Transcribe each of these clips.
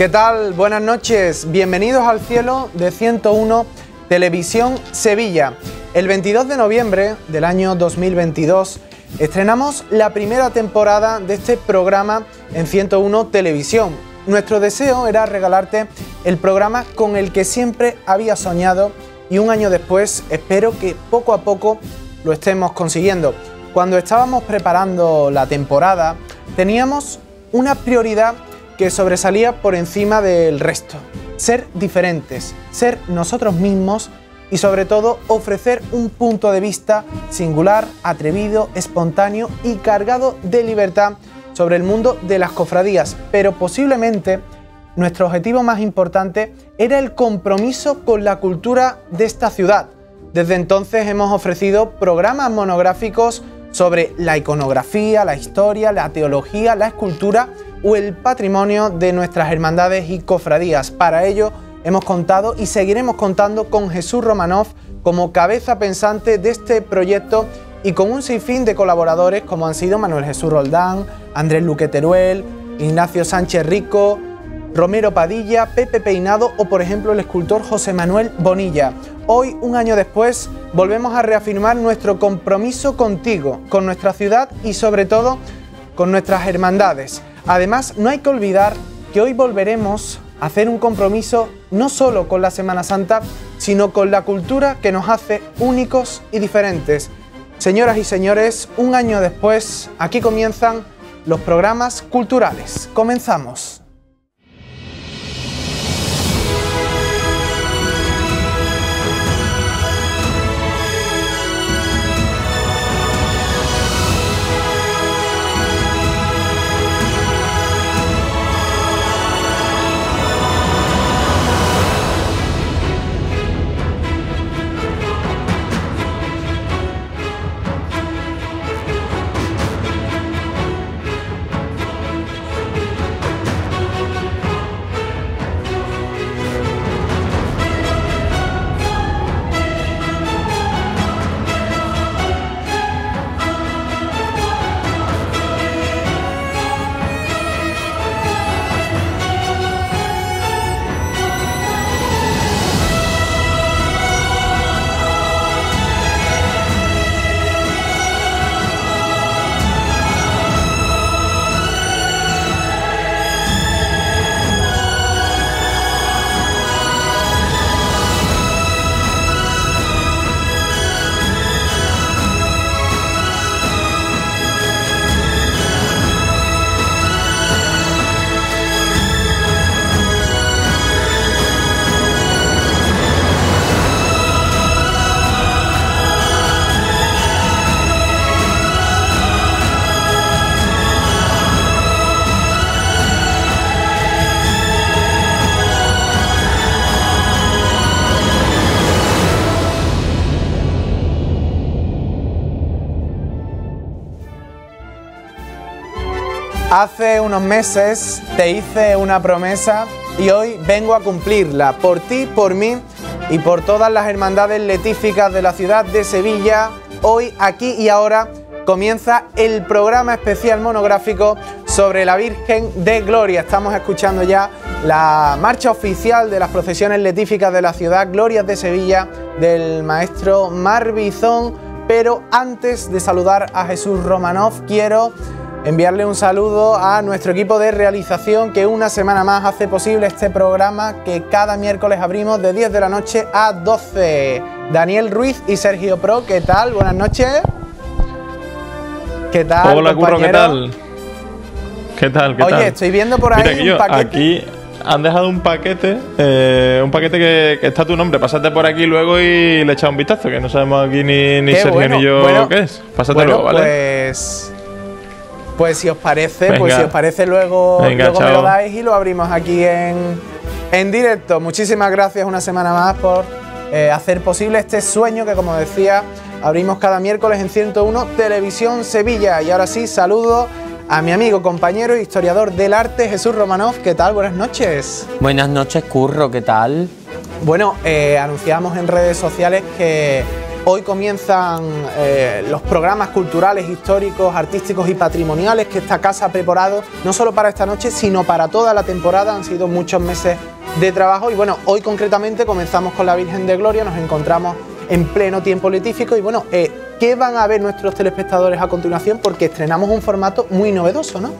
¿Qué tal? Buenas noches. Bienvenidos al cielo de 101 Televisión Sevilla. El 22 de noviembre del año 2022 estrenamos la primera temporada de este programa en 101 Televisión. Nuestro deseo era regalarte el programa con el que siempre había soñado y un año después espero que poco a poco lo estemos consiguiendo. Cuando estábamos preparando la temporada teníamos una prioridad que sobresalía por encima del resto. Ser diferentes, ser nosotros mismos y sobre todo ofrecer un punto de vista singular, atrevido, espontáneo y cargado de libertad sobre el mundo de las cofradías, pero posiblemente nuestro objetivo más importante era el compromiso con la cultura de esta ciudad. Desde entonces hemos ofrecido programas monográficos sobre la iconografía, la historia, la teología, la escultura o el patrimonio de nuestras hermandades y cofradías. Para ello hemos contado y seguiremos contando con Jesús Romanov como cabeza pensante de este proyecto y con un sinfín de colaboradores como han sido Manuel Jesús Roldán, Andrés Luque Teruel, Ignacio Sánchez Rico, Romero Padilla, Pepe Peinado o por ejemplo el escultor José Manuel Bonilla. Hoy, un año después, volvemos a reafirmar nuestro compromiso contigo, con nuestra ciudad y sobre todo con nuestras hermandades. Además, no hay que olvidar que hoy volveremos a hacer un compromiso no solo con la Semana Santa, sino con la cultura que nos hace únicos y diferentes. Señoras y señores, un año después, aquí comienzan los programas culturales. Comenzamos. Hace unos meses te hice una promesa y hoy vengo a cumplirla por ti, por mí y por todas las hermandades letíficas de la ciudad de Sevilla. Hoy, aquí y ahora comienza el programa especial monográfico sobre la Virgen de Gloria. Estamos escuchando ya la marcha oficial de las procesiones letíficas de la ciudad Glorias de Sevilla del maestro Marbizón. Pero antes de saludar a Jesús Romanov, quiero enviarle un saludo a nuestro equipo de realización que una semana más hace posible este programa que cada miércoles abrimos de 10 de la noche a 12. Daniel Ruiz y Sergio Pro, ¿qué tal? Buenas noches. ¿Qué tal? Hola, compañero? Curro, ¿qué tal? ¿Qué tal? Oye, estoy viendo por ahí un paquete. Aquí han dejado un paquete, eh, un paquete que, está tu nombre. Pásate por aquí luego y le echas un vistazo, que no sabemos aquí ni, Sergio ni yo qué es. Pásate luego, ¿vale? Pues pues si os parece, pues si os parece luego, me lo dais y lo abrimos aquí en, en directo. Muchísimas gracias una semana más por eh, hacer posible este sueño que como decía abrimos cada miércoles en 101 Televisión Sevilla. Y ahora sí, saludo a mi amigo, compañero e historiador del arte Jesús Romanov. ¿Qué tal? Buenas noches. Buenas noches, Curro, ¿qué tal? Bueno, eh, anunciamos en redes sociales que Hoy comienzan eh, los programas culturales, históricos, artísticos y patrimoniales que esta casa ha preparado, no solo para esta noche, sino para toda la temporada. Han sido muchos meses de trabajo y bueno, hoy concretamente comenzamos con la Virgen de Gloria, nos encontramos en pleno tiempo letífico y bueno, eh, ¿qué van a ver nuestros telespectadores a continuación? Porque estrenamos un formato muy novedoso, ¿no?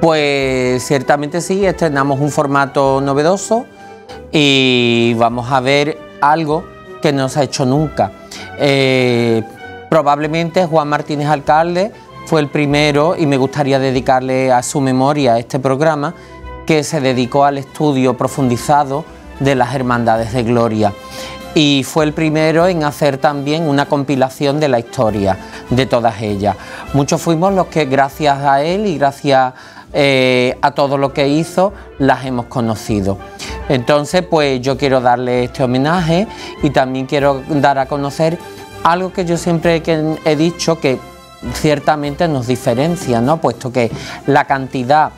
Pues ciertamente sí, estrenamos un formato novedoso y vamos a ver algo que no se ha hecho nunca eh, probablemente Juan Martínez Alcalde fue el primero, y me gustaría dedicarle a su memoria este programa, que se dedicó al estudio profundizado de las Hermandades de Gloria. Y fue el primero en hacer también una compilación de la historia de todas ellas. Muchos fuimos los que gracias a él y gracias eh, a todo lo que hizo las hemos conocido. Entonces, pues yo quiero darle este homenaje y también quiero dar a conocer algo que yo siempre he dicho que ciertamente nos diferencia, ¿no? Puesto que la cantidad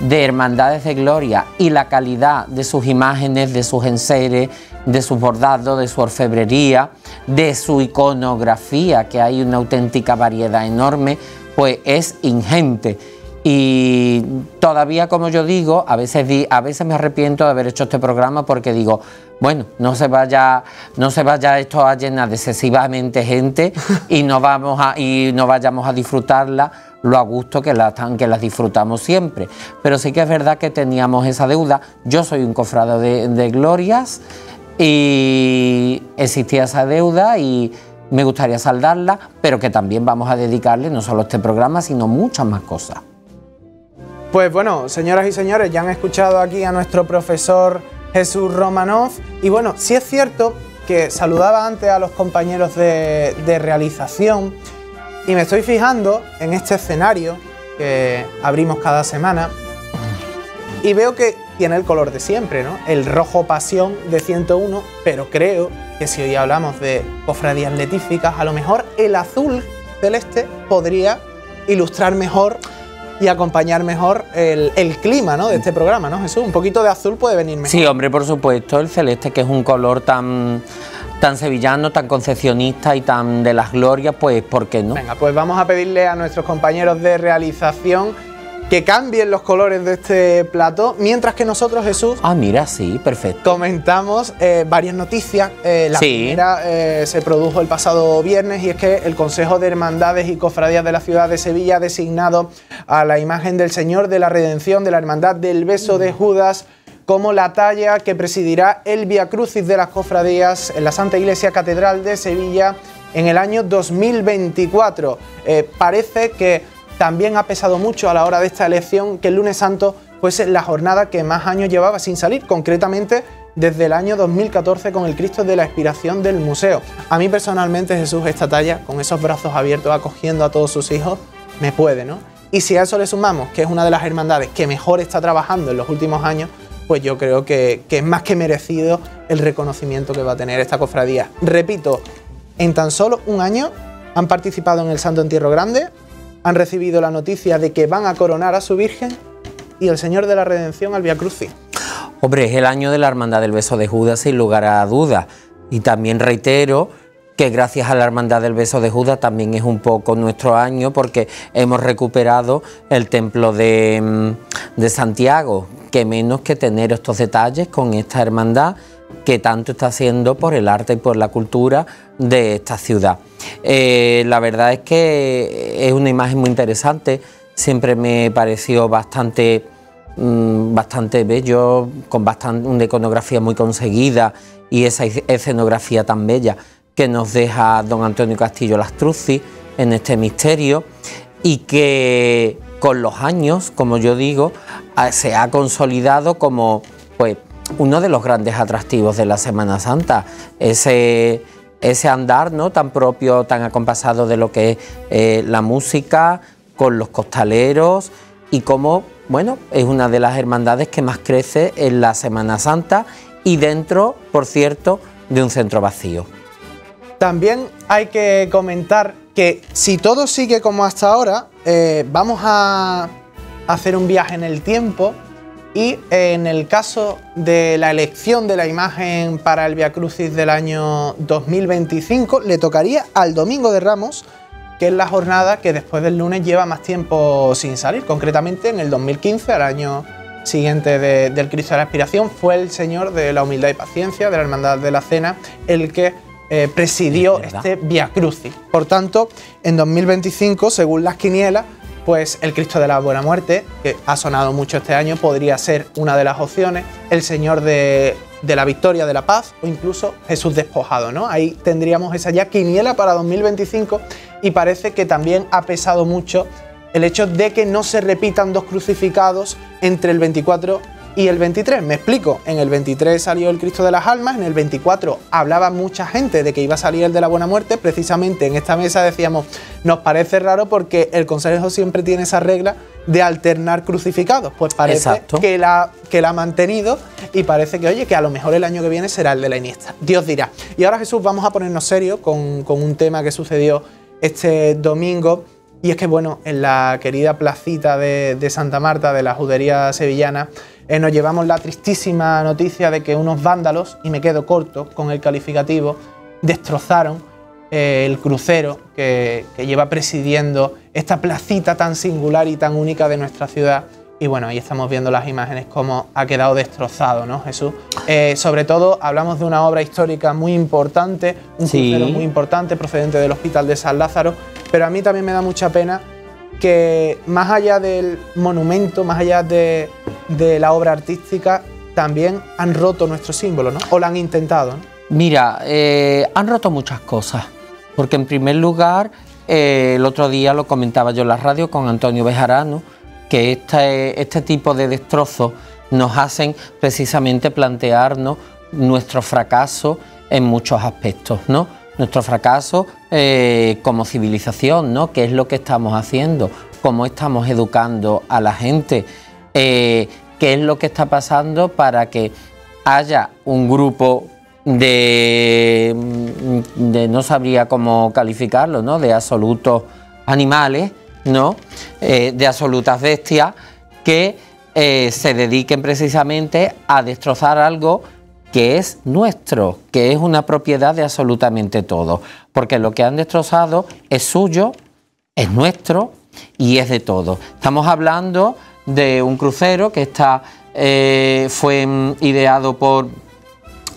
de hermandades de gloria y la calidad de sus imágenes, de sus enseres, de sus bordados, de su orfebrería, de su iconografía, que hay una auténtica variedad enorme, pues es ingente. Y todavía, como yo digo, a veces, a veces me arrepiento de haber hecho este programa porque digo, bueno, no se vaya, no se vaya esto a llenar de excesivamente gente y no, vamos y no vayamos a disfrutarla lo a gusto que las, que disfrutamos siempre. Pero sí que es verdad que teníamos esa deuda. Yo soy un cofrado de, de glorias y existía esa deuda y me gustaría saldarla, pero que también vamos a dedicarle no solo este programa, sino muchas más cosas. Pues bueno, señoras y señores, ya han escuchado aquí a nuestro profesor Jesús Romanov. Y bueno, sí es cierto que saludaba antes a los compañeros de, realización y me estoy fijando en este escenario que abrimos cada semana y veo que tiene el color de siempre, ¿no? El rojo pasión de 101, pero creo que si hoy hablamos de cofradías letíficas, a lo mejor el azul celeste podría ilustrar mejor y acompañar mejor el, clima ¿no? de este programa, ¿no, Jesús? Un poquito de azul puede venir mejor. Sí, hombre, por supuesto, el celeste, que es un color tan tan sevillano, tan concepcionista y tan de las glorias, pues ¿por qué no? Venga, pues vamos a pedirle a nuestros compañeros de realización que cambien los colores de este plato, mientras que nosotros, Jesús... Ah, mira, sí, perfecto. Comentamos eh, varias noticias. Eh, la primera eh, se produjo el pasado viernes y es que el Consejo de Hermandades y Cofradías de la Ciudad de Sevilla ha designado a la imagen del Señor de la Redención de la Hermandad del Beso de Judas como la talla que presidirá el Via Crucis de las Cofradías en la Santa Iglesia Catedral de Sevilla en el año 2024. parece que también ha pesado mucho a la hora de esta elección que el lunes santo fuese la jornada que más años llevaba sin salir, concretamente desde el año 2014 con el Cristo de la Expiración del Museo. A mí personalmente Jesús esta talla, con esos brazos abiertos acogiendo a todos sus hijos, me puede, ¿no? Y si a eso le sumamos que es una de las hermandades que mejor está trabajando en los últimos años, pues yo creo que, es más que merecido el reconocimiento que va a tener esta cofradía. Repito, en tan solo un año han participado en el Santo Entierro Grande han recibido la noticia de que van a coronar a su Virgen y el Señor de la Redención al Via Crucis. Hombre, es el año de la Hermandad del Beso de Judas sin lugar a dudas. Y también reitero que gracias a la Hermandad del Beso de Judas también es un poco nuestro año porque hemos recuperado el templo de, mm, de Santiago, que menos que tener estos detalles con esta hermandad que tanto está haciendo por el arte y por la cultura de esta ciudad. Eh, la verdad es que es una imagen muy interesante, siempre me pareció bastante, mm, bastante bello, con bastante, una iconografía muy conseguida y esa escenografía tan bella que nos deja don Antonio Castillo Lastruzzi en este misterio y que con los años, como yo digo, se ha consolidado como pues uno de los grandes atractivos de la Semana Santa, ese, ese andar ¿no? tan propio, tan acompasado de lo que es eh, la música, con los costaleros y como, bueno, es una de las hermandades que más crece en la Semana Santa y dentro, por cierto, de un centro vacío. También hay que comentar que si todo sigue como hasta ahora, eh, vamos a hacer un viaje en el tiempo y en el caso de la elección de la imagen para el Via Crucis del año 2025, le tocaría al Domingo de Ramos, que es la jornada que después del lunes lleva más tiempo sin salir. Concretamente en el 2015, al año siguiente del Cristo de la Aspiración, fue el Señor de la Humildad y Paciencia, de la Hermandad de la Cena, el que eh, presidió este Via Crucis. Por tanto, en 2025, según las quinielas, pues el Cristo de la Buena Muerte, que ha sonado mucho este año, podría ser una de las opciones, el Señor de, la Victoria, de la Paz o incluso Jesús despojado, ¿no? Ahí tendríamos esa ya quiniela para 2025 y parece que también ha pesado mucho el hecho de que no se repitan dos crucificados entre el 24 y el 23. Me explico, en el 23 salió el Cristo de las Almas, en el 24 hablaba mucha gente de que iba a salir el de la Buena Muerte, precisamente en esta mesa decíamos, nos parece raro porque el Consejo siempre tiene esa regla de alternar crucificados, pues parece que la, que la ha mantenido y parece que, oye, que a lo mejor el año que viene será el de la Iniesta, Dios dirá. Y ahora Jesús, vamos a ponernos serio con, con un tema que sucedió este domingo y es que, bueno, en la querida placita de, Santa Marta, de la judería sevillana, eh, nos llevamos la tristísima noticia de que unos vándalos, y me quedo corto con el calificativo, destrozaron eh, el crucero que, lleva presidiendo esta placita tan singular y tan única de nuestra ciudad, y bueno, ahí estamos viendo las imágenes cómo ha quedado destrozado, ¿no, Jesús? Eh, sobre todo hablamos de una obra histórica muy importante, un crucero muy importante procedente del Hospital de San Lázaro, pero a mí también me da mucha pena que más allá del monumento, más allá de, la obra artística, también han roto nuestro símbolo, ¿no? O lo han intentado, Mira, eh, han roto muchas cosas, porque en primer lugar, eh, el otro día lo comentaba yo en la radio con Antonio Bejarano, que este, este tipo de destrozos nos hacen precisamente plantearnos nuestro fracaso en muchos aspectos, ¿no? nuestro fracaso eh, como civilización, ¿no? ¿Qué es lo que estamos haciendo? ¿Cómo estamos educando a la gente? Eh, ¿Qué es lo que está pasando para que haya un grupo de, de no sabría cómo calificarlo, ¿no? De absolutos animales, ¿no? Eh, de absolutas bestias que se dediquen precisamente a destrozar algo que es nuestro, que es una propiedad de absolutamente todo, porque lo que han destrozado es suyo, es nuestro y es de todo. Estamos hablando de un crucero que está, eh, fue ideado por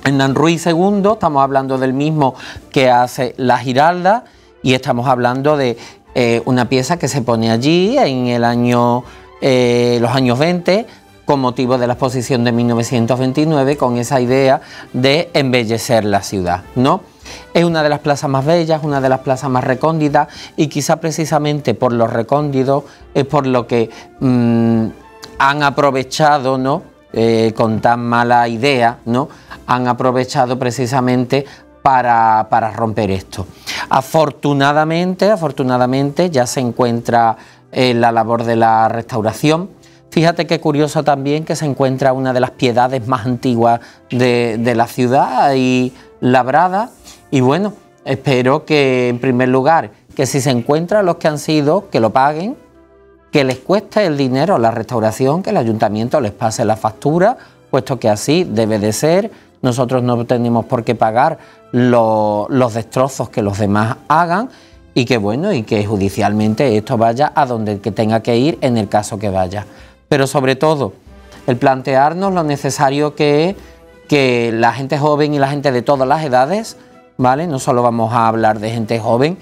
Hernán Ruiz II, estamos hablando del mismo que hace La Giralda y estamos hablando de eh, una pieza que se pone allí en el año, eh, los años 20 con motivo de la exposición de 1929 con esa idea de embellecer la ciudad, ¿no? Es una de las plazas más bellas, una de las plazas más recóndidas. y quizá precisamente por los recóndido es por lo que mm, han aprovechado, ¿no? Eh, con tan mala idea, ¿no? Han aprovechado precisamente para, romper esto. Afortunadamente, afortunadamente ya se encuentra en eh, la labor de la restauración Fíjate qué curioso también que se encuentra una de las piedades más antiguas de, la ciudad ...ahí labrada. Y bueno, espero que en primer lugar, que si se encuentran los que han sido, que lo paguen, que les cueste el dinero la restauración, que el ayuntamiento les pase la factura, puesto que así debe de ser. Nosotros no tenemos por qué pagar los destrozos que los demás hagan y que bueno, y que judicialmente esto vaya a donde que tenga que ir en el caso que vaya pero sobre todo el plantearnos lo necesario que es que la gente joven y la gente de todas las edades, ¿vale? No solo vamos a hablar de gente joven,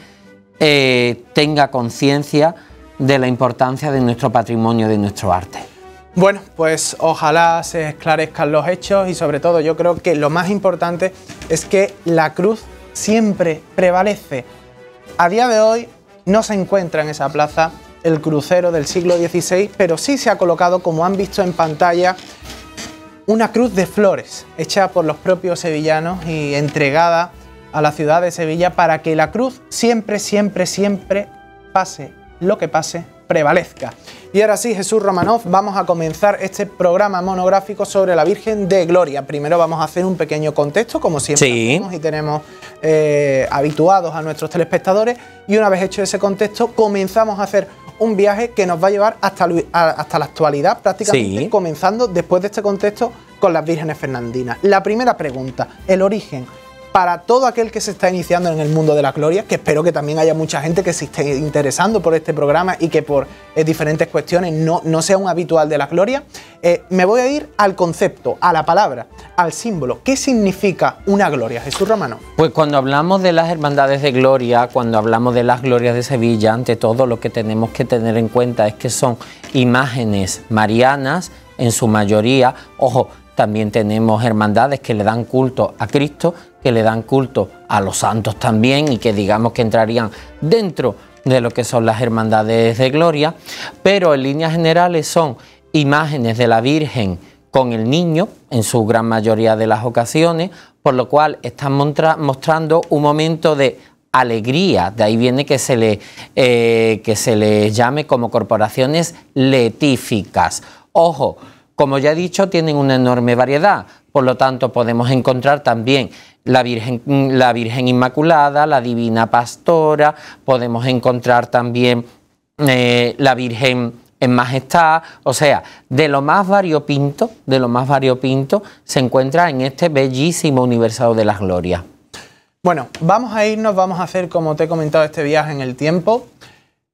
eh, tenga conciencia de la importancia de nuestro patrimonio, de nuestro arte. Bueno, pues ojalá se esclarezcan los hechos y sobre todo yo creo que lo más importante es que la cruz siempre prevalece. A día de hoy no se encuentra en esa plaza el crucero del siglo XVI, pero sí se ha colocado, como han visto en pantalla, una cruz de flores hecha por los propios sevillanos y entregada a la ciudad de Sevilla para que la cruz siempre, siempre, siempre pase lo que pase, prevalezca. Y ahora sí, Jesús Romanov, vamos a comenzar este programa monográfico sobre la Virgen de Gloria. Primero vamos a hacer un pequeño contexto, como siempre hacemos y tenemos eh, habituados a nuestros telespectadores. Y una vez hecho ese contexto, comenzamos a hacer un viaje que nos va a llevar hasta, hasta la actualidad, prácticamente comenzando después de este contexto con las vírgenes fernandinas. La primera pregunta, el origen para todo aquel que se está iniciando en el mundo de la gloria, que espero que también haya mucha gente que se esté interesando por este programa y que por eh, diferentes cuestiones no, no, sea un habitual de la gloria, eh, me voy a ir al concepto, a la palabra, al símbolo. ¿Qué significa una gloria, Jesús Romano? Pues cuando hablamos de las hermandades de gloria, cuando hablamos de las glorias de Sevilla, ante todo lo que tenemos que tener en cuenta es que son imágenes marianas, en su mayoría, ojo, también tenemos hermandades que le dan culto a Cristo, que le dan culto a los santos también y que digamos que entrarían dentro de lo que son las hermandades de gloria, pero en líneas generales son imágenes de la Virgen con el niño en su gran mayoría de las ocasiones, por lo cual están mostrando un momento de alegría, de ahí viene que se le, eh, que se le llame como corporaciones letíficas. Ojo, como ya he dicho, tienen una enorme variedad, por lo tanto podemos encontrar también la Virgen, la Virgen Inmaculada, la Divina Pastora, podemos encontrar también eh, la Virgen en Majestad, o sea, de lo más variopinto, de lo más variopinto se encuentra en este bellísimo universo de las glorias. Bueno, vamos a irnos, vamos a hacer, como te he comentado, este viaje en el tiempo.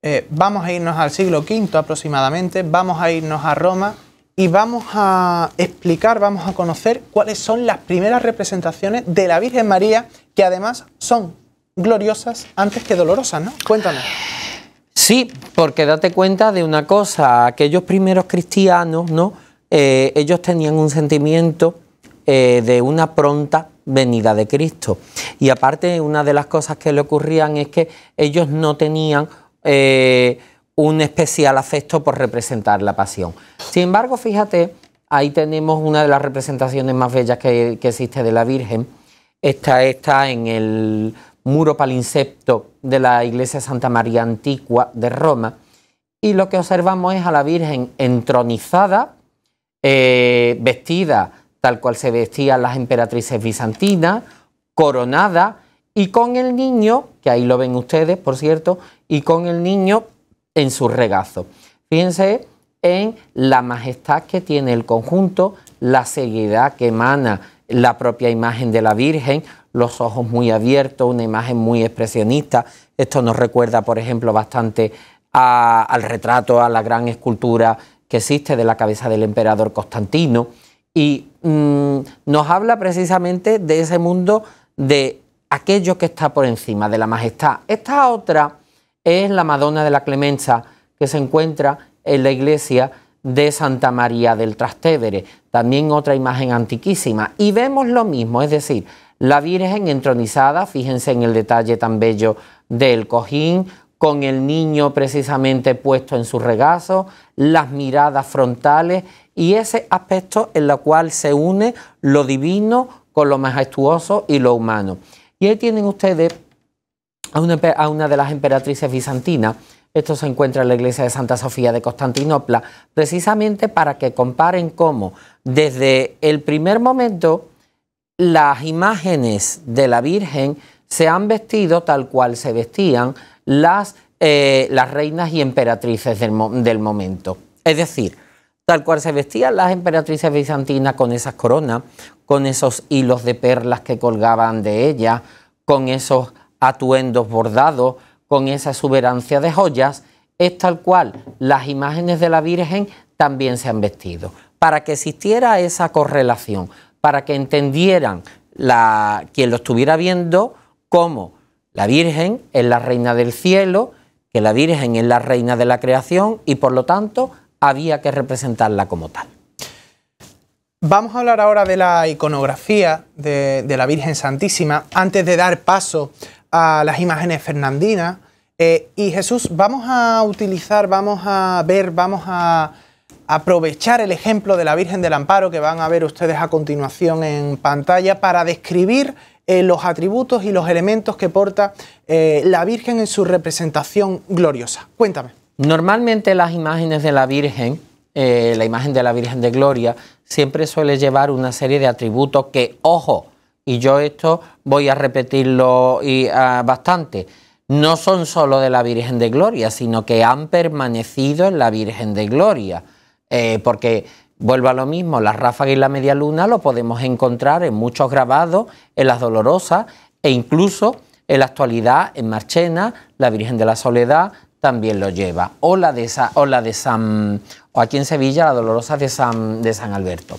Eh, vamos a irnos al siglo V aproximadamente, vamos a irnos a Roma, y vamos a explicar, vamos a conocer cuáles son las primeras representaciones de la Virgen María, que además son gloriosas antes que dolorosas, ¿no? Cuéntanos. Sí, porque date cuenta de una cosa, aquellos primeros cristianos, ¿no? Eh, ellos tenían un sentimiento eh, de una pronta venida de Cristo. Y aparte, una de las cosas que le ocurrían es que ellos no tenían eh, un especial afecto por representar la pasión. Sin embargo, fíjate, ahí tenemos una de las representaciones más bellas que, existe de la Virgen. Esta está en el muro palincepto de la iglesia Santa María Antigua de Roma. Y lo que observamos es a la Virgen entronizada, eh, vestida tal cual se vestían las emperatrices bizantinas, coronada, y con el niño, que ahí lo ven ustedes, por cierto, y con el niño en su regazo. Fíjense en la majestad que tiene el conjunto, la seriedad que emana la propia imagen de la Virgen, los ojos muy abiertos, una imagen muy expresionista. Esto nos recuerda, por ejemplo, bastante al retrato, a la gran escultura que existe de la cabeza del emperador Constantino. Y mm, nos habla precisamente de ese mundo de aquello que está por encima de la majestad. Esta otra es la Madonna de la Clemenza que se encuentra en la iglesia de Santa María del Trastevere, también otra imagen antiquísima. Y vemos lo mismo, es decir, la Virgen entronizada, fíjense en el detalle tan bello del cojín, con el niño precisamente puesto en su regazo, las miradas frontales y ese aspecto en la cual se une lo divino con lo majestuoso y lo humano. Y ahí tienen ustedes a una, de las emperatrices bizantinas. Esto se encuentra en la iglesia de Santa Sofía de Constantinopla, precisamente para que comparen cómo desde el primer momento las imágenes de la Virgen se han vestido tal cual se vestían las, eh, las reinas y emperatrices del, del, momento. Es decir, tal cual se vestían las emperatrices bizantinas con esas coronas, con esos hilos de perlas que colgaban de ellas, con esos atuendos bordados, con esa exuberancia de joyas, es tal cual las imágenes de la Virgen también se han vestido. Para que existiera esa correlación, para que entendieran la, quien lo estuviera viendo como la Virgen es la reina del cielo, que la Virgen es la reina de la creación y por lo tanto había que representarla como tal. Vamos a hablar ahora de la iconografía de, de, la Virgen Santísima antes de dar paso a las imágenes fernandinas. Eh, y Jesús, vamos a utilizar, vamos a ver, vamos a aprovechar el ejemplo de la Virgen del Amparo que van a ver ustedes a continuación en pantalla para describir eh, los atributos y los elementos que porta eh, la Virgen en su representación gloriosa. Cuéntame. Normalmente las imágenes de la Virgen, la imagen de la Virgen de Gloria, siempre suele llevar una serie de atributos que, ojo, y yo esto voy a repetirlo y, ah, bastante, no son solo de la Virgen de Gloria, sino que han permanecido en la Virgen de Gloria, eh, porque vuelvo a lo mismo, la ráfaga y la media luna lo podemos encontrar en muchos grabados, en las dolorosas e incluso en la actualidad en Marchena, la Virgen de la Soledad también lo lleva, o la de, o de San, o aquí en Sevilla, la dolorosa de San, de San Alberto.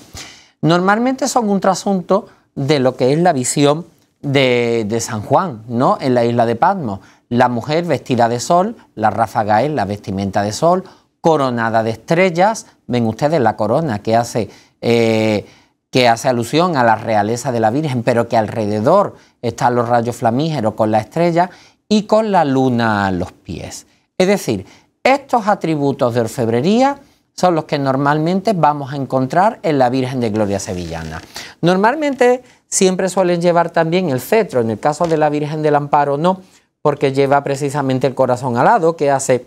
Normalmente son un trasunto de lo que es la visión de, de, San Juan, ¿no? En la isla de Patmos. La mujer vestida de sol, la ráfaga es la vestimenta de sol, coronada de estrellas. Ven ustedes la corona que hace, eh, que hace alusión a la realeza de la Virgen, pero que alrededor están los rayos flamígeros con la estrella y con la luna a los pies. Es decir, estos atributos de orfebrería son los que normalmente vamos a encontrar en la Virgen de Gloria Sevillana. Normalmente siempre suelen llevar también el cetro, en el caso de la Virgen del Amparo no, porque lleva precisamente el corazón alado que hace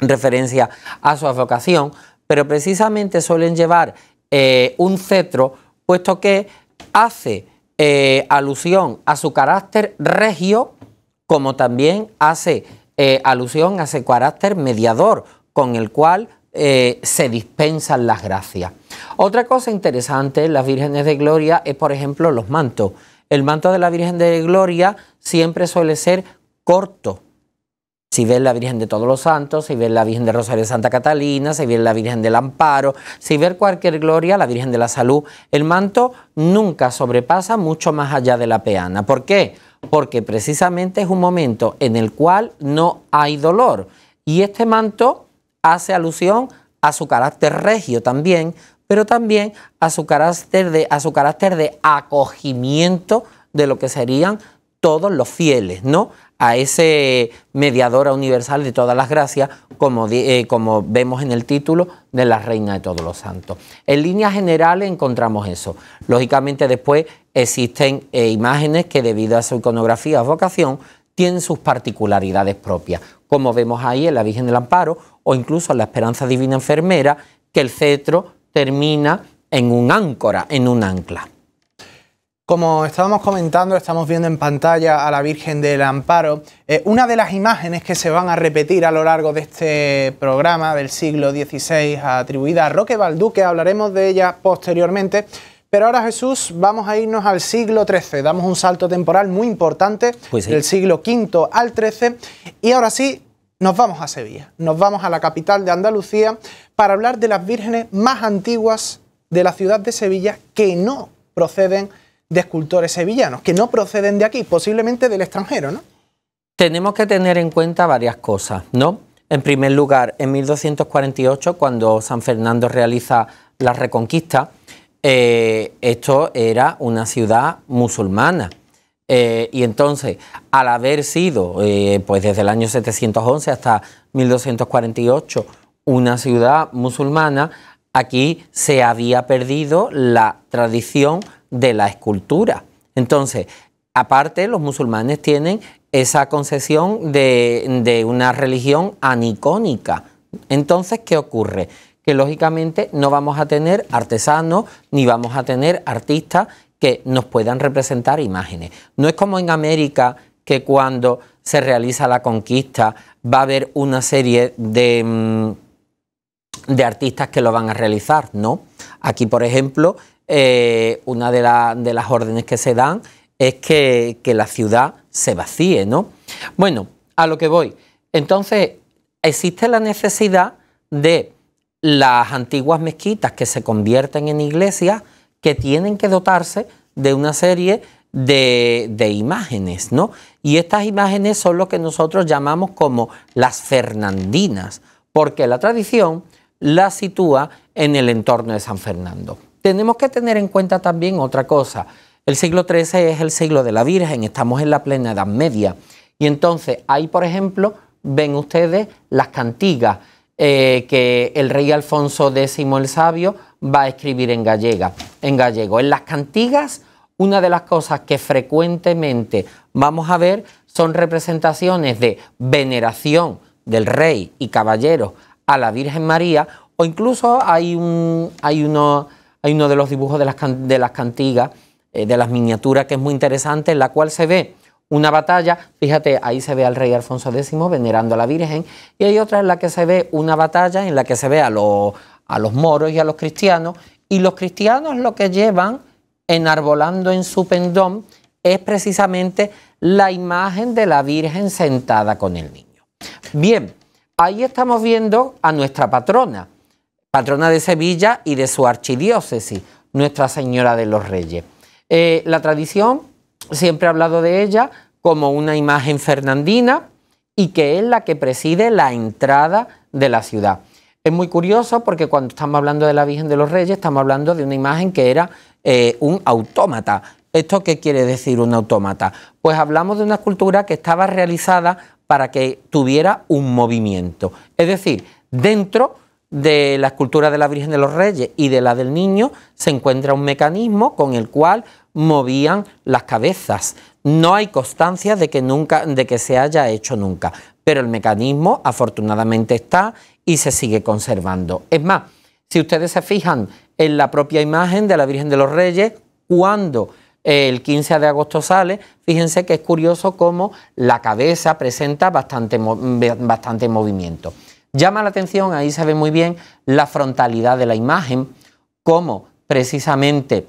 referencia a su advocación, pero precisamente suelen llevar eh, un cetro, puesto que hace eh, alusión a su carácter regio, como también hace eh, alusión a ese carácter mediador, con el cual eh, se dispensan las gracias. Otra cosa interesante en las vírgenes de gloria es, por ejemplo, los mantos. El manto de la Virgen de Gloria siempre suele ser corto. Si ves la Virgen de todos los Santos, si ves la Virgen de Rosario de Santa Catalina, si ves la Virgen del Amparo, si ves cualquier gloria, la Virgen de la Salud, el manto nunca sobrepasa mucho más allá de la peana. ¿Por qué? Porque precisamente es un momento en el cual no hay dolor. Y este manto hace alusión a su carácter regio también, pero también a su carácter de, a su carácter de acogimiento de lo que serían todos los fieles, ¿no? A ese mediadora universal de todas las gracias, eh, como, vemos en el título de la Reina de todos los santos. En líneas generales encontramos eso. Lógicamente después existen eh, imágenes que debido a su iconografía o vocación tienen sus particularidades propias, como vemos ahí en la Virgen del Amparo o incluso en la Esperanza Divina Enfermera, que el cetro termina en un áncora, en un ancla. Como estábamos comentando, estamos viendo en pantalla a la Virgen del Amparo. Eh, una de las imágenes que se van a repetir a lo largo de este programa del siglo XVI, atribuida a Roque Balduque, hablaremos de ella posteriormente, pero ahora, Jesús, vamos a irnos al siglo XIII. Damos un salto temporal muy importante pues del siglo V al XIII. Y ahora sí, nos vamos a Sevilla. Nos vamos a la capital de Andalucía para hablar de las vírgenes más antiguas de la ciudad de Sevilla que no proceden de escultores sevillanos, que no proceden de aquí, posiblemente del extranjero, ¿no? Tenemos que tener en cuenta varias cosas, ¿no? En primer lugar, en 1248, cuando San Fernando realiza la Reconquista, eh, esto era una ciudad musulmana. Eh, y entonces, al haber sido, eh, pues desde el año 711 hasta 1248, una ciudad musulmana, aquí se había perdido la tradición de la escultura. Entonces, aparte, los musulmanes tienen esa concesión de una religión anicónica. Entonces, ¿qué ocurre? que lógicamente no vamos a tener artesanos ni vamos a tener artistas que nos puedan representar imágenes. No es como en América que cuando se realiza la conquista va a haber una serie de, mm, de artistas que lo van a realizar, ¿no? Aquí, por ejemplo, eh, una de, las órdenes que se dan es que, que la ciudad se vacíe, ¿no? Bueno, a lo que voy. Entonces, existe la necesidad de las antiguas mezquitas que se convierten en iglesias que tienen que dotarse de una serie de, imágenes, ¿no? Y estas imágenes son lo que nosotros llamamos como las fernandinas, porque la tradición las sitúa en el entorno de San Fernando. Tenemos que tener en cuenta también otra cosa. El siglo XIII es el siglo de la Virgen, estamos en la plena Edad Media. Y entonces ahí, por ejemplo, ven ustedes las cantigas eh, que el rey Alfonso X el Sabio va a escribir en, gallega, en gallego. En las cantigas, una de las cosas que frecuentemente vamos a ver son representaciones de veneración del rey y caballero a la Virgen María, o incluso hay, un, hay, uno, hay uno de los dibujos de las, de las cantigas, eh, de las miniaturas, que es muy interesante, en la cual se ve una batalla, fíjate, ahí se ve al rey Alfonso X venerando a la Virgen, y hay otra en la que se ve una batalla en la que se ve a los, a los moros y a los cristianos, y los cristianos lo que llevan enarbolando en su pendón es precisamente la imagen de la Virgen sentada con el niño. Bien, ahí estamos viendo a nuestra patrona, patrona de Sevilla y de su archidiócesis, Nuestra Señora de los Reyes. Eh, la tradición siempre he hablado de ella como una imagen fernandina y que es la que preside la entrada de la ciudad. Es muy curioso porque cuando estamos hablando de la Virgen de los Reyes estamos hablando de una imagen que era eh, un autómata. ¿Esto qué quiere decir un autómata? Pues hablamos de una escultura que estaba realizada para que tuviera un movimiento. Es decir, dentro de la escultura de la Virgen de los Reyes y de la del Niño se encuentra un mecanismo con el cual movían las cabezas. No hay constancia de que, nunca, de que se haya hecho nunca, pero el mecanismo afortunadamente está y se sigue conservando. Es más, si ustedes se fijan en la propia imagen de la Virgen de los Reyes, cuando eh, el 15 de agosto sale, fíjense que es curioso cómo la cabeza presenta bastante, bastante movimiento. Llama la atención, ahí se ve muy bien la frontalidad de la imagen, cómo precisamente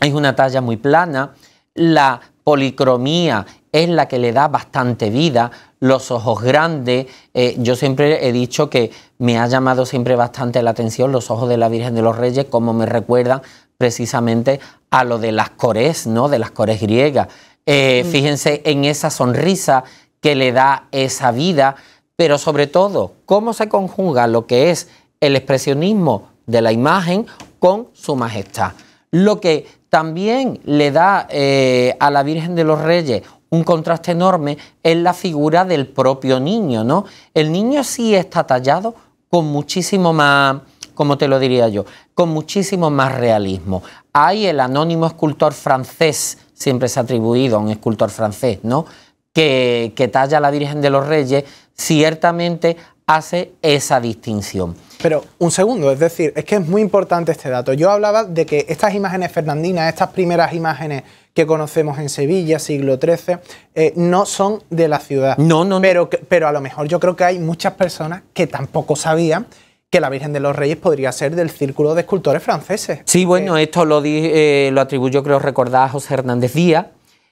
es una talla muy plana, la policromía es la que le da bastante vida, los ojos grandes, eh, yo siempre he dicho que me ha llamado siempre bastante la atención los ojos de la Virgen de los Reyes, como me recuerdan precisamente a lo de las cores, ¿no? De las cores griegas. Eh, mm. Fíjense en esa sonrisa que le da esa vida, pero sobre todo, cómo se conjuga lo que es el expresionismo de la imagen con su majestad. Lo que también le da eh, a la Virgen de los Reyes un contraste enorme en la figura del propio niño, ¿no? El niño sí está tallado con muchísimo más, como te lo diría yo, con muchísimo más realismo. Hay el anónimo escultor francés, siempre se ha atribuido a un escultor francés, ¿no? Que, que talla a la Virgen de los Reyes, ciertamente hace esa distinción. Pero un segundo, es decir, es que es muy importante este dato. Yo hablaba de que estas imágenes fernandinas, estas primeras imágenes que conocemos en Sevilla, siglo XIII, eh, no son de la ciudad. No, no, Pero, a lo mejor yo creo que hay muchas personas que tampoco sabían que la Virgen de los Reyes podría ser del círculo de escultores franceses. Sí, bueno, eh, esto lo, atribuyo, eh, lo atribuyo, creo recordar, a José Hernández Díaz,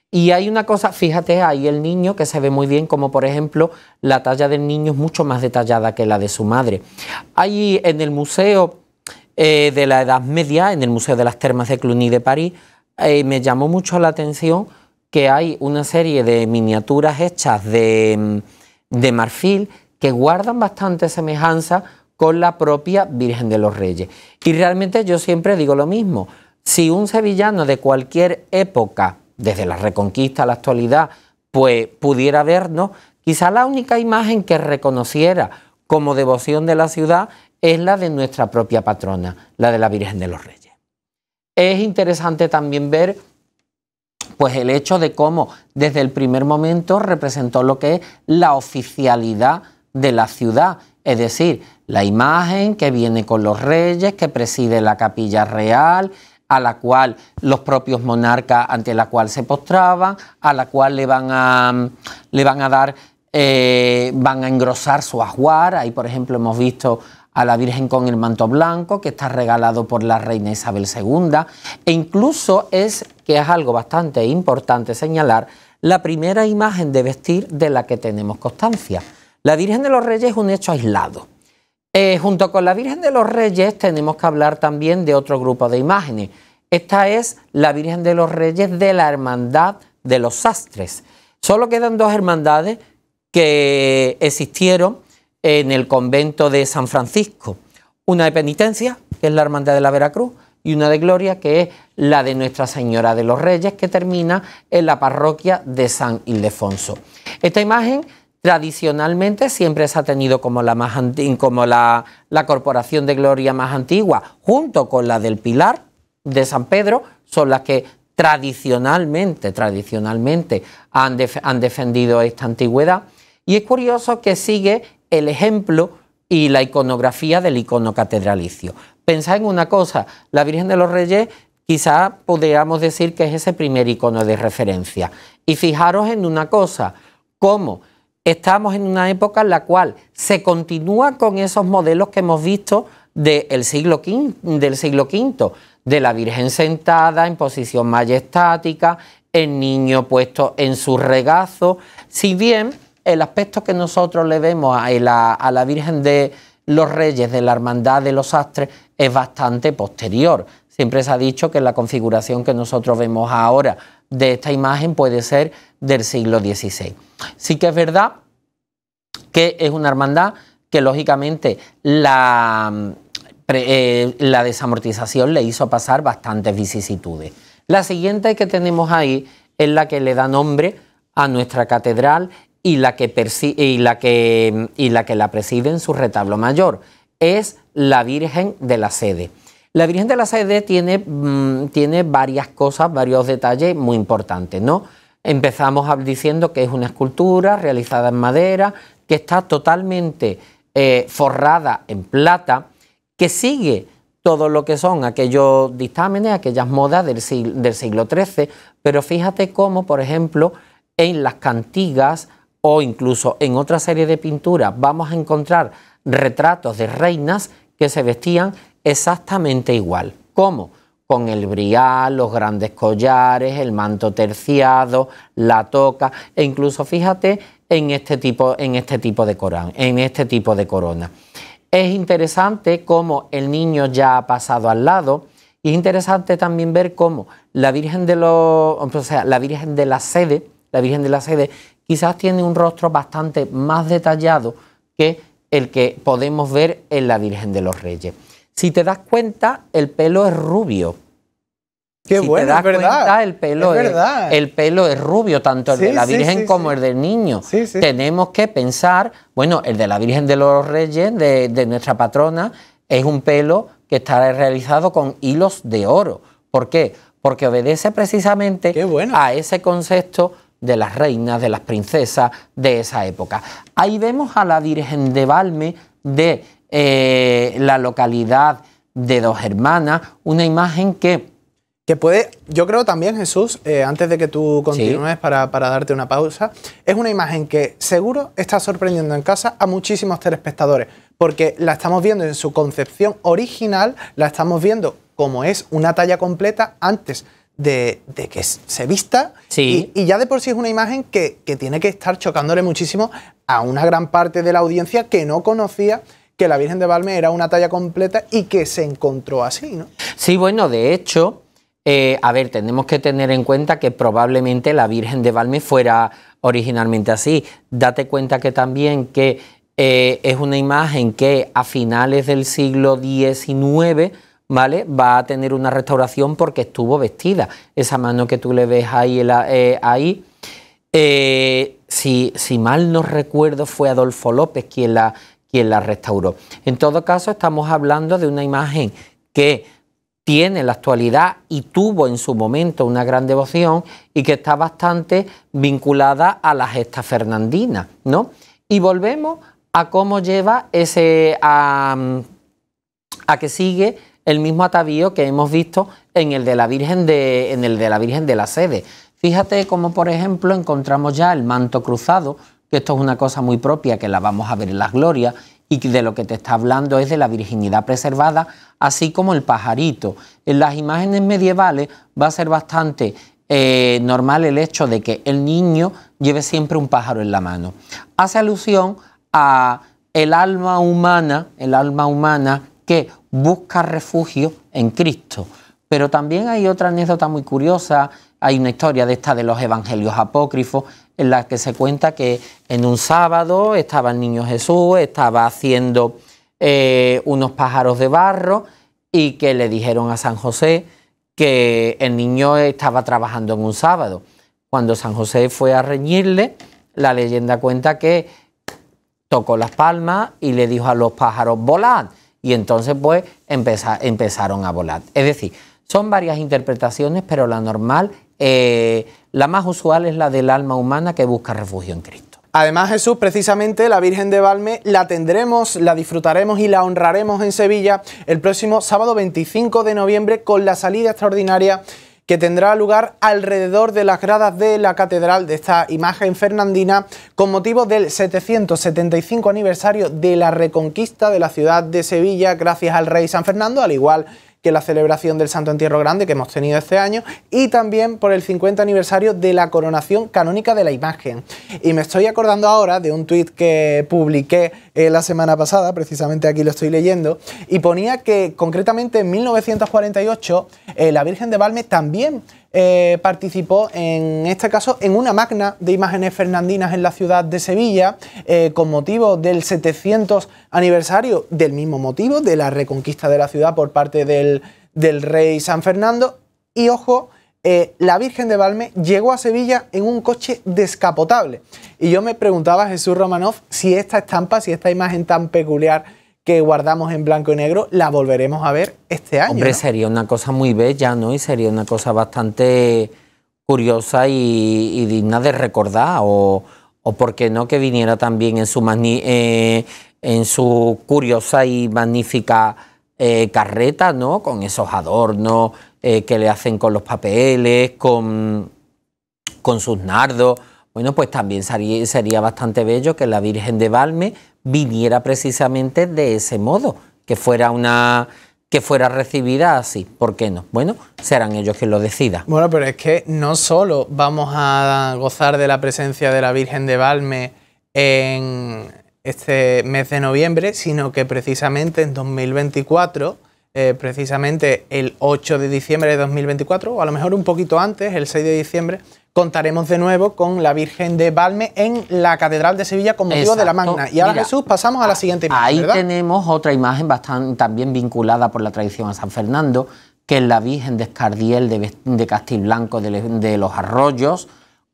y hay una cosa, fíjate, ahí el niño que se ve muy bien, como por ejemplo la talla del niño es mucho más detallada que la de su madre. Ahí en el museo eh, de la Edad Media, en el Museo de las Termas de Cluny de París, eh, me llamó mucho la atención que hay una serie de miniaturas hechas de, mm, de marfil que guardan bastante semejanza con la propia Virgen de los Reyes. Y realmente yo siempre digo lo mismo, si un sevillano de cualquier época desde la Reconquista a la actualidad, pues pudiera vernos, quizá la única imagen que reconociera como devoción de la ciudad es la de nuestra propia patrona, la de la Virgen de los Reyes. Es interesante también ver pues el hecho de cómo desde el primer momento representó lo que es la oficialidad de la ciudad, es decir, la imagen que viene con los reyes, que preside la capilla real, a la cual los propios monarcas ante la cual se postraban, a la cual le van a, mm, le van a dar, eh, van a engrosar su ajuar. Ahí, por ejemplo, hemos visto a la Virgen con el manto blanco que está regalado por la reina Isabel II e incluso es, que es algo bastante importante señalar, la primera imagen de vestir de la que tenemos constancia. La Virgen de los Reyes es un hecho aislado eh, junto con la Virgen de los Reyes tenemos que hablar también de otro grupo de imágenes. Esta es la Virgen de los Reyes de la Hermandad de los Sastres. Solo quedan dos hermandades que existieron en el convento de San Francisco. Una de penitencia, que es la Hermandad de la Veracruz, y una de gloria, que es la de Nuestra Señora de los Reyes, que termina en la parroquia de San Ildefonso. Esta imagen tradicionalmente siempre se ha tenido como, la, más como la, la corporación de gloria más antigua, junto con la del Pilar de San Pedro, son las que tradicionalmente, tradicionalmente han, han defendido esta antigüedad. Y es curioso que sigue el ejemplo y la iconografía del icono catedralicio. Pensad en una cosa, la Virgen de los Reyes quizá podríamos decir que es ese primer icono de referencia. Y fijaros en una cosa, cómo estamos en una época en la cual se continúa con esos modelos que hemos visto del siglo V, del siglo de la Virgen sentada en posición majestática, el niño puesto en su regazo, si bien el aspecto que nosotros le vemos a la, a la Virgen de los Reyes de la Hermandad de los Astres es bastante posterior. Siempre se ha dicho que la configuración que nosotros vemos ahora de esta imagen puede ser del siglo XVI. Sí que es verdad que es una hermandad que lógicamente eh, la, desamortización le hizo pasar bastantes vicisitudes. La siguiente que tenemos ahí es la que le da nombre a nuestra catedral y la que, y la, que, y la, que la preside en su retablo mayor. Es la Virgen de la Sede. La Virgen de la Sede tiene, mm, tiene varias cosas, varios detalles muy importantes, ¿no? Empezamos diciendo que es una escultura realizada en madera, que está totalmente eh, forrada en plata, que sigue todo lo que son aquellos dictámenes, aquellas modas del siglo, del siglo XIII, pero fíjate cómo, por ejemplo, en las cantigas o incluso en otra serie de pinturas vamos a encontrar retratos de reinas que se vestían exactamente igual. ¿Cómo? Con el brial, los grandes collares, el manto terciado, la toca e incluso fíjate en este tipo, en este tipo de corán, en este tipo de corona. Es interesante cómo el niño ya ha pasado al lado y es interesante también ver cómo la Virgen de la Virgen de la Sede, la Virgen de la Sede quizás tiene un rostro bastante más detallado que el que podemos ver en la Virgen de los Reyes. Si te das cuenta, el pelo es rubio. Qué bueno, te das verdad. Cuenta, el pelo es, el pelo es rubio, tanto el de la Virgen como el del niño. Tenemos que pensar, bueno, el de la Virgen de los Reyes, de, nuestra patrona, es un pelo que estará realizado con hilos de oro. ¿Por qué? Porque obedece precisamente a ese concepto de las reinas, de las princesas de esa época. Ahí vemos a la Virgen de Valme de eh, la localidad de Dos Hermanas, una imagen que... Que puede, yo creo también, Jesús, eh, antes de que tú continúes para, para, darte una pausa, es una imagen que seguro está sorprendiendo en casa a muchísimos telespectadores, porque la estamos viendo en su concepción original, la estamos viendo como es una talla completa antes de, que se vista. Sí. Y, ya de por sí es una imagen que, tiene que estar chocándole muchísimo a una gran parte de la audiencia que no conocía que la Virgen de Valme era una talla completa y que se encontró así, Sí, bueno, de hecho, eh, a ver, tenemos que tener en cuenta que probablemente la Virgen de Valme fuera originalmente así. Date cuenta que también que eh, es una imagen que a finales del siglo XIX ¿vale? Va a tener una restauración porque estuvo vestida. Esa mano que tú le ves ahí, eh, ahí eh, si, mal no recuerdo, fue Adolfo López quien la, quien la restauró. En todo caso, estamos hablando de una imagen que tiene la actualidad y tuvo en su momento una gran devoción y que está bastante vinculada a la gesta fernandina, ¿no? Y volvemos a cómo lleva ese a, a que sigue el mismo atavío que hemos visto en el de la Virgen de, en el de la, Virgen de la Sede. Fíjate cómo, por ejemplo, encontramos ya el manto cruzado, que esto es una cosa muy propia que la vamos a ver en las glorias, y de lo que te está hablando es de la virginidad preservada, así como el pajarito. En las imágenes medievales va a ser bastante eh, normal el hecho de que el niño lleve siempre un pájaro en la mano. Hace alusión a el alma humana, el alma humana que busca refugio en Cristo. Pero también hay otra anécdota muy curiosa, hay una historia de esta de los evangelios apócrifos, en la que se cuenta que en un sábado estaba el niño Jesús, estaba haciendo eh, unos pájaros de barro y que le dijeron a San José que el niño estaba trabajando en un sábado. Cuando San José fue a reñirle, la leyenda cuenta que tocó las palmas y le dijo a los pájaros, volad y entonces pues empezaron a volar. Es decir, son varias interpretaciones, pero la normal, eh, la más usual es la del alma humana que busca refugio en Cristo. Además, Jesús, precisamente la Virgen de Valme la tendremos, la disfrutaremos y la honraremos en Sevilla el próximo sábado 25 de noviembre con la salida extraordinaria que tendrá lugar alrededor de las gradas de la catedral de esta imagen fernandina con motivo del 775 aniversario de la reconquista de la ciudad de Sevilla gracias al rey San Fernando, al igual que que la celebración del Santo Entierro Grande que hemos tenido este año, y también por el 50 aniversario de la coronación canónica de la imagen. Y me estoy acordando ahora de un tuit que publiqué eh, la semana pasada, precisamente aquí lo estoy leyendo, y ponía que concretamente en 1948 eh, la Virgen de Valme también eh, participó en este caso en una magna de imágenes fernandinas en la ciudad de Sevilla eh, con motivo del 700 aniversario, del mismo motivo, de la reconquista de la ciudad por parte del, rey San Fernando. Y ojo, eh, la Virgen de Valme llegó a Sevilla en un coche descapotable. Y yo me preguntaba Jesús Romanov si esta estampa, si esta imagen tan peculiar que guardamos en blanco y negro, la volveremos a ver este año. Hombre, sería una cosa muy bella, ¿no? Y sería una cosa bastante curiosa y, digna de recordar, o, o por qué no que viniera también en su, eh, en su curiosa y magnífica eh, carreta, ¿no? Con esos adornos eh, que le hacen con los papeles, con, con sus nardos. Bueno, pues también sería, sería bastante bello que la Virgen de Valme viniera precisamente de ese modo, que fuera una que fuera recibida así. ¿Por qué no? Bueno, serán ellos quien lo decida. Bueno, pero es que no solo vamos a gozar de la presencia de la Virgen de Valme en este mes de noviembre, sino que precisamente en 2024 eh, precisamente el 8 de diciembre de 2024, o a lo mejor un poquito antes, el 6 de diciembre, contaremos de nuevo con la Virgen de Balme en la Catedral de Sevilla como motivo de la Magna. Y ahora Jesús pasamos a la siguiente imagen. Ahí tenemos otra imagen bastante también vinculada por la tradición a San Fernando, que es la Virgen de Escardiel de, de Castilblanco de, los Arroyos,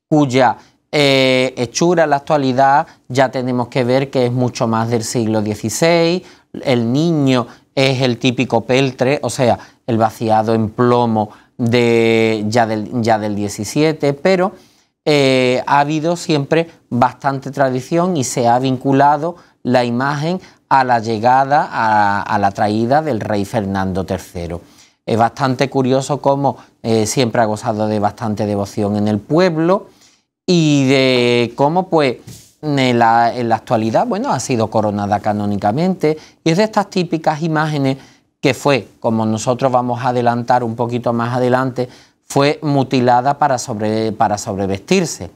cuya eh, hechura en la actualidad ya tenemos que ver que es mucho más del siglo XVI. El niño es el típico peltre, o sea, el vaciado en plomo de, ya, del, ya del 17, pero eh, ha habido siempre bastante tradición y se ha vinculado la imagen a la llegada, a, la traída del rey Fernando III. Es bastante curioso cómo eh, siempre ha gozado de bastante devoción en el pueblo y de cómo pues en la, actualidad, bueno, ha sido coronada canónicamente y es de estas típicas imágenes que fue, como nosotros vamos a adelantar un poquito más adelante, fue mutilada para, sobre, para sobrevestirse.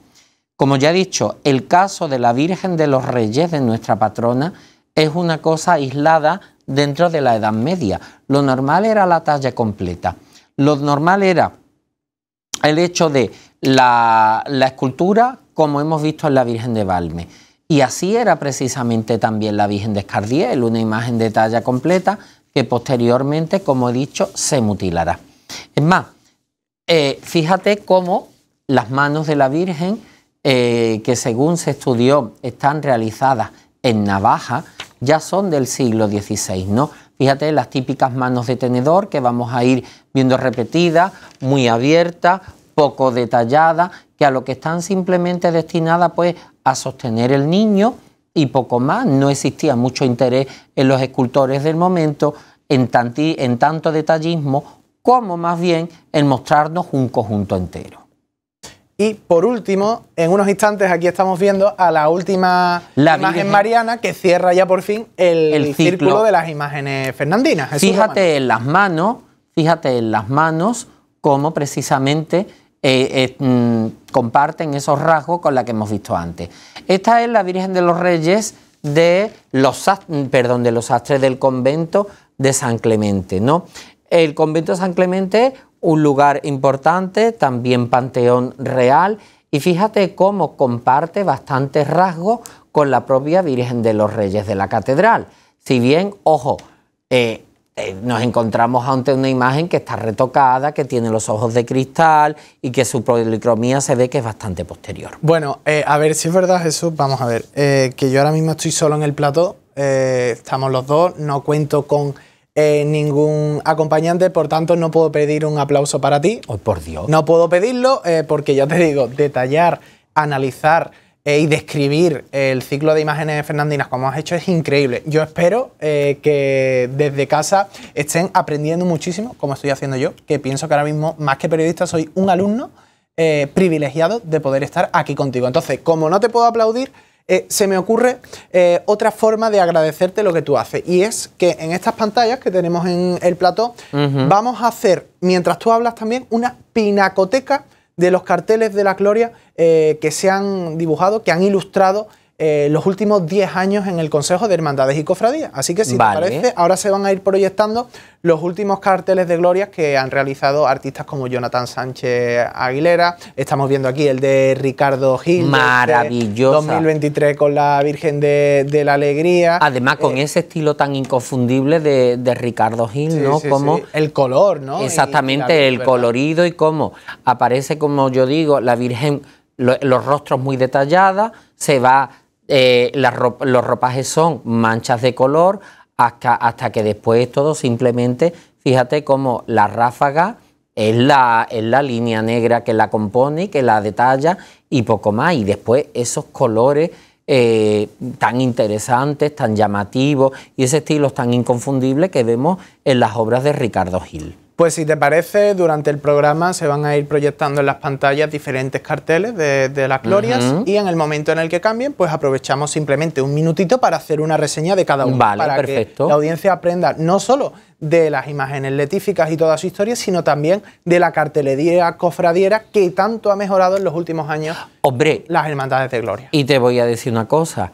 Como ya he dicho, el caso de la Virgen de los Reyes, de nuestra patrona, es una cosa aislada dentro de la Edad Media. Lo normal era la talla completa. Lo normal era el hecho de la, escultura como hemos visto en la Virgen de Valme. Y así era precisamente también la Virgen de Escardiel, una imagen de talla completa que posteriormente, como he dicho, se mutilará. Es más, eh, fíjate cómo las manos de la Virgen, eh, que según se estudió están realizadas en navaja, ya son del siglo XVI, ¿no? Fíjate las típicas manos de tenedor que vamos a ir viendo repetidas, muy abiertas, poco detallada, que a lo que están simplemente destinadas pues a sostener el niño y poco más. No existía mucho interés en los escultores del momento en, en tanto detallismo como más bien en mostrarnos un conjunto entero. Y por último, en unos instantes aquí estamos viendo a la última imagen mariana que cierra ya por fin el, círculo de las imágenes fernandinas. fíjate en las manos, fíjate en las manos cómo precisamente eh, eh, mm, comparten esos rasgos con la que hemos visto antes. Esta es la Virgen de los Reyes de los, perdón, de los astres del convento de San Clemente. ¿no? El convento de San Clemente, un lugar importante, también panteón real, y fíjate cómo comparte bastantes rasgos con la propia Virgen de los Reyes de la Catedral. Si bien, ojo, eh, eh, nos encontramos ante una imagen que está retocada, que tiene los ojos de cristal y que su policromía se ve que es bastante posterior. Bueno, eh, a ver si es verdad, Jesús. Vamos a ver, eh, que yo ahora mismo estoy solo en el plató, estamos los dos, no cuento con ningún acompañante, por tanto no puedo pedir un aplauso para ti. Oh, por Dios. No puedo pedirlo porque ya te digo, detallar, analizar eh, y describir el ciclo de imágenes fernandinas como has hecho es increíble. Yo espero eh, que desde casa estén aprendiendo muchísimo, como estoy haciendo yo, que pienso que ahora mismo, más que periodista, soy un alumno eh, privilegiado de poder estar aquí contigo. Entonces, como no te puedo aplaudir, se me ocurre otra forma de agradecerte lo que tú haces. Y es que en estas pantallas que tenemos en el plató, vamos a hacer, mientras tú hablas también, una pinacoteca de los carteles de la gloria eh, que se han dibujado, que han ilustrado eh, los últimos 10 años en el Consejo de Hermandades y Cofradías. Así que si te parece, ahora se van a ir proyectando los últimos carteles de gloria que han realizado artistas como Jonathan Sánchez Aguilera. Estamos viendo aquí el de Ricardo Gil. Maravilloso. 2023 con la Virgen de, la Alegría. Además, con eh, ese estilo tan inconfundible de, Ricardo Gil, ¿no? como El color, ¿no? Exactamente, el colorido y cómo aparece, como yo digo, la Virgen, los rostros muy detallados, se va eh, los ropajes son manchas de color hasta, que después todo simplemente, fíjate cómo la ráfaga es la, línea negra que la compone, que la detalla y poco más. Y después esos colores eh, tan interesantes, tan llamativos y ese estilo tan inconfundible que vemos en las obras de Ricardo Gil. Pues si te parece, durante el programa se van a ir proyectando en las pantallas diferentes carteles de, las glorias y en el momento en el que cambien, pues aprovechamos simplemente un minutito para hacer una reseña de cada uno. Vale, para perfecto. Que la audiencia aprenda no solo de las imágenes letíficas y toda su historia, sino también de la cartelería cofradiera que tanto ha mejorado en los últimos años Hombre, las hermandades de gloria. Y te voy a decir una cosa.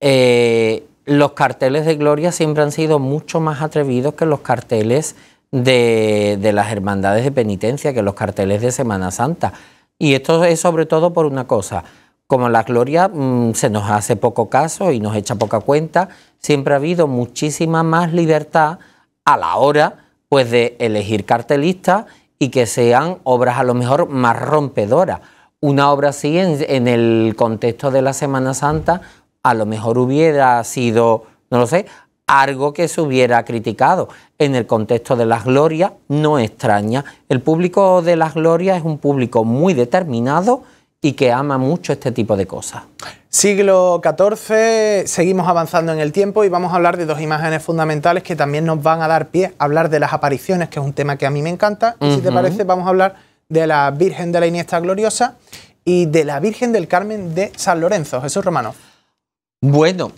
Eh, los carteles de gloria siempre han sido mucho más atrevidos que los carteles de, las hermandades de penitencia, que los carteles de Semana Santa. Y esto es sobre todo por una cosa, como la gloria mm, se nos hace poco caso y nos echa poca cuenta, siempre ha habido muchísima más libertad a la hora pues de elegir cartelistas y que sean obras a lo mejor más rompedoras. Una obra así en, en, el contexto de la Semana Santa a lo mejor hubiera sido, no lo sé, algo que se hubiera criticado. En el contexto de las glorias no extraña. El público de las glorias es un público muy determinado y que ama mucho este tipo de cosas. Siglo XIV, seguimos avanzando en el tiempo y vamos a hablar de dos imágenes fundamentales que también nos van a dar pie a hablar de las apariciones, que es un tema que a mí me encanta. Y si te parece, vamos a hablar de la Virgen de la Iniesta Gloriosa y de la Virgen del Carmen de San Lorenzo, Jesús Romano. Bueno,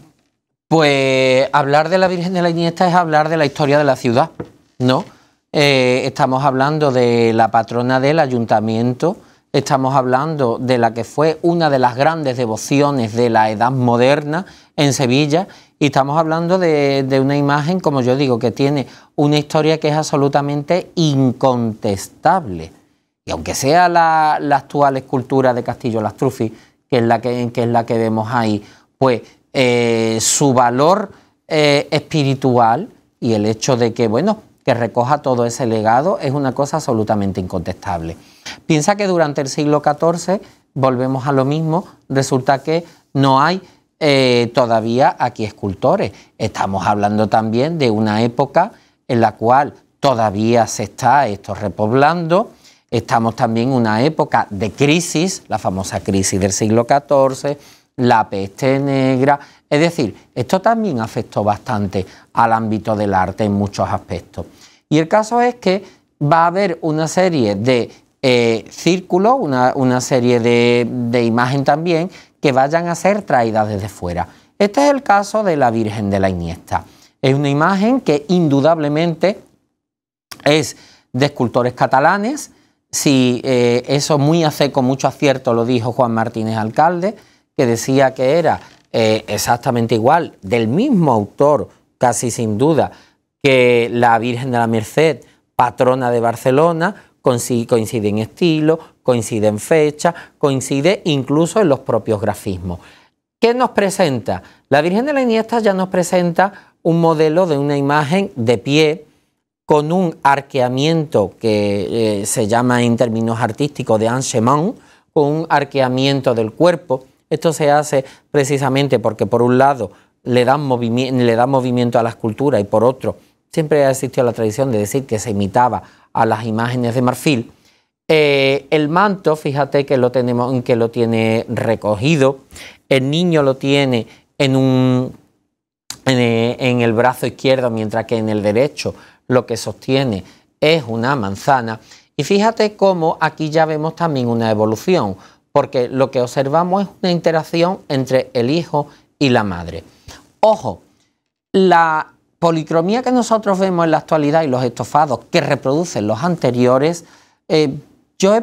pues hablar de la Virgen de la Iniesta es hablar de la historia de la ciudad, ¿no? Eh, estamos hablando de la patrona del ayuntamiento, estamos hablando de la que fue una de las grandes devociones de la edad moderna en Sevilla y estamos hablando de, una imagen, como yo digo, que tiene una historia que es absolutamente incontestable. Y aunque sea la, actual escultura de Castillo Lastrufi, que es la que, que es la que vemos ahí, pues eh, su valor eh, espiritual y el hecho de que, bueno, que recoja todo ese legado es una cosa absolutamente incontestable. Piensa que durante el siglo XIV, volvemos a lo mismo, resulta que no hay eh, todavía aquí escultores. Estamos hablando también de una época en la cual todavía se está esto repoblando. Estamos también en una época de crisis, la famosa crisis del siglo XIV, la peste negra. Es decir, esto también afectó bastante al ámbito del arte en muchos aspectos. Y el caso es que va a haber una serie de eh, círculos, una, serie de, de imagen también, que vayan a ser traídas desde fuera. Este es el caso de la Virgen de la Iniesta. Es una imagen que indudablemente es de escultores catalanes. Si eh, eso muy hace con mucho acierto lo dijo Juan Martínez Alcalde, que decía que era eh, exactamente igual, del mismo autor, casi sin duda, que la Virgen de la Merced, patrona de Barcelona, coincide en estilo, coincide en fecha, coincide incluso en los propios grafismos. ¿Qué nos presenta? La Virgen de la Iniesta ya nos presenta un modelo de una imagen de pie con un arqueamiento que eh, se llama en términos artísticos de Anchemont... con un arqueamiento del cuerpo, esto se hace precisamente porque por un lado le dan, movimiento a la escultura y por otro siempre ha existido la tradición de decir que se imitaba a las imágenes de marfil. Eh, el manto, fíjate que lo, tenemos, que lo tiene recogido, el niño lo tiene en, un, eh, en el brazo izquierdo, mientras que en el derecho lo que sostiene es una manzana. Y fíjate cómo aquí ya vemos también una evolución, porque lo que observamos es una interacción entre el hijo y la madre. Ojo, la policromía que nosotros vemos en la actualidad y los estofados que reproducen los anteriores, eh, yo,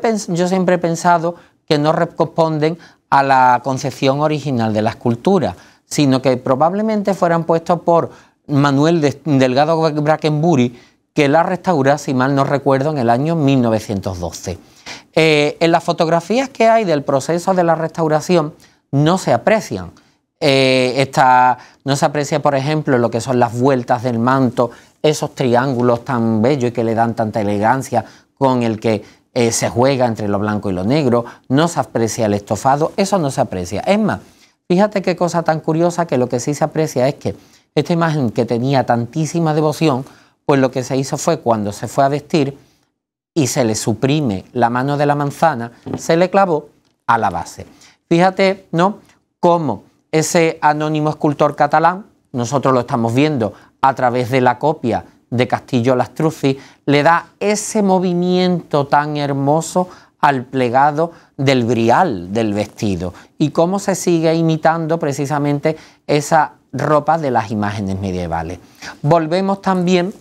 siempre he pensado que no corresponden a la concepción original de la escultura, sino que probablemente fueran puestos por Manuel Delgado Brackenbury, que la restaura, si mal no recuerdo, en el año 1912. Eh, en las fotografías que hay del proceso de la restauración no se aprecian. Eh, no se aprecia, por ejemplo, lo que son las vueltas del manto, esos triángulos tan bellos y que le dan tanta elegancia con el que eh, se juega entre lo blanco y lo negro, no se aprecia el estofado, eso no se aprecia. Es más, fíjate qué cosa tan curiosa que lo que sí se aprecia es que esta imagen que tenía tantísima devoción, pues lo que se hizo fue cuando se fue a vestir, y se le suprime la mano de la manzana, se le clavó a la base. Fíjate, ¿no? Cómo ese anónimo escultor catalán, nosotros lo estamos viendo a través de la copia de Castillo Lastruzzi, le da ese movimiento tan hermoso al plegado del brial del vestido y cómo se sigue imitando precisamente esa ropa de las imágenes medievales. Volvemos también,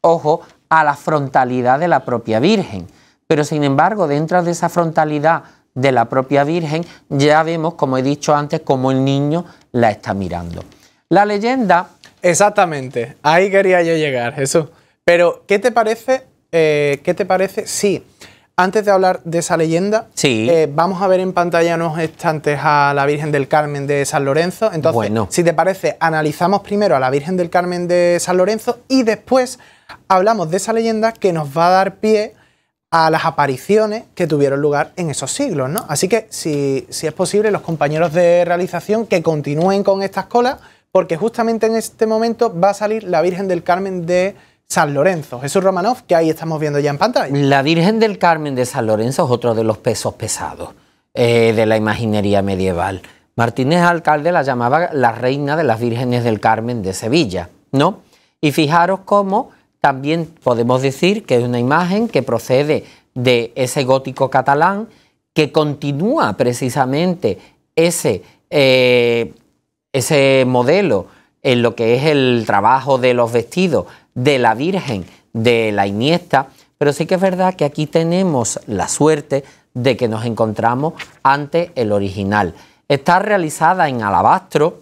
ojo, a la frontalidad de la propia Virgen. Pero sin embargo, dentro de esa frontalidad de la propia Virgen, ya vemos, como he dicho antes, cómo el niño la está mirando. La leyenda... Exactamente, ahí quería yo llegar, Jesús. Pero, ¿qué te parece? Eh, ¿Qué te parece? Sí. Antes de hablar de esa leyenda, eh, vamos a ver en pantalla unos estantes a la Virgen del Carmen de San Lorenzo. Entonces, si te parece, analizamos primero a la Virgen del Carmen de San Lorenzo y después hablamos de esa leyenda que nos va a dar pie a las apariciones que tuvieron lugar en esos siglos, Así que, si, si es posible, los compañeros de realización que continúen con estas colas, porque justamente en este momento va a salir la Virgen del Carmen de San Lorenzo. Jesús Romanov, que ahí estamos viendo ya en pantalla. La Virgen del Carmen de San Lorenzo es otro de los pesos pesados eh, de la imaginería medieval. Martínez Alcalde la llamaba la reina de las vírgenes del Carmen de Sevilla, ¿no? Y fijaros cómo también podemos decir que es una imagen que procede de ese gótico catalán que continúa precisamente ese, eh, ese modelo en lo que es el trabajo de los vestidos de la Virgen de la Iniesta, pero sí que es verdad que aquí tenemos la suerte de que nos encontramos ante el original. Está realizada en alabastro,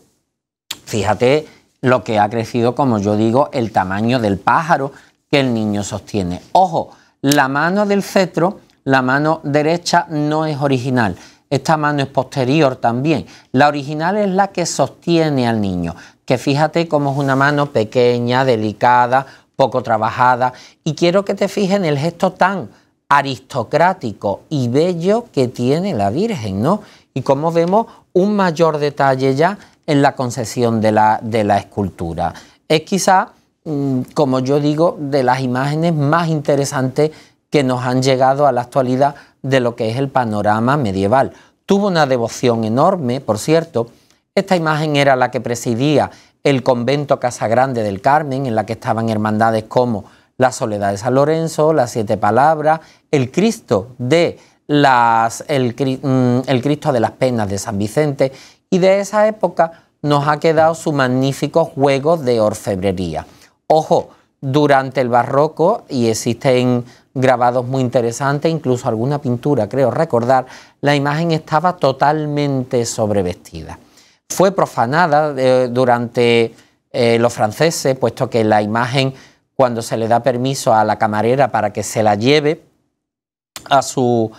fíjate lo que ha crecido, como yo digo, el tamaño del pájaro que el niño sostiene. Ojo, la mano del cetro, la mano derecha no es original, esta mano es posterior también. La original es la que sostiene al niño que fíjate cómo es una mano pequeña, delicada, poco trabajada, y quiero que te fijes en el gesto tan aristocrático y bello que tiene la Virgen, ¿no? Y como vemos un mayor detalle ya en la concesión de la, de la escultura. Es quizá, mm, como yo digo, de las imágenes más interesantes que nos han llegado a la actualidad de lo que es el panorama medieval. Tuvo una devoción enorme, por cierto, esta imagen era la que presidía el convento Casa Grande del Carmen, en la que estaban hermandades como la Soledad de San Lorenzo, las Siete Palabras, el Cristo de las, mm, el, Cristo de las Penas de San Vicente, y de esa época nos ha quedado su magnífico juego de orfebrería. Ojo, durante el barroco, y existen grabados muy interesantes, incluso alguna pintura, creo recordar, la imagen estaba totalmente sobrevestida fue profanada eh, durante eh, los franceses, puesto que la imagen, cuando se le da permiso a la camarera para que se la lleve a su,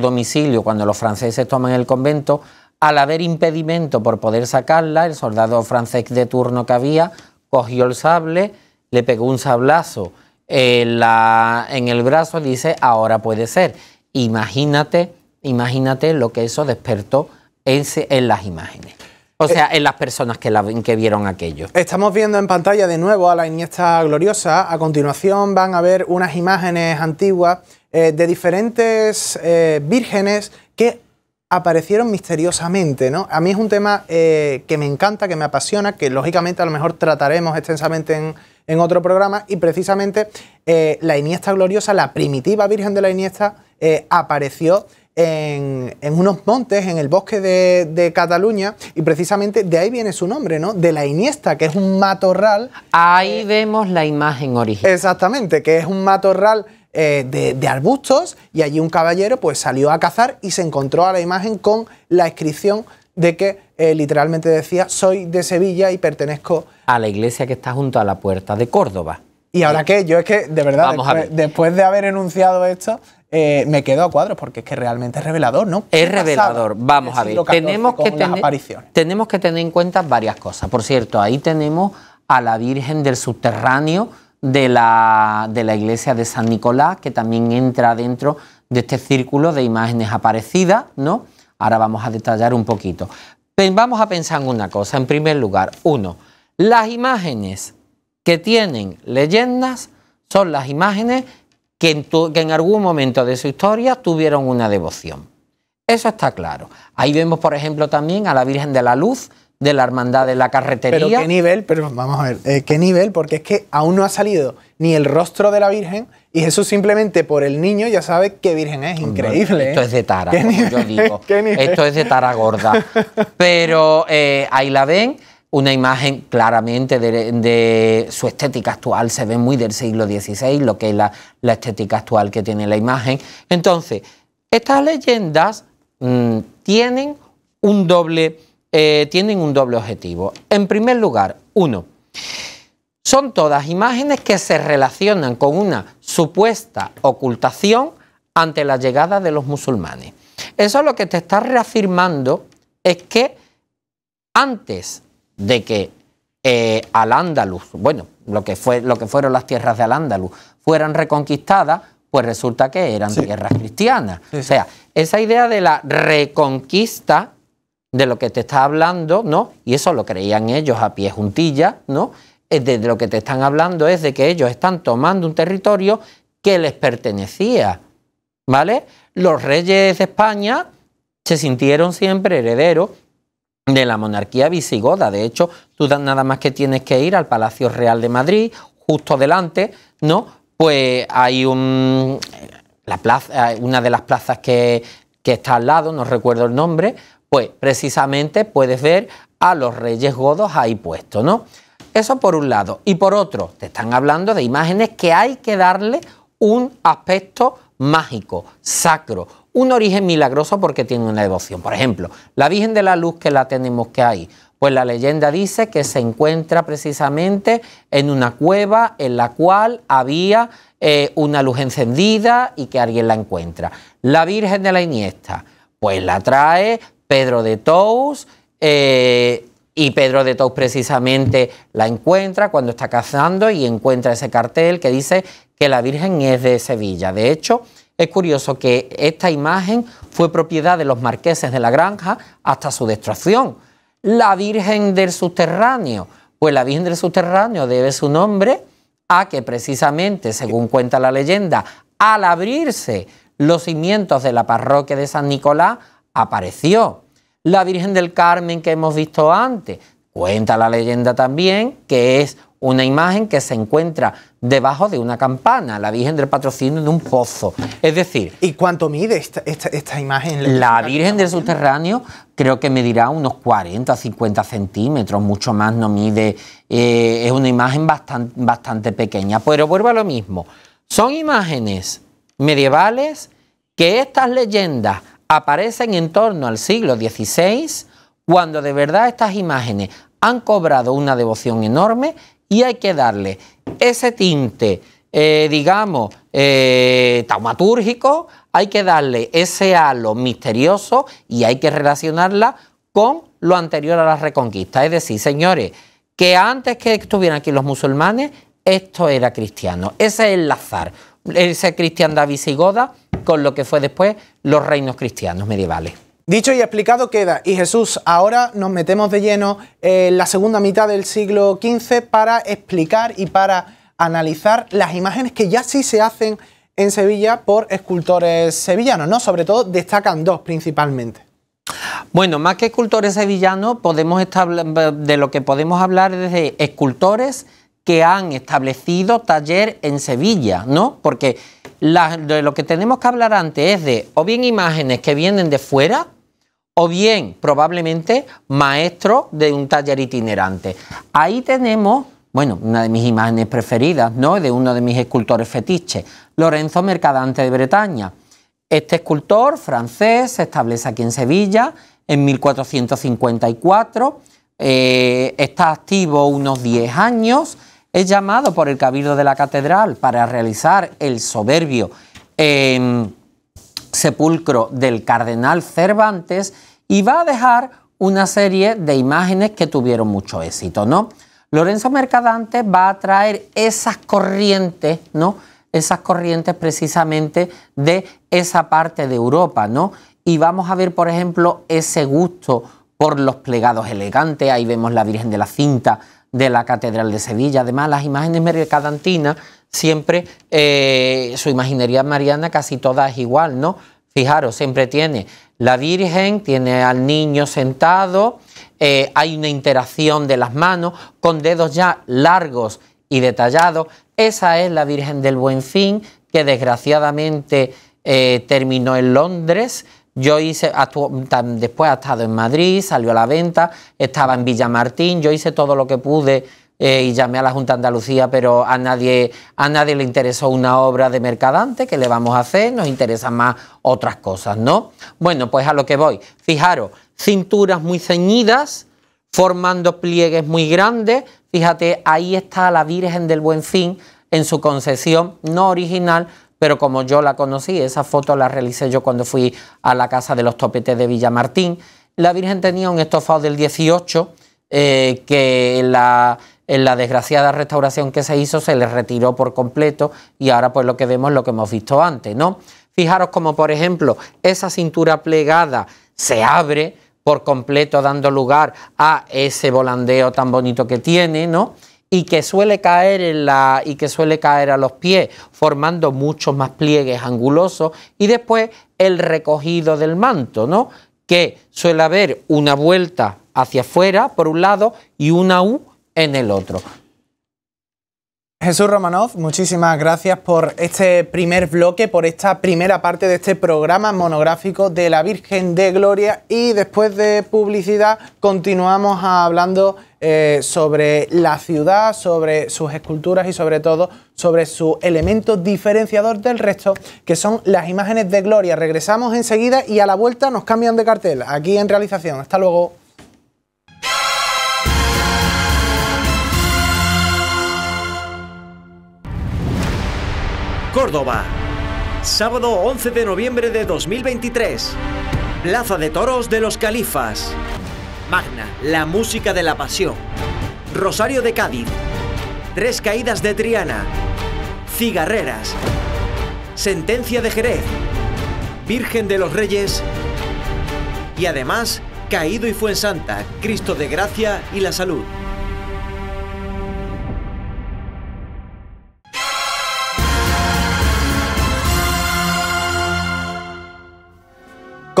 domicilio, cuando los franceses toman el convento, al haber impedimento por poder sacarla, el soldado francés de turno que había cogió el sable, le pegó un sablazo en, el brazo, y dice, ahora puede ser. Imagínate, imagínate lo que eso despertó en, en las imágenes. O eh, sea, en las personas que, vieron aquello. Estamos viendo en pantalla de nuevo a la Iniesta gloriosa. A continuación van a ver unas imágenes antiguas eh, de diferentes eh, vírgenes que aparecieron misteriosamente, ¿no? A mí es un tema que me encanta, que me apasiona, que lógicamente a lo mejor trataremos extensamente en, en otro programa y precisamente la Iniesta gloriosa, la primitiva Virgen de la Iniesta, apareció en, unos montes, en el bosque de, Cataluña, y precisamente de ahí viene su nombre, ¿no? De la Iniesta, que es un matorral. Ahí eh, vemos la imagen original. Exactamente, que es un matorral. Eh, de, arbustos y allí un caballero pues salió a cazar y se encontró a la imagen con la inscripción de que eh, literalmente decía soy de Sevilla y pertenezco a la iglesia que está junto a la puerta de Córdoba. ¿Y ahora qué? Yo es que, de verdad, después, de haber enunciado esto, eh, me quedo a cuadros porque es que realmente es revelador, ¿no? Es revelador. Vamos a ver, tenemos que, tener, tenemos que tener en cuenta varias cosas. Por cierto, ahí tenemos a la Virgen del Subterráneo de la, de la iglesia de San Nicolás, que también entra dentro de este círculo de imágenes aparecidas, ¿no? Ahora vamos a detallar un poquito. Vamos a pensar en una cosa. En primer lugar, uno, las imágenes que tienen leyendas son las imágenes que en, algún momento de su historia tuvieron una devoción. Eso está claro. Ahí vemos, por ejemplo, también a la Virgen de la Luz de la Hermandad de la Carretería. Pero qué nivel, pero vamos a ver, eh, qué nivel, porque es que aún no ha salido ni el rostro de la Virgen y Jesús simplemente por el niño ya sabe qué Virgen es, increíble. esto ¿eh? es de Tara, yo digo. Esto es de Tara gorda. Pero eh, ahí la ven una imagen claramente de, su estética actual, se ve muy del siglo XVI, lo que es la, estética actual que tiene la imagen. Entonces, estas leyendas mm, tienen, un doble, eh, tienen un doble objetivo. En primer lugar, uno, son todas imágenes que se relacionan con una supuesta ocultación ante la llegada de los musulmanes. Eso lo que te está reafirmando es que antes de que eh, al Andaluz bueno, lo que, fue, lo que fueron las tierras de al Ándalus, fueran reconquistadas, pues resulta que eran tierras cristianas. O sea, esa idea de la reconquista de lo que te está hablando, ¿no? Y eso lo creían ellos a pie juntilla, ¿no? Eh, de lo que te están hablando es de que ellos están tomando un territorio que les pertenecía, ¿vale? Los reyes de España se sintieron siempre herederos de la monarquía visigoda. De hecho, tú nada más que tienes que ir al Palacio Real de Madrid, justo delante, ¿no? Pues hay plaza, una de las plazas que, que está al lado, no recuerdo el nombre, pues precisamente puedes ver a los reyes godos ahí puestos, ¿no? Eso por un lado. Y por otro, te están hablando de imágenes que hay que darle un aspecto mágico, sacro, un origen milagroso porque tiene una devoción. Por ejemplo, la Virgen de la Luz que la tenemos que hay, pues la leyenda dice que se encuentra precisamente en una cueva en la cual había eh, una luz encendida y que alguien la encuentra. La Virgen de la Iniesta, pues la trae Pedro de Tous. Eh, y Pedro de Tous precisamente la encuentra cuando está cazando y encuentra ese cartel que dice que la Virgen es de Sevilla. De hecho, es curioso que esta imagen fue propiedad de los marqueses de la granja hasta su destrucción. La Virgen del Subterráneo, pues la Virgen del Subterráneo debe su nombre a que precisamente, según cuenta la leyenda, al abrirse los cimientos de la parroquia de San Nicolás, apareció. La Virgen del Carmen que hemos visto antes Cuenta la leyenda también que es una imagen que se encuentra debajo de una campana, la Virgen del Patrocinio en un pozo. Es decir... ¿Y cuánto mide esta, imagen? La Virgen del Subterráneo creo que medirá unos 40 50 centímetros, mucho más no mide. Eh, es una imagen bastante, bastante pequeña, pero vuelvo a lo mismo. Son imágenes medievales que estas leyendas aparecen en torno al siglo XVI, cuando de verdad estas imágenes han cobrado una devoción enorme y hay que darle ese tinte, eh, digamos, eh, taumatúrgico, hay que darle ese halo misterioso y hay que relacionarla con lo anterior a la reconquista. Es decir, señores, que antes que estuvieran aquí los musulmanes, esto era cristiano. Ese es el azar, ese cristiandad visigoda con lo que fue después los reinos cristianos medievales. Dicho y explicado queda. Y Jesús, ahora nos metemos de lleno en la segunda mitad del siglo XV para explicar y para analizar las imágenes que ya sí se hacen en Sevilla por escultores sevillanos, ¿no? Sobre todo destacan dos principalmente. Bueno, más que escultores sevillanos, podemos de lo que podemos hablar es de escultores que han establecido taller en Sevilla, ¿no? Porque de lo que tenemos que hablar antes es de o bien imágenes que vienen de fuera o bien probablemente maestro de un taller itinerante. Ahí tenemos, bueno, una de mis imágenes preferidas, ¿no? De uno de mis escultores fetiches, Lorenzo Mercadante de Bretaña. Este escultor francés se establece aquí en Sevilla en 1454, eh, está activo unos 10 años es llamado por el Cabildo de la Catedral para realizar el soberbio em, sepulcro del cardenal Cervantes y va a dejar una serie de imágenes que tuvieron mucho éxito, ¿no? Lorenzo Mercadante va a traer esas corrientes, ¿no? Esas corrientes precisamente de esa parte de Europa, ¿no? Y vamos a ver, por ejemplo, ese gusto por los plegados elegantes, ahí vemos la Virgen de la Cinta de la Catedral de Sevilla. Además, las imágenes mercadantinas, siempre eh, su imaginería mariana casi toda es igual, ¿no? Fijaros, siempre tiene la Virgen, tiene al niño sentado, eh, hay una interacción de las manos con dedos ya largos y detallados. Esa es la Virgen del Buen Fin, que desgraciadamente eh, terminó en Londres yo hice, después ha estado en Madrid, salió a la venta, estaba en Villamartín, yo hice todo lo que pude eh, y llamé a la Junta de Andalucía, pero a nadie, a nadie le interesó una obra de mercadante, ¿qué le vamos a hacer? Nos interesan más otras cosas, ¿no? Bueno, pues a lo que voy. Fijaros, cinturas muy ceñidas, formando pliegues muy grandes. Fíjate, ahí está la Virgen del Buen Fin en su concesión no original, pero como yo la conocí, esa foto la realicé yo cuando fui a la casa de los topetes de Villamartín. La Virgen tenía un estofado del 18 eh, que la, en la desgraciada restauración que se hizo se le retiró por completo y ahora pues lo que vemos es lo que hemos visto antes, ¿no? Fijaros como por ejemplo esa cintura plegada se abre por completo dando lugar a ese volandeo tan bonito que tiene, ¿no? y que suele caer y que suele caer a los pies, formando muchos más pliegues angulosos y después el recogido del manto, ¿no? Que suele haber una vuelta hacia afuera por un lado y una U en el otro. Jesús Romanov, muchísimas gracias por este primer bloque, por esta primera parte de este programa monográfico de la Virgen de Gloria y después de publicidad continuamos hablando eh, sobre la ciudad, sobre sus esculturas y sobre todo sobre su elemento diferenciador del resto, que son las imágenes de Gloria. Regresamos enseguida y a la vuelta nos cambian de cartel aquí en realización. Hasta luego. Córdoba. Sábado 11 de noviembre de 2023. Plaza de Toros de los Califas. Magna, la música de la pasión. Rosario de Cádiz. Tres caídas de Triana. Cigarreras. Sentencia de Jerez. Virgen de los Reyes. Y además, Caído y Fuensanta, Cristo de Gracia y la Salud.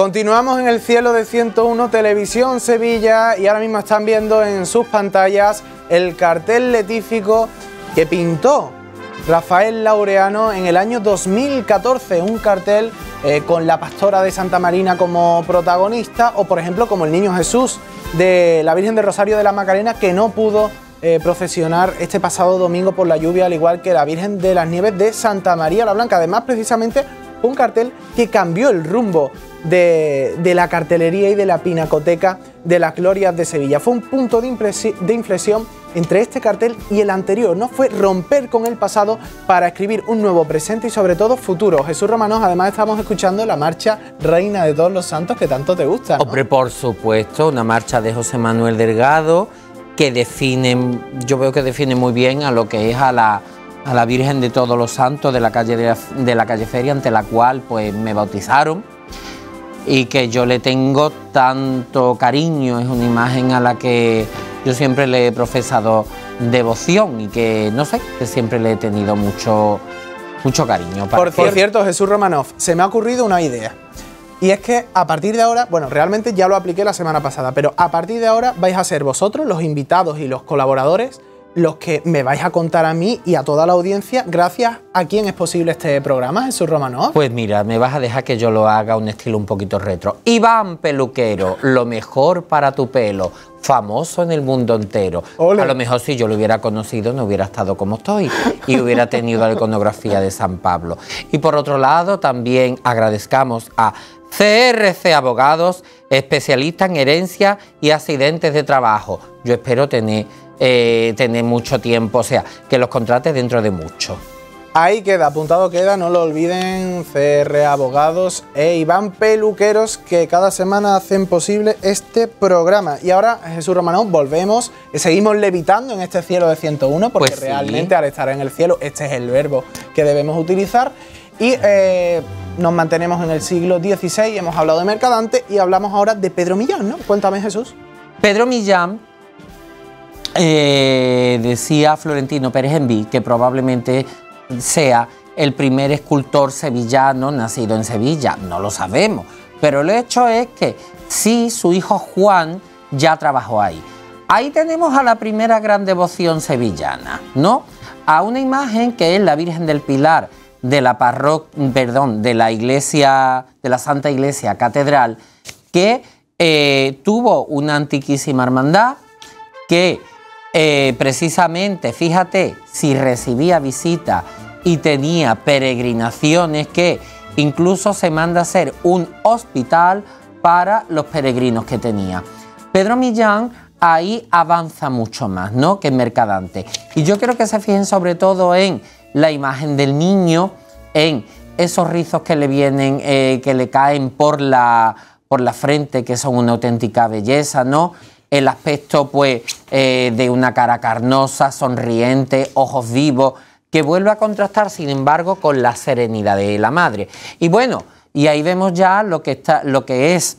Continuamos en el cielo de 101 Televisión Sevilla y ahora mismo están viendo en sus pantallas el cartel letífico que pintó Rafael Laureano en el año 2014, un cartel eh, con la pastora de Santa Marina como protagonista o por ejemplo como el Niño Jesús de la Virgen de Rosario de la Macarena que no pudo eh, procesionar este pasado domingo por la lluvia, al igual que la Virgen de las Nieves de Santa María la Blanca. Además, precisamente, un cartel que cambió el rumbo de, la cartelería y de la pinacoteca de las glorias de Sevilla. Fue un punto de, inflexión entre este cartel y el anterior, ¿no? Fue romper con el pasado para escribir un nuevo presente y sobre todo futuro. Jesús Romanos, además estamos escuchando la marcha Reina de todos los Santos que tanto te gusta. Hombre, por supuesto, una marcha de José Manuel Delgado que define, yo veo que define muy bien a lo que es a la, a la Virgen de todos los Santos de la calle, de la, de calle Feria, ante la cual pues me bautizaron y que yo le tengo tanto cariño, es una imagen a la que yo siempre le he profesado devoción y que, no sé, que siempre le he tenido mucho, mucho cariño. Por, cierto, Jesús Romanov, se me ha ocurrido una idea. Y es que a partir de ahora, bueno, realmente ya lo apliqué la semana pasada, pero a partir de ahora vais a ser vosotros, los invitados y los colaboradores, los que me vais a contar a mí y a toda la audiencia gracias a quién es posible este programa, Jesús Romano. Pues mira, me vas a dejar que yo lo haga un estilo un poquito retro. Iván Peluquero, lo mejor para tu pelo, famoso en el mundo entero. A lo mejor si yo lo hubiera conocido no hubiera estado como estoy y hubiera tenido la iconografía de San Pablo. Y por otro lado, también agradezcamos a CRC Abogados, especialistas en herencia y accidentes de trabajo. Yo espero tener eh, tener mucho tiempo, o sea, que los contrates dentro de mucho. Ahí queda, apuntado queda, no lo olviden, CR Abogados e Iván Peluqueros que cada semana hacen posible este programa. Y ahora, Jesús Romano, volvemos, seguimos levitando en este cielo de 101 porque pues realmente al estar en el cielo, este es el verbo que debemos utilizar. Y eh, nos mantenemos en el siglo XVI, hemos hablado de Mercadante y hablamos ahora de Pedro Millán, ¿no? Cuéntame, Jesús. Pedro Millán eh, decía Florentino Pérez Enví que probablemente sea el primer escultor sevillano nacido en Sevilla, no lo sabemos, pero el hecho es que sí, su hijo Juan ya trabajó ahí. Ahí tenemos a la primera gran devoción sevillana, ¿no? A una imagen que es la Virgen del Pilar de la parroquia, perdón, de la iglesia, de la Santa Iglesia Catedral, que eh, tuvo una antiquísima hermandad que eh, precisamente, fíjate, si recibía visita y tenía peregrinaciones que incluso se manda a hacer un hospital para los peregrinos que tenía. Pedro Millán ahí avanza mucho más, ¿no? Que Mercadante. Y yo quiero que se fijen sobre todo en la imagen del niño, en esos rizos que le vienen, eh, que le caen por la, por la frente, que son una auténtica belleza, ¿no? el aspecto pues eh, de una cara carnosa, sonriente, ojos vivos, que vuelve a contrastar sin embargo con la serenidad de la madre. Y bueno, y ahí vemos ya lo que, está, lo que es,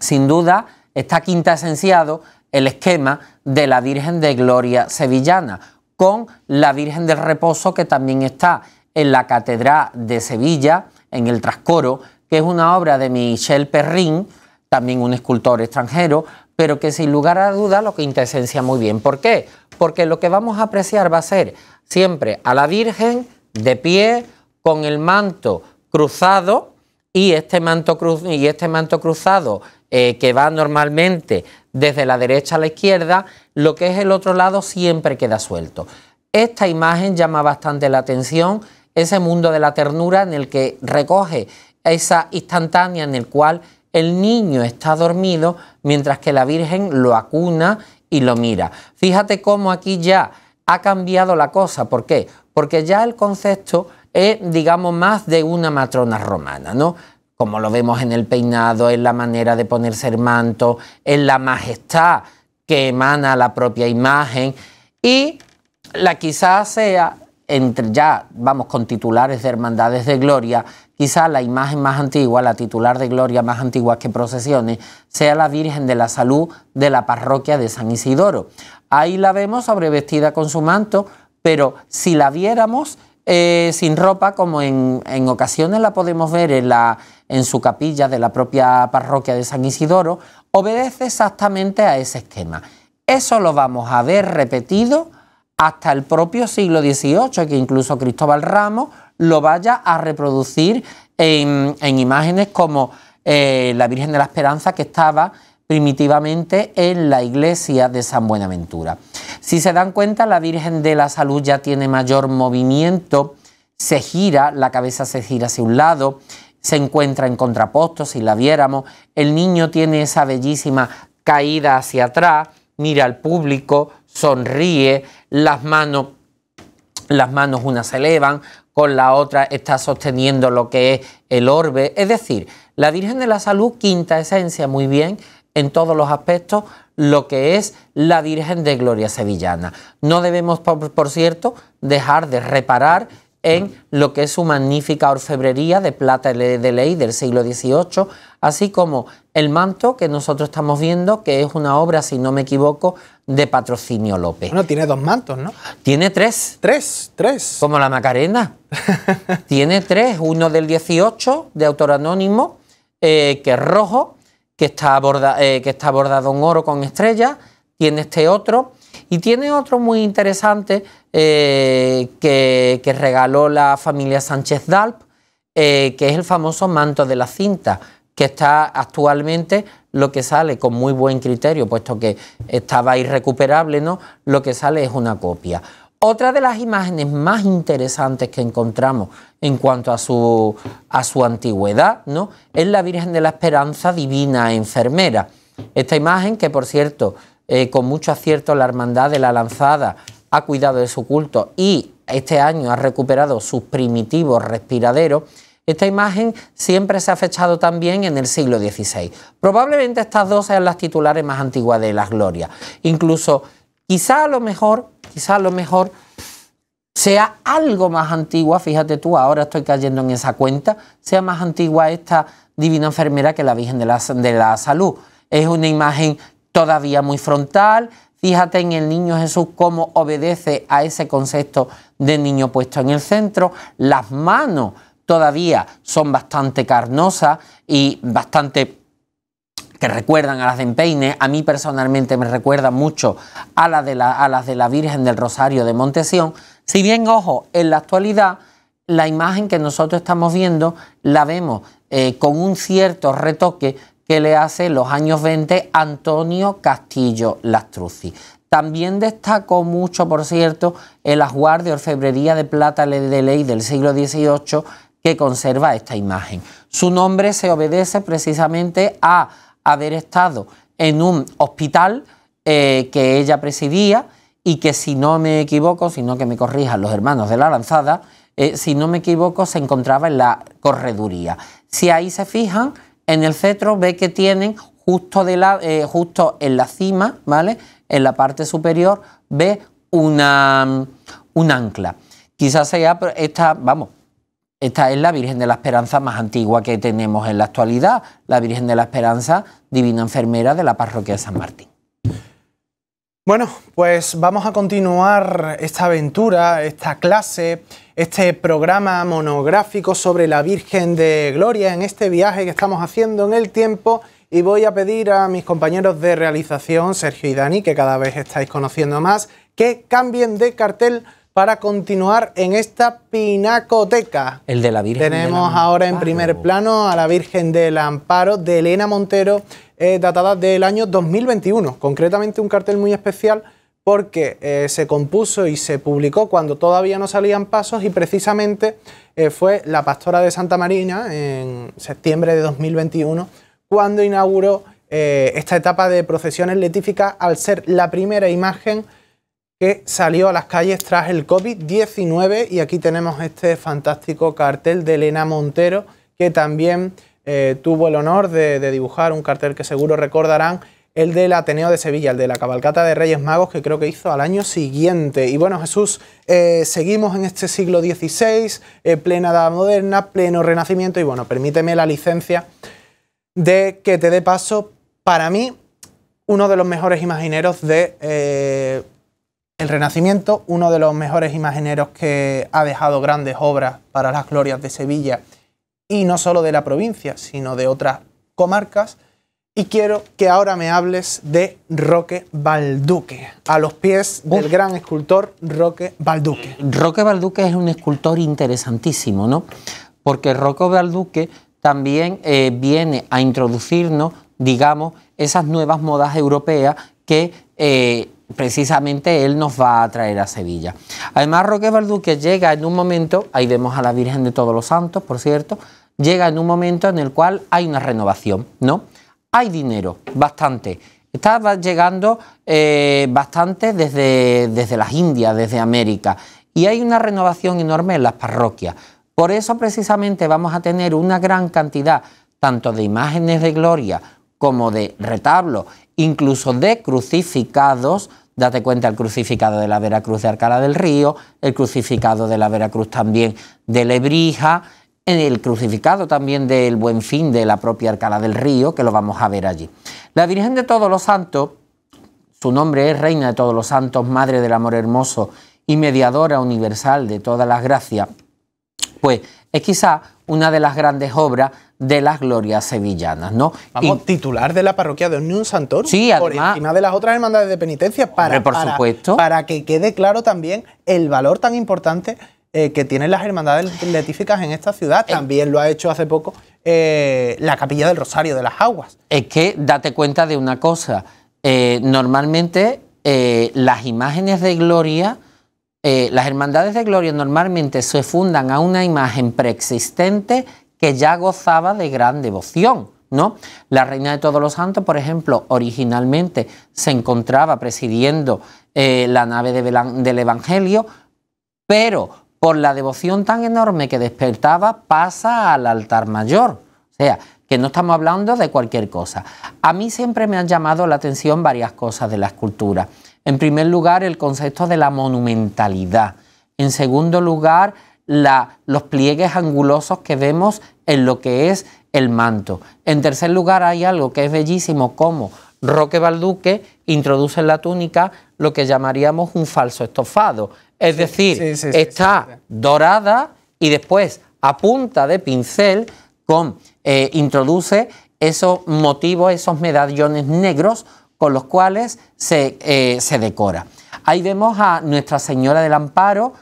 sin duda, está quinta esenciado el esquema de la Virgen de Gloria Sevillana, con la Virgen del Reposo que también está en la Catedral de Sevilla, en el Trascoro, que es una obra de Michel Perrin, también un escultor extranjero, pero que sin lugar a duda lo quintesencia muy bien. ¿Por qué? Porque lo que vamos a apreciar va a ser siempre a la Virgen de pie, con el manto cruzado, y este manto, cruz, y este manto cruzado eh, que va normalmente desde la derecha a la izquierda, lo que es el otro lado siempre queda suelto. Esta imagen llama bastante la atención, ese mundo de la ternura en el que recoge esa instantánea en el cual el niño está dormido mientras que la Virgen lo acuna y lo mira. Fíjate cómo aquí ya ha cambiado la cosa. ¿Por qué? Porque ya el concepto es, digamos, más de una matrona romana, ¿no? Como lo vemos en el peinado, en la manera de ponerse el manto, en la majestad que emana la propia imagen. Y la quizás sea entre ya, vamos, con titulares de hermandades de gloria, quizá la imagen más antigua, la titular de gloria más antigua que procesiones, sea la Virgen de la Salud de la parroquia de San Isidoro. Ahí la vemos sobrevestida con su manto, pero si la viéramos eh, sin ropa, como en, ocasiones la podemos ver en su capilla de la propia parroquia de San Isidoro, obedece exactamente a ese esquema. Eso lo vamos a ver repetido hasta el propio siglo XVIII, que incluso Cristóbal Ramos lo vaya a reproducir en, imágenes como eh, la Virgen de la Esperanza que estaba primitivamente en la iglesia de San Buenaventura. Si se dan cuenta, la Virgen de la Salud ya tiene mayor movimiento, se gira, la cabeza se gira hacia un lado, se encuentra en contraposto, si la viéramos, el niño tiene esa bellísima caída hacia atrás, mira al público, sonríe, las manos, las manos una se elevan, con la otra está sosteniendo lo que es el orbe. Es decir, la Virgen de la Salud, quinta esencia, muy bien, en todos los aspectos, lo que es la Virgen de Gloria Sevillana. No debemos, por, cierto, dejar de reparar en lo que es su magnífica orfebrería de plata de ley del siglo XVIII, así como el manto que nosotros estamos viendo, que es una obra, si no me equivoco, de Patrocinio López. Bueno, tiene dos mantos, ¿no? Tiene tres. Tres, tres. Como la Macarena. tiene tres, uno del 18, de autor anónimo, eh, que es rojo, que está, eh, que está bordado en oro con estrellas, tiene este otro, y tiene otro muy interesante eh, que, que, regaló la familia Sánchez Dalp, que es el famoso manto de la cinta, que está actualmente lo que sale con muy buen criterio, puesto que estaba irrecuperable, ¿no? Lo que sale es una copia. Otra de las imágenes más interesantes que encontramos en cuanto a su, a su antigüedad, ¿no? Es la Virgen de la Esperanza Divina Enfermera. Esta imagen, que por cierto, eh, con mucho acierto la Hermandad de la Lanzada ha cuidado de su culto y este año ha recuperado sus primitivos respiraderos, esta imagen siempre se ha fechado también en el siglo XVI. Probablemente estas dos sean las titulares más antiguas de las glorias. Incluso, quizá a lo mejor, quizá a lo mejor sea algo más antigua, fíjate tú, ahora estoy cayendo en esa cuenta, sea más antigua esta divina enfermera que la Virgen de la, de la Salud. Es una imagen todavía muy frontal, Fíjate en el niño Jesús cómo obedece a ese concepto de niño puesto en el centro. Las manos todavía son bastante carnosas y bastante que recuerdan a las de empeine, a mí personalmente me recuerda mucho a, la de a las de la Virgen del Rosario de Montesión, si bien, ojo, en la actualidad la imagen que nosotros estamos viendo la vemos eh, con un cierto retoque que le hace los años 20 Antonio Castillo Lastruzzi. También destacó mucho, por cierto, el ajuar orfebrería de plata de ley del siglo XVIII que conserva esta imagen. Su nombre se obedece precisamente a haber estado en un hospital eh, que ella presidía y que si no me equivoco, sino que me corrijan los hermanos de la lanzada, eh, si no me equivoco, se encontraba en la correduría. Si ahí se fijan, en el cetro ve que tienen justo, de eh, justo en la cima, ¿vale? En la parte superior ve una, mm, un ancla. Quizás sea esta, vamos, esta es la Virgen de la Esperanza más antigua que tenemos en la actualidad, la Virgen de la Esperanza, divina enfermera de la parroquia de San Martín. Bueno, pues vamos a continuar esta aventura, esta clase, este programa monográfico sobre la Virgen de Gloria en este viaje que estamos haciendo en el tiempo y voy a pedir a mis compañeros de realización, Sergio y Dani, que cada vez estáis conociendo más, que cambien de cartel para continuar en esta pinacoteca. El de la Virgen. Tenemos ahora en primer plano a la Virgen del Amparo de Elena Montero, eh, datada del año 2021. Concretamente un cartel muy especial porque eh, se compuso y se publicó cuando todavía no salían pasos y precisamente eh, fue la pastora de Santa Marina en septiembre de 2021 cuando inauguró esta etapa de procesiones letíficas al ser la primera imagen que salió a las calles tras el COVID-19 y aquí tenemos este fantástico cartel de Elena Montero que también eh, tuvo el honor de, dibujar un cartel que seguro recordarán, el del Ateneo de Sevilla, el de la cabalcata de Reyes Magos que creo que hizo al año siguiente. Y bueno Jesús, eh, seguimos en este siglo XVI, eh, plena edad moderna, pleno renacimiento y bueno, permíteme la licencia de que te dé paso para mí uno de los mejores imagineros de el Renacimiento, uno de los mejores imagineros que ha dejado grandes obras para las glorias de Sevilla y no solo de la provincia, sino de otras comarcas. Y quiero que ahora me hables de Roque Balduque, a los pies del gran escultor Roque Balduque. Roque Balduque es un escultor interesantísimo, ¿no? Porque Roque Balduque también eh, viene a introducirnos, digamos, esas nuevas modas europeas que eh, precisamente él nos va a traer a Sevilla. Además, Roque Balduque llega en un momento, ahí vemos a la Virgen de Todos los Santos, por cierto, llega en un momento en el cual hay una renovación, ¿no? Hay dinero, bastante. Está llegando eh, bastante desde, desde las Indias, desde América. Y hay una renovación enorme en las parroquias. Por eso precisamente vamos a tener una gran cantidad tanto de imágenes de gloria como de retablos incluso de crucificados. Date cuenta el crucificado de la Veracruz de Arcala del Río, el crucificado de la Veracruz también de Lebrija, el crucificado también del Buen Fin de la propia Arcala del Río, que lo vamos a ver allí. La Virgen de Todos los Santos, su nombre es Reina de Todos los Santos, Madre del Amor Hermoso y Mediadora Universal de todas las gracias, pues es quizá una de las grandes obras de las glorias sevillanas, ¿no? Vamos, titular de la parroquia de Unión Santor, sí, por encima de las otras hermandades de penitencia, para, supuesto. para que quede claro también el valor tan importante eh, que tienen las hermandades letíficas en esta ciudad. Eh. También lo ha hecho hace poco eh, la capilla del Rosario de las Aguas. Es que date cuenta de una cosa. normalmente las imágenes de gloria, las hermandades de gloria normalmente se fundan a una imagen preexistente que ya gozaba de gran devoción. ¿no? La Reina de Todos los Santos, por ejemplo, originalmente se encontraba presidiendo eh, la nave del Evangelio, pero por la devoción tan enorme que despertaba pasa al altar mayor. O sea, que no estamos hablando de cualquier cosa. A mí siempre me han llamado la atención varias cosas de la escultura. En primer lugar, el concepto de la monumentalidad. En segundo lugar, los pliegues angulosos que vemos en lo que es el manto. En tercer lugar hay algo que es bellísimo como Roque Balduque introduce en la túnica lo que llamaríamos un falso estofado. Es decir, está dorada y después a punta de pincel con, eh, introduce esos motivos, esos medallones negros con los cuales se, eh, se decora. Ahí vemos a Nuestra Señora del Amparo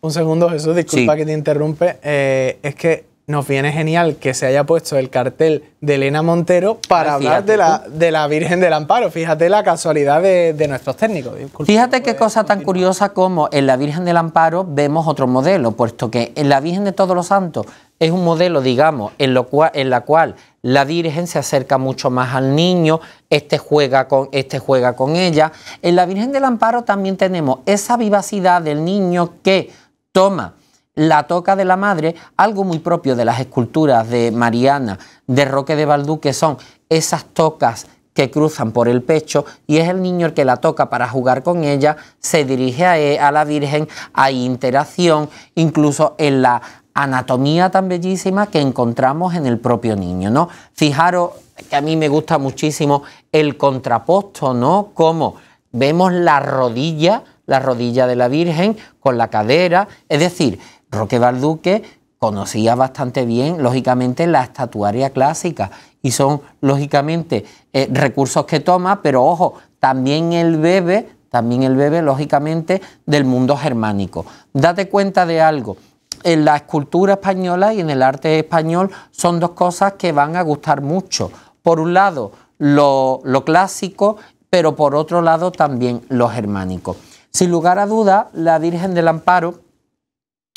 un, segundo, Jesús, disculpa que te interrumpe. Eh, es que nos viene genial que se haya puesto el cartel de Elena Montero para ah, hablar de la, de la, Virgen del Amparo. Fíjate la casualidad de, nuestros técnicos. fíjate qué cosa tan curiosa como en la Virgen del Amparo vemos otro modelo, puesto que en la Virgen de Todos los Santos es un modelo, digamos, en, lo cual, la cual la Virgen se acerca mucho más al niño, este juega, con, este juega con ella. En la Virgen del Amparo también tenemos esa vivacidad del niño que toma la toca de la madre, algo muy propio de las esculturas de Mariana, de Roque de Baldú, que son esas tocas que cruzan por el pecho y es el niño el que la toca para jugar con ella, se dirige a, e, a la Virgen, hay interacción, incluso en la anatomía tan bellísima que encontramos en el propio niño, ¿no? Fijaros que a mí me gusta muchísimo el contraposto, ¿no? ...como... vemos la rodilla, la rodilla de la Virgen con la cadera, es decir, Roque Balduque conocía bastante bien, lógicamente, la estatuaria clásica y son, lógicamente, eh, recursos que toma, pero ojo, también el bebe, también el bebe, lógicamente, del mundo germánico. Date cuenta de algo, en la escultura española y en el arte español son dos cosas que van a gustar mucho. Por un lado, lo, clásico, pero por otro lado también lo germánico. Sin lugar a dudas, la Virgen del Amparo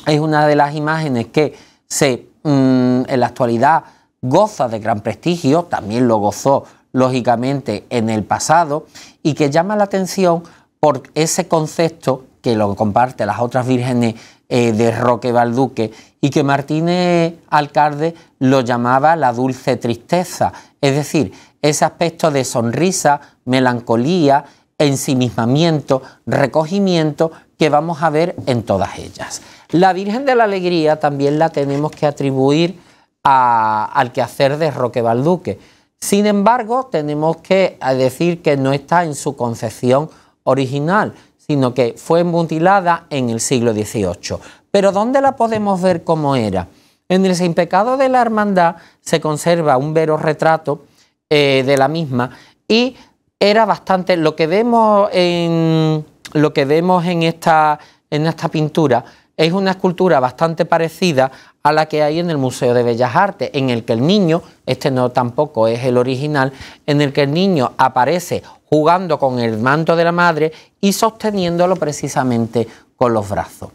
es una de las imágenes que se, mm, en la actualidad goza de gran prestigio, también lo gozó lógicamente en el pasado, y que llama la atención por ese concepto que lo comparte las otras vírgenes eh, de Roque Balduque y que Martínez Alcalde lo llamaba la dulce tristeza, es decir, ese aspecto de sonrisa, melancolía, ensimismamiento, recogimiento que vamos a ver en todas ellas. La Virgen de la Alegría también la tenemos que atribuir al quehacer de Roque Balduque. Sin embargo, tenemos que eh, decir que no está en su concepción original, sino que fue embutilada en el siglo XVIII. Pero ¿dónde la podemos ver cómo era? En el Sin Pecado de la Hermandad se conserva un vero retrato eh, de la misma y era bastante lo que vemos en lo que vemos en esta en esta pintura es una escultura bastante parecida a la que hay en el Museo de Bellas Artes, en el que el niño, este no tampoco es el original, en el que el niño aparece jugando con el manto de la madre y sosteniéndolo precisamente con los brazos.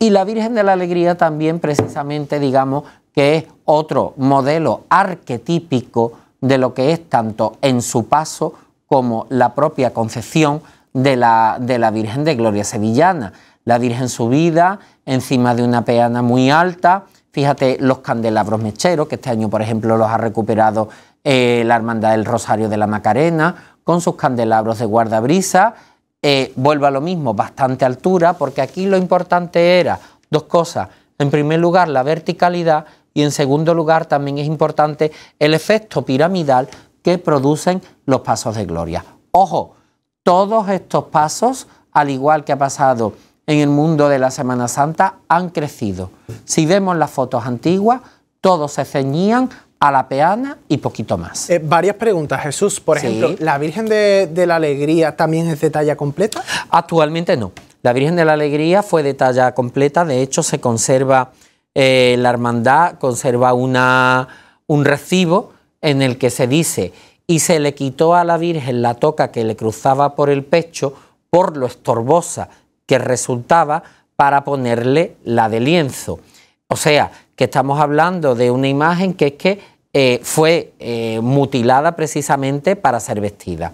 Y la Virgen de la Alegría también precisamente, digamos, que es otro modelo arquetípico de lo que es tanto en su paso como la propia concepción de la, Virgen de Gloria Sevillana. La Virgen subida encima de una peana muy alta, fíjate los candelabros mecheros, que este año por ejemplo los ha recuperado eh, la Hermandad del Rosario de la Macarena, con sus candelabros de guardabrisa. Eh, vuelvo a lo mismo, bastante altura, porque aquí lo importante era dos cosas. En primer lugar, la verticalidad y en segundo lugar también es importante el efecto piramidal que producen los pasos de gloria. Ojo, todos estos pasos, al igual que ha pasado en el mundo de la Semana Santa, han crecido. Si vemos las fotos antiguas, todos se ceñían a la peana y poquito más. Eh, varias preguntas, Jesús. Por ejemplo, ¿la Virgen de, la Alegría también es de talla completa? Actualmente no. La Virgen de la Alegría fue de talla completa. De hecho, se conserva, eh, la hermandad conserva un recibo en el que se dice, y se le quitó a la Virgen la toca que le cruzaba por el pecho por lo estorbosa que resultaba para ponerle la de lienzo. O sea, que estamos hablando de una imagen que es que eh, fue eh, mutilada precisamente para ser vestida.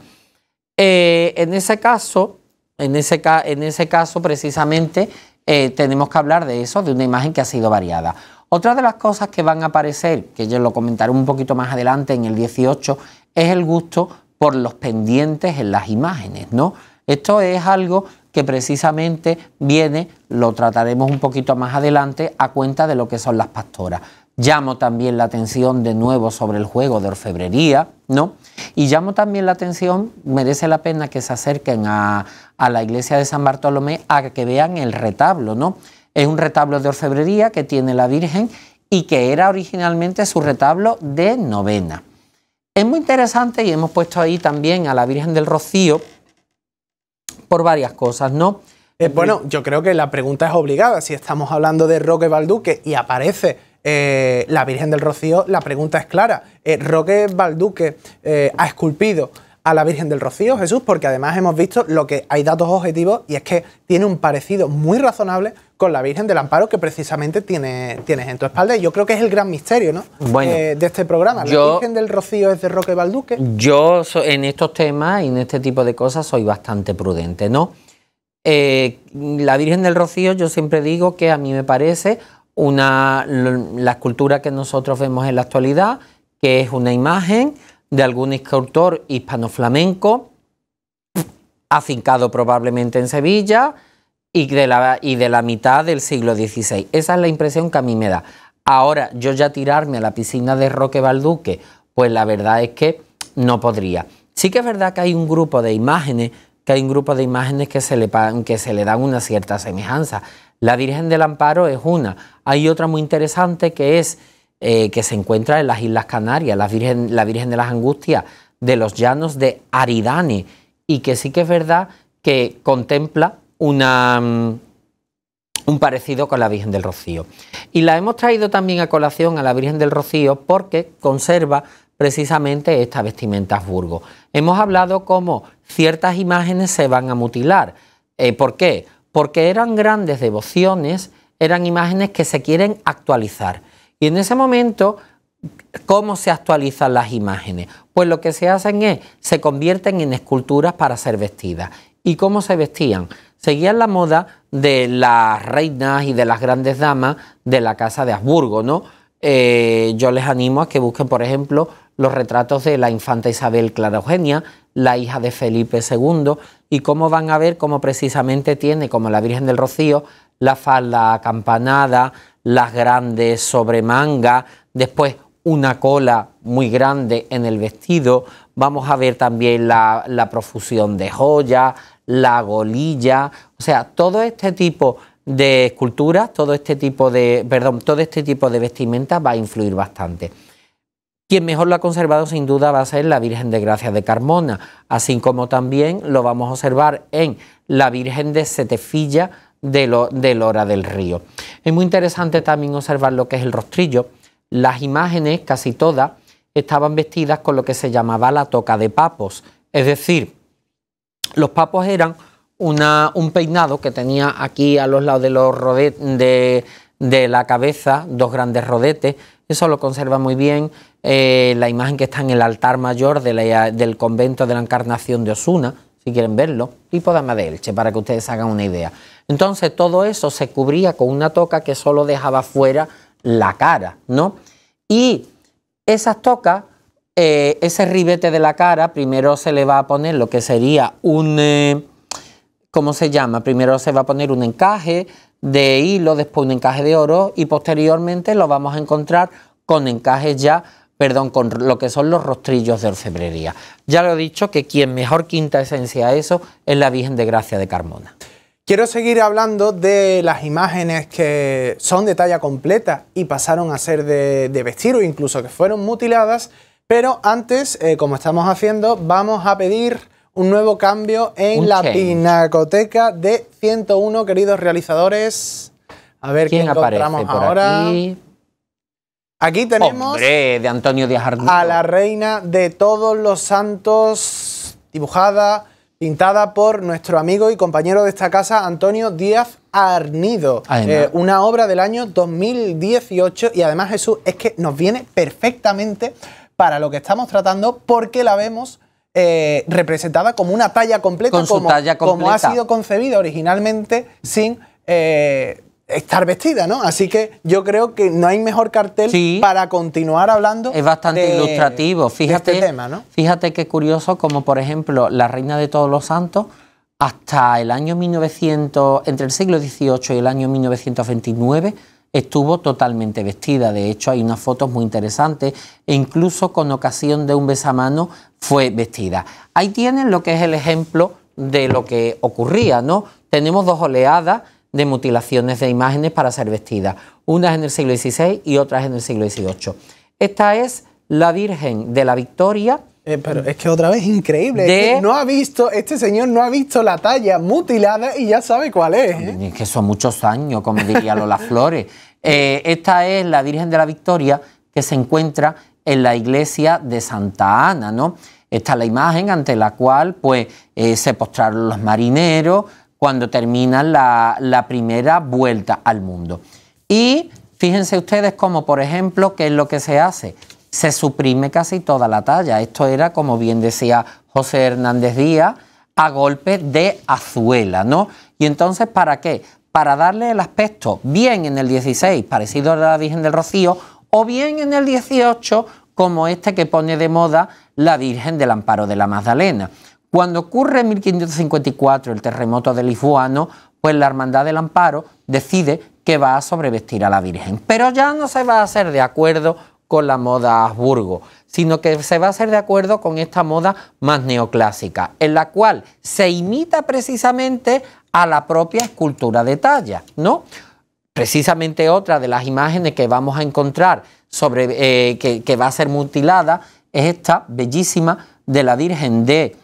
Eh, en ese caso, en ese, caso precisamente, tenemos que hablar de eso, de una imagen que ha sido variada. Otra de las cosas que van a aparecer, que yo lo comentaré un poquito más adelante en el 18, es el gusto por los pendientes en las imágenes, Esto es algo que precisamente viene, lo trataremos un poquito más adelante, a cuenta de lo que son las pastoras. Llamo también la atención de nuevo sobre el juego de orfebrería, ¿no? Y llamo también la atención, merece la pena que se acerquen a, a la iglesia de San Bartolomé a que vean el retablo, ¿no? Es un retablo de orfebrería que tiene la Virgen y que era originalmente su retablo de novena. Es muy interesante y hemos puesto ahí también a la Virgen del Rocío por varias cosas, ¿no? Eh, bueno, yo creo que la pregunta es obligada. Si estamos hablando de Roque Balduque y aparece eh, la Virgen del Rocío, la pregunta es clara. Eh, Roque Balduque eh, ha esculpido a la Virgen del Rocío, Jesús, porque además hemos visto lo que hay datos objetivos y es que tiene un parecido muy razonable con la Virgen del Amparo que precisamente tiene, tienes en tu espalda. Y yo creo que es el gran misterio ¿no? de este programa. ¿La Virgen del Rocío es de Roque Balduque? Yo en estos temas y en este tipo de cosas soy bastante prudente, ¿no? la Virgen del Rocío yo siempre digo que a mí me parece una, la escultura que nosotros vemos en la actualidad, que es una imagen de algún escultor hispano-flamenco, afincado probablemente en Sevilla y de, la, y de la mitad del siglo XVI. Esa es la impresión que a mí me da. Ahora, yo ya tirarme a la piscina de Roque Balduque, pues la verdad es que no podría. Sí que es verdad que hay un grupo de imágenes, que hay un grupo de imágenes que se le, que se le dan una cierta semejanza. La Virgen del Amparo es una. Hay otra muy interesante que es eh, que se encuentra en las Islas Canarias, la Virgen, de las Angustias, de los llanos de Aridane, y que sí que es verdad que contempla una, mm, un parecido con la Virgen del Rocío. Y la hemos traído también a colación a la Virgen del Rocío porque conserva precisamente esta vestimenta burgos. Hemos hablado cómo ciertas imágenes se van a mutilar. Eh, ¿Por qué? porque eran grandes devociones, eran imágenes que se quieren actualizar. Y en ese momento, ¿cómo se actualizan las imágenes? Pues lo que se hacen es, se convierten en esculturas para ser vestidas. ¿Y cómo se vestían? Seguían la moda de las reinas y de las grandes damas de la casa de Habsburgo, ¿no? Eh, yo les animo a que busquen, por ejemplo, los retratos de la infanta Isabel Clara Eugenia, la hija de Felipe II, y cómo van a ver cómo precisamente tiene, como la Virgen del Rocío, la falda acampanada, las grandes sobremangas, después una cola muy grande en el vestido, vamos a ver también la, profusión de joyas, la golilla, o sea, todo este tipo de esculturas, todo este tipo de, perdón, todo este tipo de vestimenta va a influir bastante. Quien mejor lo ha conservado sin duda va a ser la Virgen de Gracia de Carmona, así como también lo vamos a observar en la Virgen de Setefilla de, Lora del Río. Es muy interesante también observar lo que es el rostrillo. Las imágenes, casi todas, estaban vestidas con lo que se llamaba la toca de papos, es decir, los papos eran un peinado que tenía aquí a los lados de, los de la cabeza dos grandes rodetes, eso lo conserva muy bien eh, la imagen que está en el altar mayor del convento de la Encarnación de Osuna, si quieren verlo, ...y dama de para que ustedes hagan una idea. Entonces todo eso se cubría con una toca que solo dejaba fuera la cara, ¿no? Y esas tocas, eh, ese ribete de la cara, primero se le va a poner lo que sería un... Eh, ¿Cómo se llama? Primero se va a poner un encaje de hilo, después un encaje de oro y posteriormente lo vamos a encontrar con encajes ya perdón, con lo que son los rostrillos de orfebrería. Ya lo he dicho que quien mejor quinta esencia a eso es la Virgen de Gracia de Carmona. Quiero seguir hablando de las imágenes que son de talla completa y pasaron a ser de, vestir o incluso que fueron mutiladas, pero antes, eh, como estamos haciendo, vamos a pedir un nuevo cambio en la pinacoteca de 101, queridos realizadores. A ver quién, aparece por ahora. Aquí? Aquí tenemos a la reina de todos los santos, dibujada, pintada por nuestro amigo y compañero de esta casa, Antonio Díaz Arnido. Eh, una obra del año 2018 y además Jesús es que nos viene perfectamente para lo que estamos tratando porque la vemos eh, representada como una talla completa, como, ha sido concebida originalmente sin... Eh, estar vestida, ¿no? Así que yo creo que no hay mejor cartel para continuar hablando. Es bastante ilustrativo, este fíjate. este tema, ¿no? Fíjate qué curioso, como por ejemplo la Reina de Todos los Santos, hasta el año 1900, entre el siglo XVIII y el año 1929, estuvo totalmente vestida. De hecho, hay unas fotos muy interesantes e incluso con ocasión de un besamano fue vestida. Ahí tienen lo que es el ejemplo de lo que ocurría, ¿no? Tenemos dos oleadas de mutilaciones de imágenes para ser vestidas, unas en el siglo XVI y otras en el siglo XVIII. Esta es la Virgen de la Victoria. Eh, pero es que otra vez increíble. es no ha visto, este señor no ha visto la talla mutilada y ya sabe cuál es. ¿eh? Es que son muchos años, como diría Lola Flores. Eh, esta es la Virgen de la Victoria que se encuentra en la iglesia de Santa Ana, ¿no? Esta es la imagen ante la cual pues, se postraron los marineros, cuando termina la, primera vuelta al mundo. Y fíjense ustedes cómo, por ejemplo, qué es lo que se hace. Se suprime casi toda la talla. Esto era, como bien decía José Hernández Díaz, a golpe de azuela, ¿no? Y entonces, ¿para qué? Para darle el aspecto bien en el 16, parecido a la Virgen del Rocío, o bien en el 18, como este que pone de moda la Virgen del Amparo de la Magdalena. Cuando ocurre en 1554 el terremoto de Lisboano, pues la Hermandad del Amparo decide que va a sobrevestir a la Virgen. Pero ya no se va a hacer de acuerdo con la moda Habsburgo, sino que se va a hacer de acuerdo con esta moda más neoclásica, en la cual se imita precisamente a la propia escultura de talla, ¿no? Precisamente otra de las imágenes que vamos a encontrar sobre eh, que, que va a ser mutilada es esta bellísima de la Virgen de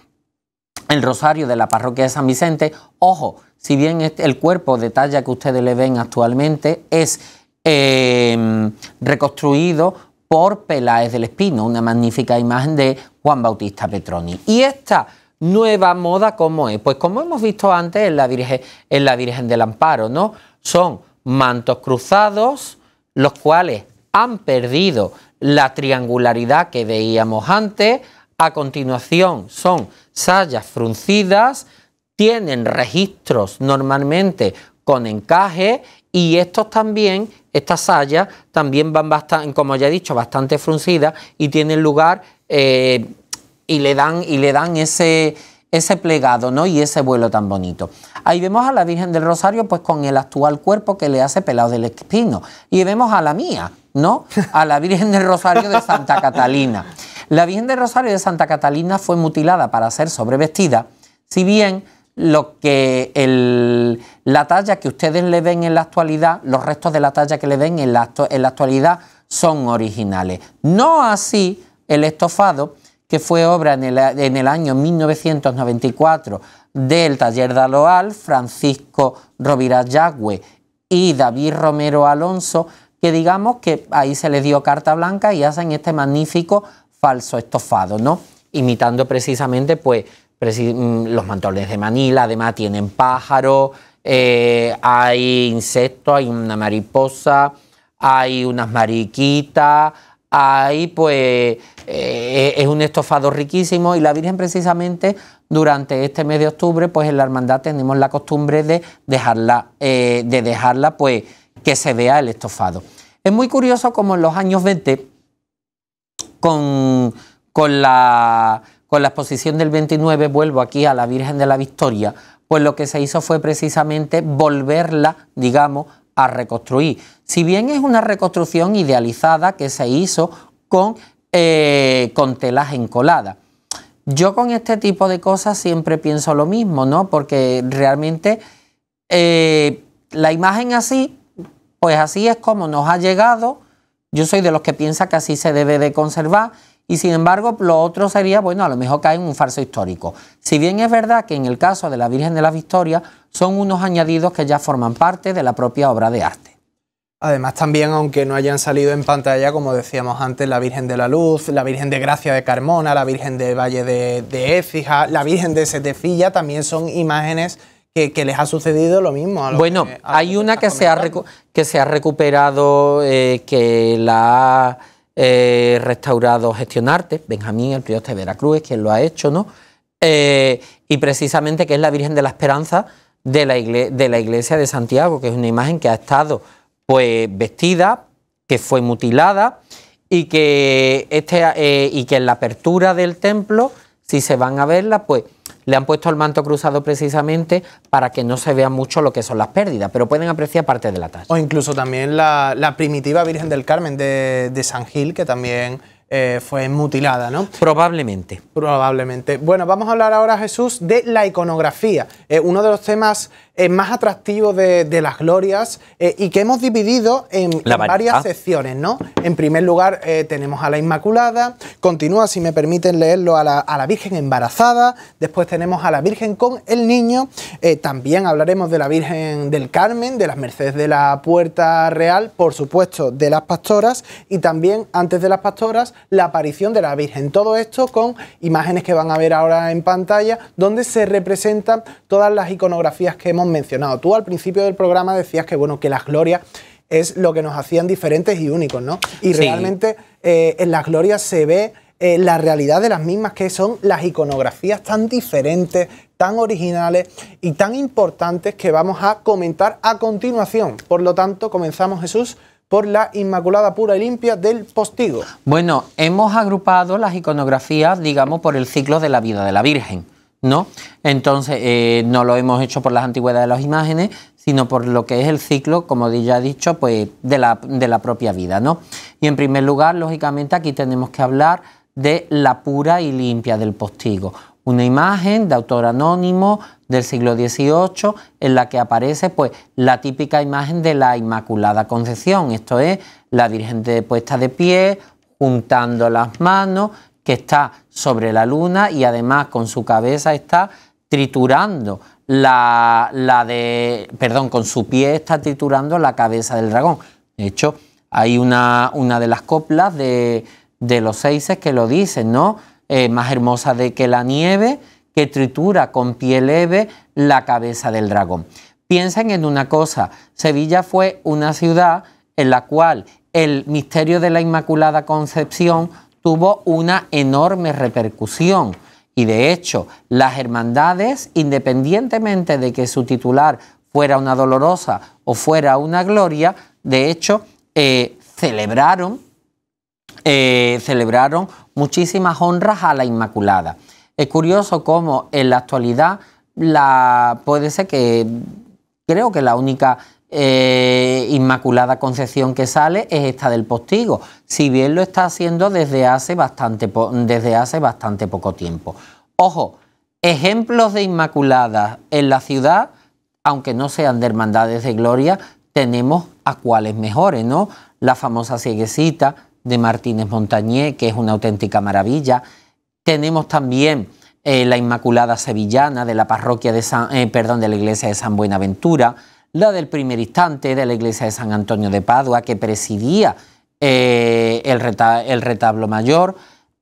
el rosario de la parroquia de San Vicente. Ojo, si bien este, el cuerpo de talla que ustedes le ven actualmente es em, reconstruido por Peláez del Espino, una magnífica imagen de Juan Bautista Petroni. Y esta nueva moda, ¿cómo es? Pues como hemos visto antes en la Virgen, en la Virgen del Amparo, ¿no? Son mantos cruzados, los cuales han perdido la triangularidad que veíamos antes, a continuación son sayas fruncidas, tienen registros normalmente con encaje y estos también, estas sayas también van bastante, como ya he dicho, bastante fruncidas y tienen lugar eh, y le dan, y le dan ese, ese plegado ¿no? y ese vuelo tan bonito. Ahí vemos a la Virgen del Rosario pues con el actual cuerpo que le hace pelado del espino y vemos a la mía, ¿no? A la Virgen del Rosario de Santa Catalina. La Virgen del Rosario de Santa Catalina fue mutilada para ser sobrevestida, si bien lo que la talla que ustedes le ven en la actualidad, los restos de la talla que le ven en la, actualidad son originales. No así el estofado, que fue obra en el, año 1994 del taller de Aloal, Francisco Rovira Yagüe y David Romero Alonso, que digamos que ahí se les dio carta blanca y hacen este magnífico falso estofado, ¿no? Imitando precisamente, pues, mm, los mantones de Manila, además tienen pájaros, eh, hay insectos, hay una mariposa, hay unas mariquitas, hay pues, eh, eh, es un estofado riquísimo y la Virgen precisamente durante este mes de octubre, pues en la hermandad tenemos la costumbre de dejarla, de dejarla pues que se vea el estofado. Es muy curioso como en los años 20 con, la, exposición del 29, vuelvo aquí a la Virgen de la Victoria, pues lo que se hizo fue precisamente volverla, digamos, a reconstruir. Si bien es una reconstrucción idealizada que se hizo con, eh, con telas encoladas. Yo con este tipo de cosas siempre pienso lo mismo, ¿no? Porque realmente eh, la imagen así, pues así es como nos ha llegado, yo soy de los que piensa que así se debe de conservar y sin embargo lo otro sería, bueno, a lo mejor cae en un falso histórico. Si bien es verdad que en el caso de la Virgen de la Victoria son unos añadidos que ya forman parte de la propia obra de arte. Además también, aunque no hayan salido en pantalla, como decíamos antes, la Virgen de la Luz, la Virgen de Gracia de Carmona, la Virgen del Valle de, de Écija, la Virgen de Setefilla, también son imágenes que, les ha sucedido lo mismo. A bueno, hay una que se, ha que se ha recuperado, eh, que la ha eh, restaurado Gestionarte, Benjamín, el prior de Veracruz, quien lo ha hecho, ¿no? Eh, y precisamente que es la Virgen de la Esperanza de la, Iglesia de Santiago, que es una imagen que ha estado pues vestida, que fue mutilada y que, este, y que en la apertura del templo, si se van a verla, pues le han puesto el manto cruzado precisamente para que no se vea mucho lo que son las pérdidas, pero pueden apreciar parte de la talla. O incluso también la, primitiva Virgen del Carmen de, San Gil, que también eh, fue mutilada, ¿no? Probablemente. Probablemente. Bueno, vamos a hablar ahora, Jesús, de la iconografía. Eh, uno de los temas eh, más atractivo de, las glorias eh, y que hemos dividido en, varias secciones, ¿no? En primer lugar eh, tenemos a la Inmaculada, continúa, si me permiten leerlo, a la, Virgen embarazada, después tenemos a la Virgen con el niño, también hablaremos de la Virgen del Carmen, de las Mercedes de la Puerta Real, por supuesto, de las pastoras y también antes de las pastoras la aparición de la Virgen. Todo esto con imágenes que van a ver ahora en pantalla, donde se representan todas las iconografías que hemos mencionado. Tú al principio del programa decías que, bueno, que las glorias es lo que nos hacían diferentes y únicos, ¿no? Y realmente eh, en las glorias se ve eh, la realidad de las mismas, que son las iconografías tan diferentes, tan originales y tan importantes que vamos a comentar a continuación. Por lo tanto, comenzamos, Jesús, por la Inmaculada Pura y Limpia del Postigo. Bueno, hemos agrupado las iconografías, digamos, por el ciclo de la vida de la Virgen. ¿no? Entonces, eh, no lo hemos hecho por las antigüedades de las imágenes, sino por lo que es el ciclo, como ya he dicho, pues de la, propia vida, ¿no? Y en primer lugar, lógicamente, aquí tenemos que hablar de la pura y limpia del postigo. Una imagen de autor anónimo del siglo XVIII en la que aparece pues, la típica imagen de la Inmaculada Concepción, esto es, la dirigente puesta de pie, juntando las manos que está sobre la luna y además con su cabeza está triturando la, de. Perdón, con su pie está triturando la cabeza del dragón. De hecho, hay una, de las coplas de, de los seises que lo dicen, ¿no? Eh, más hermosa de que la nieve que tritura con pie leve la cabeza del dragón. Piensen en una cosa, Sevilla fue una ciudad en la cual el misterio de la Inmaculada Concepción tuvo una enorme repercusión. Y de hecho, las hermandades, independientemente de que su titular fuera una dolorosa o fuera una gloria, de hecho, eh, celebraron, eh, celebraron muchísimas honras a la Inmaculada. Es curioso cómo en la actualidad la, puede ser que creo que la única eh, Inmaculada Concepción que sale es esta del postigo, si bien lo está haciendo desde hace bastante, desde hace bastante poco tiempo. Ojo, ejemplos de Inmaculadas en la ciudad, aunque no sean de hermandades de gloria, tenemos a cuáles mejores, ¿no? La famosa cieguecita de Martínez Montañé, que es una auténtica maravilla. Tenemos también eh, la Inmaculada Sevillana de la parroquia de San, eh, perdón, de la iglesia de San Buenaventura la del primer instante de la iglesia de San Antonio de Padua, que presidía eh, el, retablo mayor.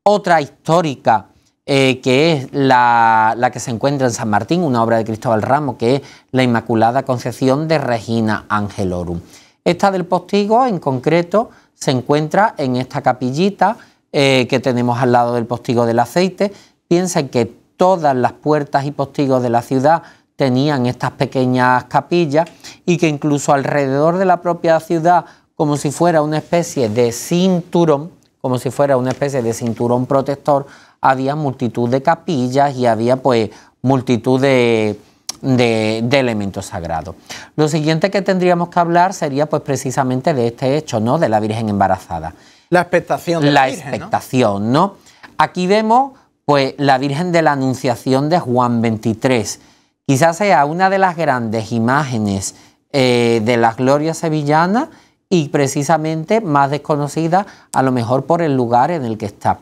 Otra histórica, eh, que es la, que se encuentra en San Martín, una obra de Cristóbal Ramos, que es la Inmaculada Concepción de Regina Angelorum. Esta del postigo, en concreto, se encuentra en esta capillita eh, que tenemos al lado del postigo del aceite. Piensen que todas las puertas y postigos de la ciudad tenían estas pequeñas capillas y que incluso alrededor de la propia ciudad, como si fuera una especie de cinturón, como si fuera una especie de cinturón protector, había multitud de capillas y había pues multitud de, elementos sagrados. Lo siguiente que tendríamos que hablar sería pues precisamente de este hecho, ¿no? De la Virgen embarazada. La expectación. De la, la expectación, ¿no? Aquí vemos pues la Virgen de la Anunciación de Juan 23 quizás sea una de las grandes imágenes eh, de la gloria sevillana y precisamente más desconocida a lo mejor por el lugar en el que está.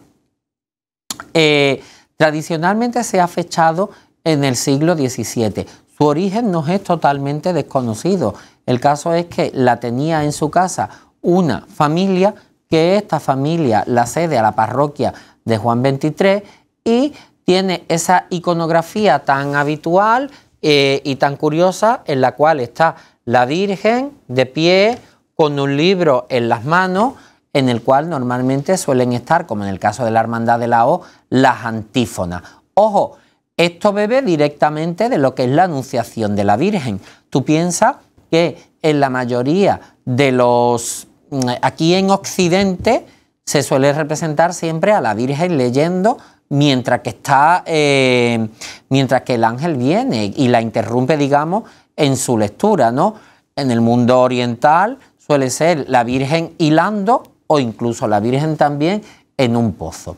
Eh, tradicionalmente se ha fechado en el siglo XVII. Su origen no es totalmente desconocido. El caso es que la tenía en su casa una familia que esta familia la cede a la parroquia de Juan XXIII y tiene esa iconografía tan habitual eh, y tan curiosa en la cual está la Virgen de pie con un libro en las manos en el cual normalmente suelen estar, como en el caso de la Hermandad de la O, las antífonas. Ojo, esto bebe directamente de lo que es la Anunciación de la Virgen. Tú piensas que en la mayoría de los... Mm, aquí en Occidente se suele representar siempre a la Virgen leyendo mientras que está, eh, mientras que el ángel viene y la interrumpe, digamos, en su lectura, ¿no? En el mundo oriental suele ser la Virgen hilando o incluso la Virgen también en un pozo.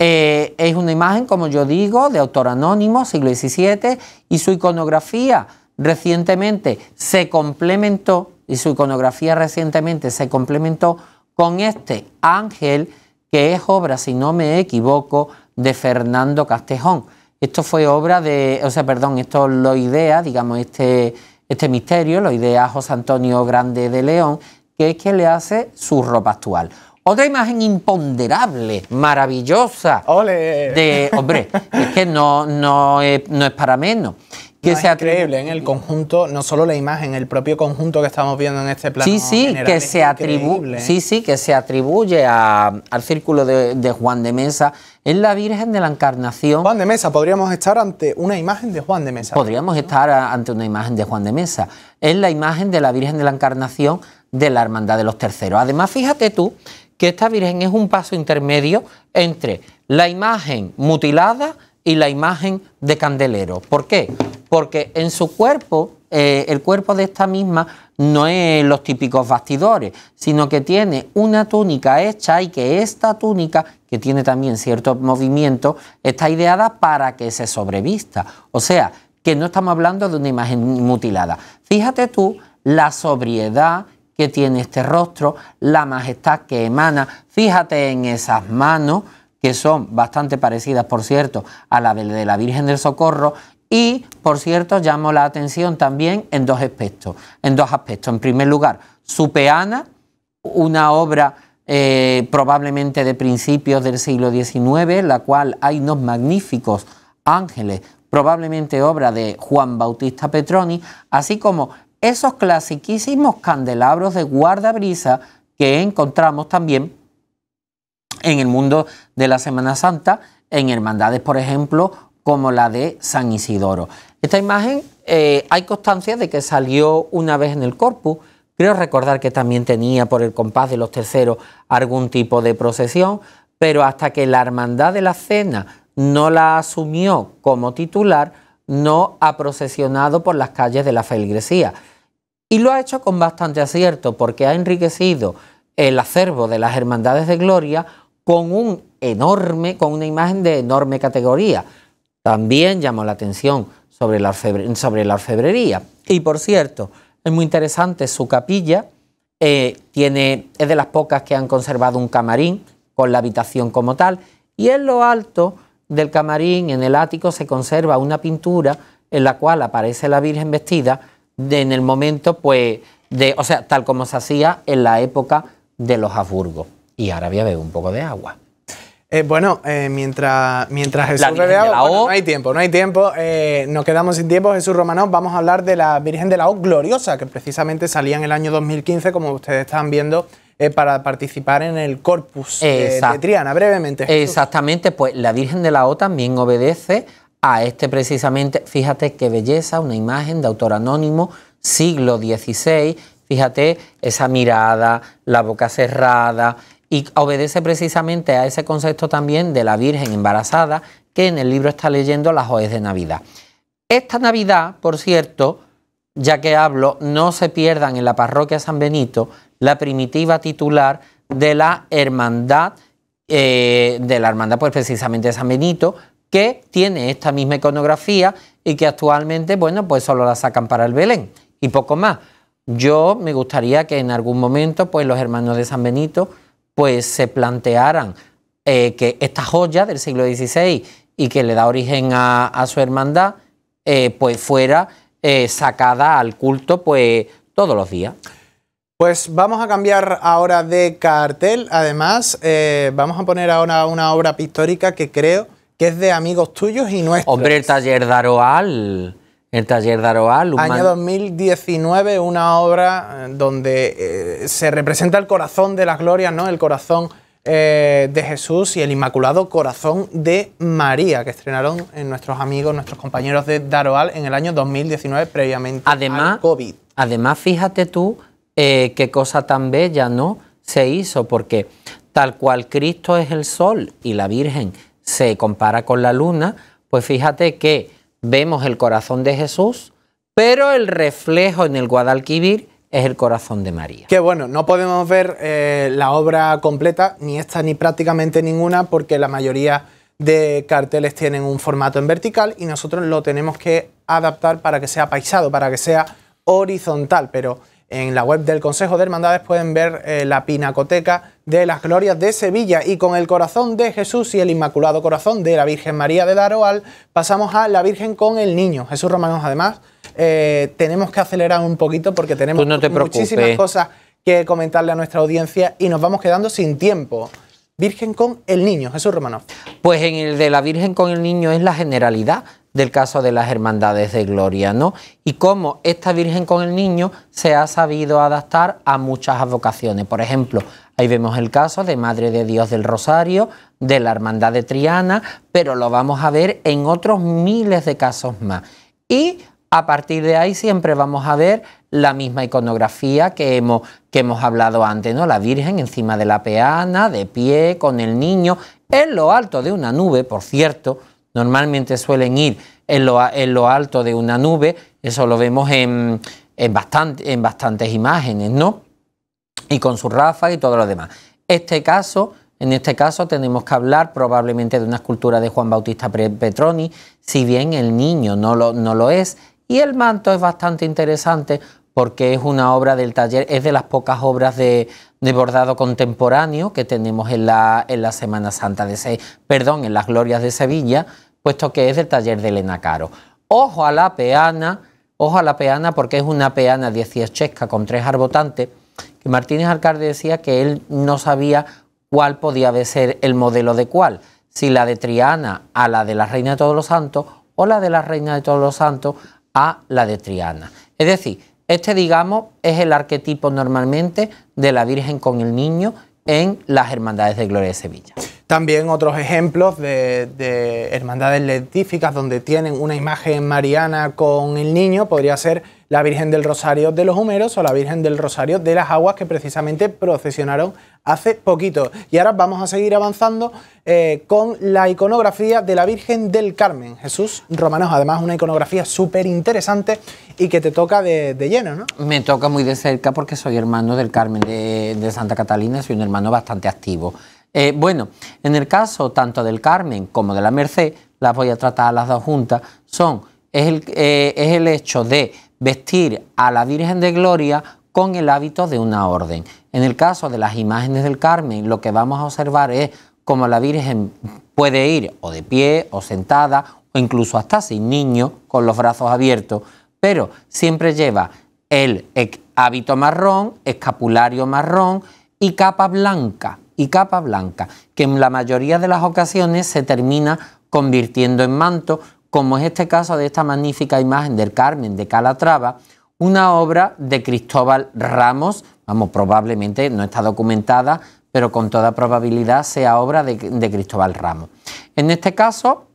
Eh, es una imagen, como yo digo, de autor anónimo, siglo XVII, y su iconografía recientemente se complementó, y su iconografía recientemente se complementó con este ángel, que es obra, si no me equivoco, de Fernando Castejón. Esto fue obra de, o sea, perdón, esto lo idea, digamos, este, este misterio, lo idea José Antonio Grande de León, que es que le hace su ropa actual. Otra imagen imponderable, maravillosa. De, hombre, es que no, no, no es para menos que es increíble en el conjunto, no solo la imagen, el propio conjunto que estamos viendo en este plano. Sí, sí, que se atribuye, sí, sí, que se atribuye a, al círculo de, Juan de Mesa. Es la Virgen de la Encarnación. Juan de Mesa, podríamos estar ante una imagen de Juan de Mesa. Podríamos estar ante una imagen de Juan de Mesa. Es la imagen de la Virgen de la Encarnación de la Hermandad de los Terceros. Además, fíjate tú que esta Virgen es un paso intermedio entre la imagen mutilada y la imagen de Candelero. ¿Por qué? Porque en su cuerpo, eh, el cuerpo de esta misma no es los típicos bastidores, sino que tiene una túnica hecha y que esta túnica, que tiene también cierto movimiento, está ideada para que se sobrevista. O sea, que no estamos hablando de una imagen mutilada. Fíjate tú la sobriedad que tiene este rostro, la majestad que emana. Fíjate en esas manos, que son bastante parecidas, por cierto, a la de la Virgen del Socorro. Y, por cierto, llamo la atención también en dos aspectos. En dos aspectos. En primer lugar, su peana, una obra eh, probablemente de principios del siglo XIX, la cual hay unos magníficos ángeles, probablemente obra de Juan Bautista Petroni, así como esos clasiquísimos candelabros de guardabrisa que encontramos también en el mundo de la Semana Santa, en hermandades, por ejemplo, como la de San Isidoro. Esta imagen eh, hay constancia de que salió una vez en el corpus. Creo recordar que también tenía por el compás de los terceros algún tipo de procesión, pero hasta que la Hermandad de la Cena no la asumió como titular, no ha procesionado por las calles de la feligresía. Y lo ha hecho con bastante acierto porque ha enriquecido el acervo de las Hermandades de Gloria con, un enorme, con una imagen de enorme categoría. También llamó la atención sobre la, sobre la orfebrería. Y por cierto, es muy interesante su capilla. Eh, tiene, es de las pocas que han conservado un camarín con la habitación como tal. Y en lo alto del camarín, en el ático, se conserva una pintura en la cual aparece la Virgen vestida de, en el momento, pues, de, o sea, tal como se hacía en la época de los Habsburgo y ahora voy a beber un poco de agua. Eh, bueno, eh, mientras, mientras Jesús bebe no hay tiempo, no hay tiempo, eh, nos quedamos sin tiempo, Jesús Romano... vamos a hablar de la Virgen de la O gloriosa, que precisamente salía en el año 2015, como ustedes están viendo, para participar en el corpus de, Triana, brevemente. Exactamente, pues la Virgen de la O también obedece a este precisamente, fíjate qué belleza, una imagen de autor anónimo, siglo XVI, fíjate esa mirada, la boca cerrada, y obedece precisamente a ese concepto también de la Virgen embarazada que en el libro está leyendo las juez de Navidad. Esta Navidad, por cierto, ya que hablo, no se pierdan en la parroquia San Benito la primitiva titular de la hermandad, eh, de la hermandad pues precisamente de San Benito, que tiene esta misma iconografía y que actualmente, bueno, pues solo la sacan para el Belén y poco más. Yo me gustaría que en algún momento, pues los hermanos de San Benito pues se plantearan eh, que esta joya del siglo XVI y que le da origen a, su hermandad, eh, pues fuera eh, sacada al culto pues todos los días. Pues vamos a cambiar ahora de cartel. Además, vamos a poner ahora una obra pictórica que creo que es de amigos tuyos y nuestros. Hombre, el taller Daroal el taller Daroal El Año 2019, una obra eh, donde eh, se representa el corazón de las glorias, ¿no? El corazón eh, de Jesús y el Inmaculado Corazón de María, que estrenaron en nuestros amigos, nuestros compañeros de Daroal en el año 2019, previamente además, al COVID. Además, fíjate tú qué cosa tan bella, ¿no? Se hizo, porque tal cual Cristo es el sol y la Virgen se compara con la luna, pues fíjate que vemos el corazón de Jesús, pero el reflejo en el Guadalquivir es el corazón de María. Que bueno, no podemos ver eh, la obra completa, ni esta ni prácticamente ninguna, porque la mayoría de carteles tienen un formato en vertical y nosotros lo tenemos que adaptar para que sea paisado, para que sea horizontal, pero en la web del Consejo de Hermandades pueden ver eh, la pinacoteca de las glorias de Sevilla y con el corazón de Jesús y el Inmaculado Corazón de la Virgen María de Daroal pasamos a la Virgen con el Niño. Jesús Romanos, además, eh, tenemos que acelerar un poquito porque tenemos muchísimas cosas que comentarle a nuestra audiencia y nos vamos quedando sin tiempo. Virgen con el Niño, Jesús Romano. Pues en el de la Virgen con el Niño es la generalidad del caso de las hermandades de gloria, ¿no? Y cómo esta Virgen con el Niño se ha sabido adaptar a muchas vocaciones. Por ejemplo, ahí vemos el caso de Madre de Dios del Rosario, de la Hermandad de Triana, pero lo vamos a ver en otros miles de casos más. Y a partir de ahí siempre vamos a ver la misma iconografía que hemos, que hemos hablado antes, ¿no? La Virgen encima de la peana, de pie, con el niño, en lo alto de una nube, por cierto, normalmente suelen ir en lo, alto de una nube, eso lo vemos en, bastantes imágenes, ¿no? Y con su rafa y todo lo demás. Este caso, en este caso tenemos que hablar probablemente de una escultura de Juan Bautista Petroni, si bien el niño no lo, no lo es, y el manto es bastante interesante porque es una obra del taller, es de las pocas obras de, bordado contemporáneo que tenemos en la, en la Semana Santa de Se, perdón, en las Glorias de Sevilla, puesto que es del taller de Elena Caro. Ojo a la peana, ojo a la peana porque es una peana dieciechesca con tres arbotantes, que Martínez Alcalde decía que él no sabía cuál podía ser el modelo de cuál, si la de Triana a la de la Reina de Todos los Santos o la de la Reina de Todos los Santos a la de Triana. Es decir, este, digamos, es el arquetipo normalmente de la Virgen con el niño en las Hermandades de Gloria de Sevilla. También otros ejemplos de, hermandades letíficas donde tienen una imagen mariana con el niño podría ser la Virgen del Rosario de los Humeros o la Virgen del Rosario de las Aguas que precisamente procesionaron hace poquito. Y ahora vamos a seguir avanzando eh, con la iconografía de la Virgen del Carmen, Jesús Romanos. Además, una iconografía súper interesante y que te toca de, lleno, ¿no? Me toca muy de cerca porque soy hermano del Carmen de, de Santa Catalina, soy un hermano bastante activo. Eh, bueno, en el caso tanto del Carmen como de la Merced, las voy a tratar a las dos juntas, son, es el, eh, es el hecho de vestir a la Virgen de Gloria con el hábito de una orden. En el caso de las imágenes del Carmen, lo que vamos a observar es cómo la Virgen puede ir o de pie o sentada o incluso hasta sin niño, con los brazos abiertos, pero siempre lleva el hábito marrón, escapulario marrón y capa blanca y capa blanca, que en la mayoría de las ocasiones se termina convirtiendo en manto, como es este caso de esta magnífica imagen del Carmen de Calatrava, una obra de Cristóbal Ramos, vamos, probablemente no está documentada, pero con toda probabilidad sea obra de, Cristóbal Ramos. En este caso,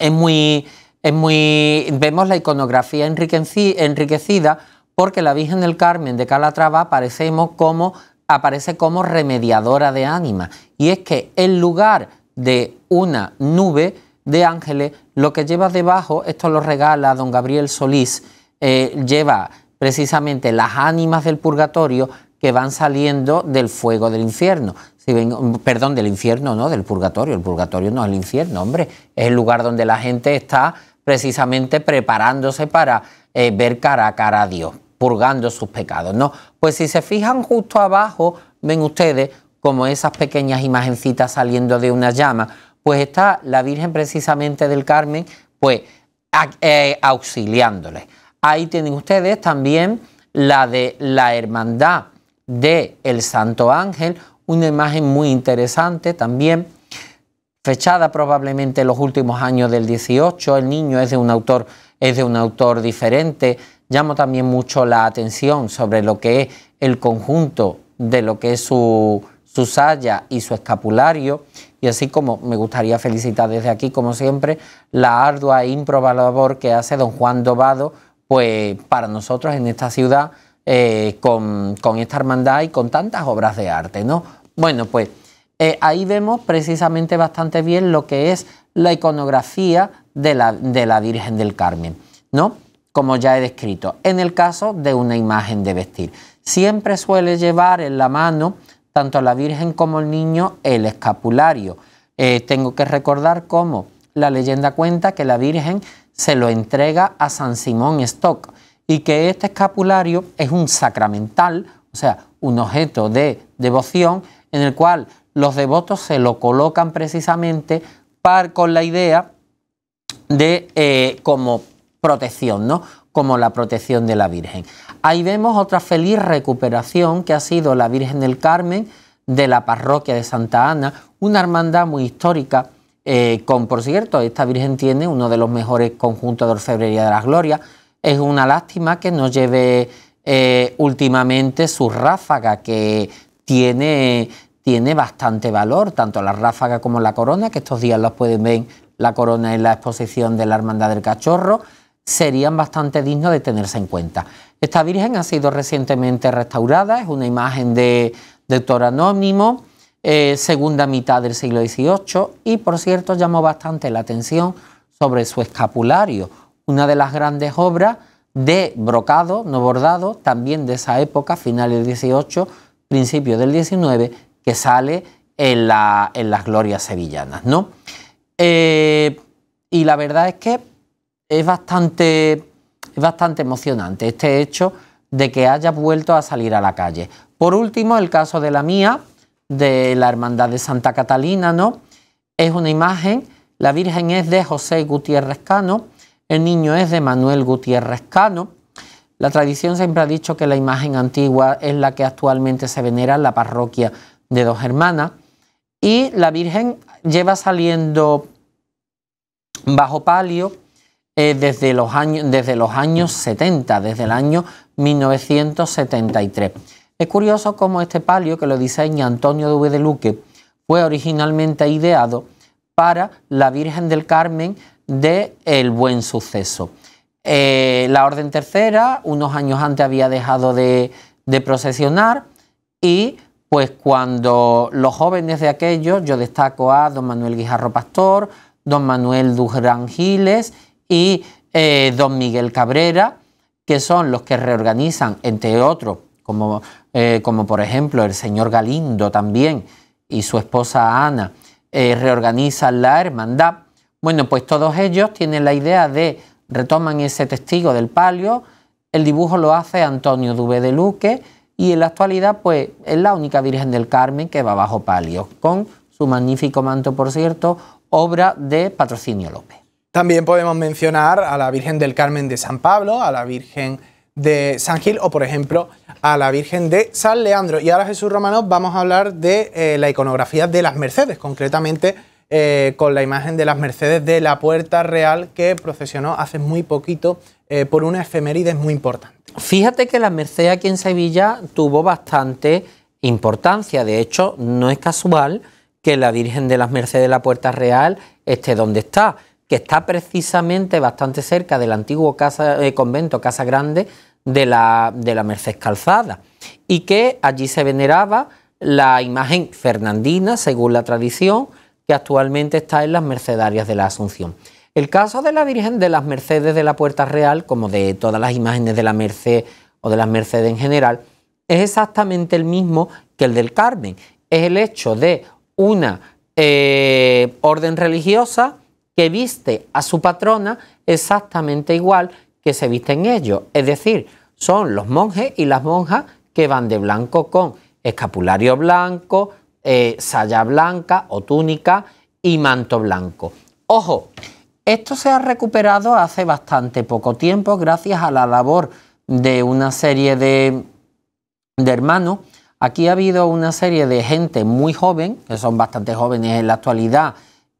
es muy, es muy, vemos la iconografía enriquecida porque la Virgen del Carmen de Calatrava aparecemos como aparece como remediadora de ánimas. Y es que en lugar de una nube de ángeles, lo que lleva debajo, esto lo regala don Gabriel Solís, eh, lleva precisamente las ánimas del purgatorio que van saliendo del fuego del infierno. perdón, del infierno, no, del purgatorio. El purgatorio no es el infierno, hombre. Es el lugar donde la gente está precisamente preparándose para eh, ver cara a cara a Dios purgando sus pecados, ¿no? Pues si se fijan justo abajo, ven ustedes como esas pequeñas imagencitas saliendo de una llama, pues está la Virgen precisamente del Carmen, pues eh, auxiliándoles. Ahí tienen ustedes también la de la hermandad de el Santo Ángel, una imagen muy interesante también, fechada probablemente en los últimos años del 18, el niño es de un autor, es de un autor diferente, llamo también mucho la atención sobre lo que es el conjunto de lo que es su, su saya y su escapulario, y así como me gustaría felicitar desde aquí, como siempre, la ardua e improbable labor que hace don Juan Dobado, pues para nosotros en esta ciudad, eh, con, esta hermandad y con tantas obras de arte, ¿no? Bueno, pues eh, ahí vemos precisamente bastante bien lo que es la iconografía de la, de la Virgen del Carmen, ¿no? como ya he descrito, en el caso de una imagen de vestir. Siempre suele llevar en la mano, tanto la Virgen como el niño, el escapulario. Eh, tengo que recordar cómo la leyenda cuenta que la Virgen se lo entrega a San Simón Stock y que este escapulario es un sacramental, o sea, un objeto de devoción en el cual los devotos se lo colocan precisamente par con la idea de cómo eh, como protección, ¿no? Como la protección de la Virgen. Ahí vemos otra feliz recuperación que ha sido la Virgen del Carmen de la parroquia de Santa Ana, una hermandad muy histórica. Eh, con, por cierto, esta Virgen tiene uno de los mejores conjuntos de orfebrería de las glorias. Es una lástima que no lleve eh, últimamente su ráfaga, que tiene, tiene bastante valor, tanto la ráfaga como la corona, que estos días los pueden ver la corona en la exposición de la Hermandad del Cachorro serían bastante dignos de tenerse en cuenta. Esta Virgen ha sido recientemente restaurada, es una imagen de, de Anónimo, eh, segunda mitad del siglo XVIII, y por cierto llamó bastante la atención sobre su escapulario, una de las grandes obras de brocado, no bordado, también de esa época, finales del XVIII, principio del XIX, que sale en, las glorias sevillanas. ¿no? Eh, y la verdad es que es bastante, bastante emocionante este hecho de que haya vuelto a salir a la calle. Por último, el caso de la mía, de la Hermandad de Santa Catalina, ¿no? Es una imagen, la Virgen es de José Gutiérrez Cano, el niño es de Manuel Gutiérrez Cano. La tradición siempre ha dicho que la imagen antigua es la que actualmente se venera en la parroquia de dos hermanas. Y la Virgen lleva saliendo bajo palio eh, desde, los años, 70, desde el año 1973. Es curioso cómo este palio que lo diseña Antonio de Luque fue originalmente ideado para la Virgen del Carmen de El Buen Suceso. Eh, la Orden Tercera, unos años antes, había dejado de, de procesionar y pues cuando los jóvenes de aquellos, yo destaco a don Manuel Guijarro Pastor, don Manuel Dugrán Giles y eh, don Miguel Cabrera, que son los que reorganizan, entre otros, como, eh, como por ejemplo el señor Galindo también y su esposa Ana, eh, reorganizan la hermandad. Bueno, pues todos ellos tienen la idea de retoman ese testigo del palio, el dibujo lo hace Antonio Duve de Luque y en la actualidad pues es la única Virgen del Carmen que va bajo palio, con su magnífico manto, por cierto, obra de Patrocinio López. También podemos mencionar a la Virgen del Carmen de San Pablo, a la Virgen de San Gil o, por ejemplo, a la Virgen de San Leandro. Y ahora, Jesús Romano, vamos a hablar de eh, la iconografía de las Mercedes, concretamente eh, con la imagen de las Mercedes de la Puerta Real que procesionó hace muy poquito eh, por una efeméride muy importante. Fíjate que la Mercedes aquí en Sevilla tuvo bastante importancia. De hecho, no es casual que la Virgen de las Mercedes de la Puerta Real esté donde está que está precisamente bastante cerca del antiguo eh, convento Casa Grande de la, de la Merced Calzada, y que allí se veneraba la imagen fernandina, según la tradición, que actualmente está en las Mercedarias de la Asunción. El caso de la Virgen de las Mercedes de la Puerta Real, como de todas las imágenes de la Merced o de las Mercedes en general, es exactamente el mismo que el del Carmen. Es el hecho de una eh, orden religiosa que viste a su patrona exactamente igual que se en ellos. Es decir, son los monjes y las monjas que van de blanco con escapulario blanco, eh, saya blanca o túnica y manto blanco. Ojo, esto se ha recuperado hace bastante poco tiempo gracias a la labor de una serie de, de hermanos. Aquí ha habido una serie de gente muy joven, que son bastante jóvenes en la actualidad,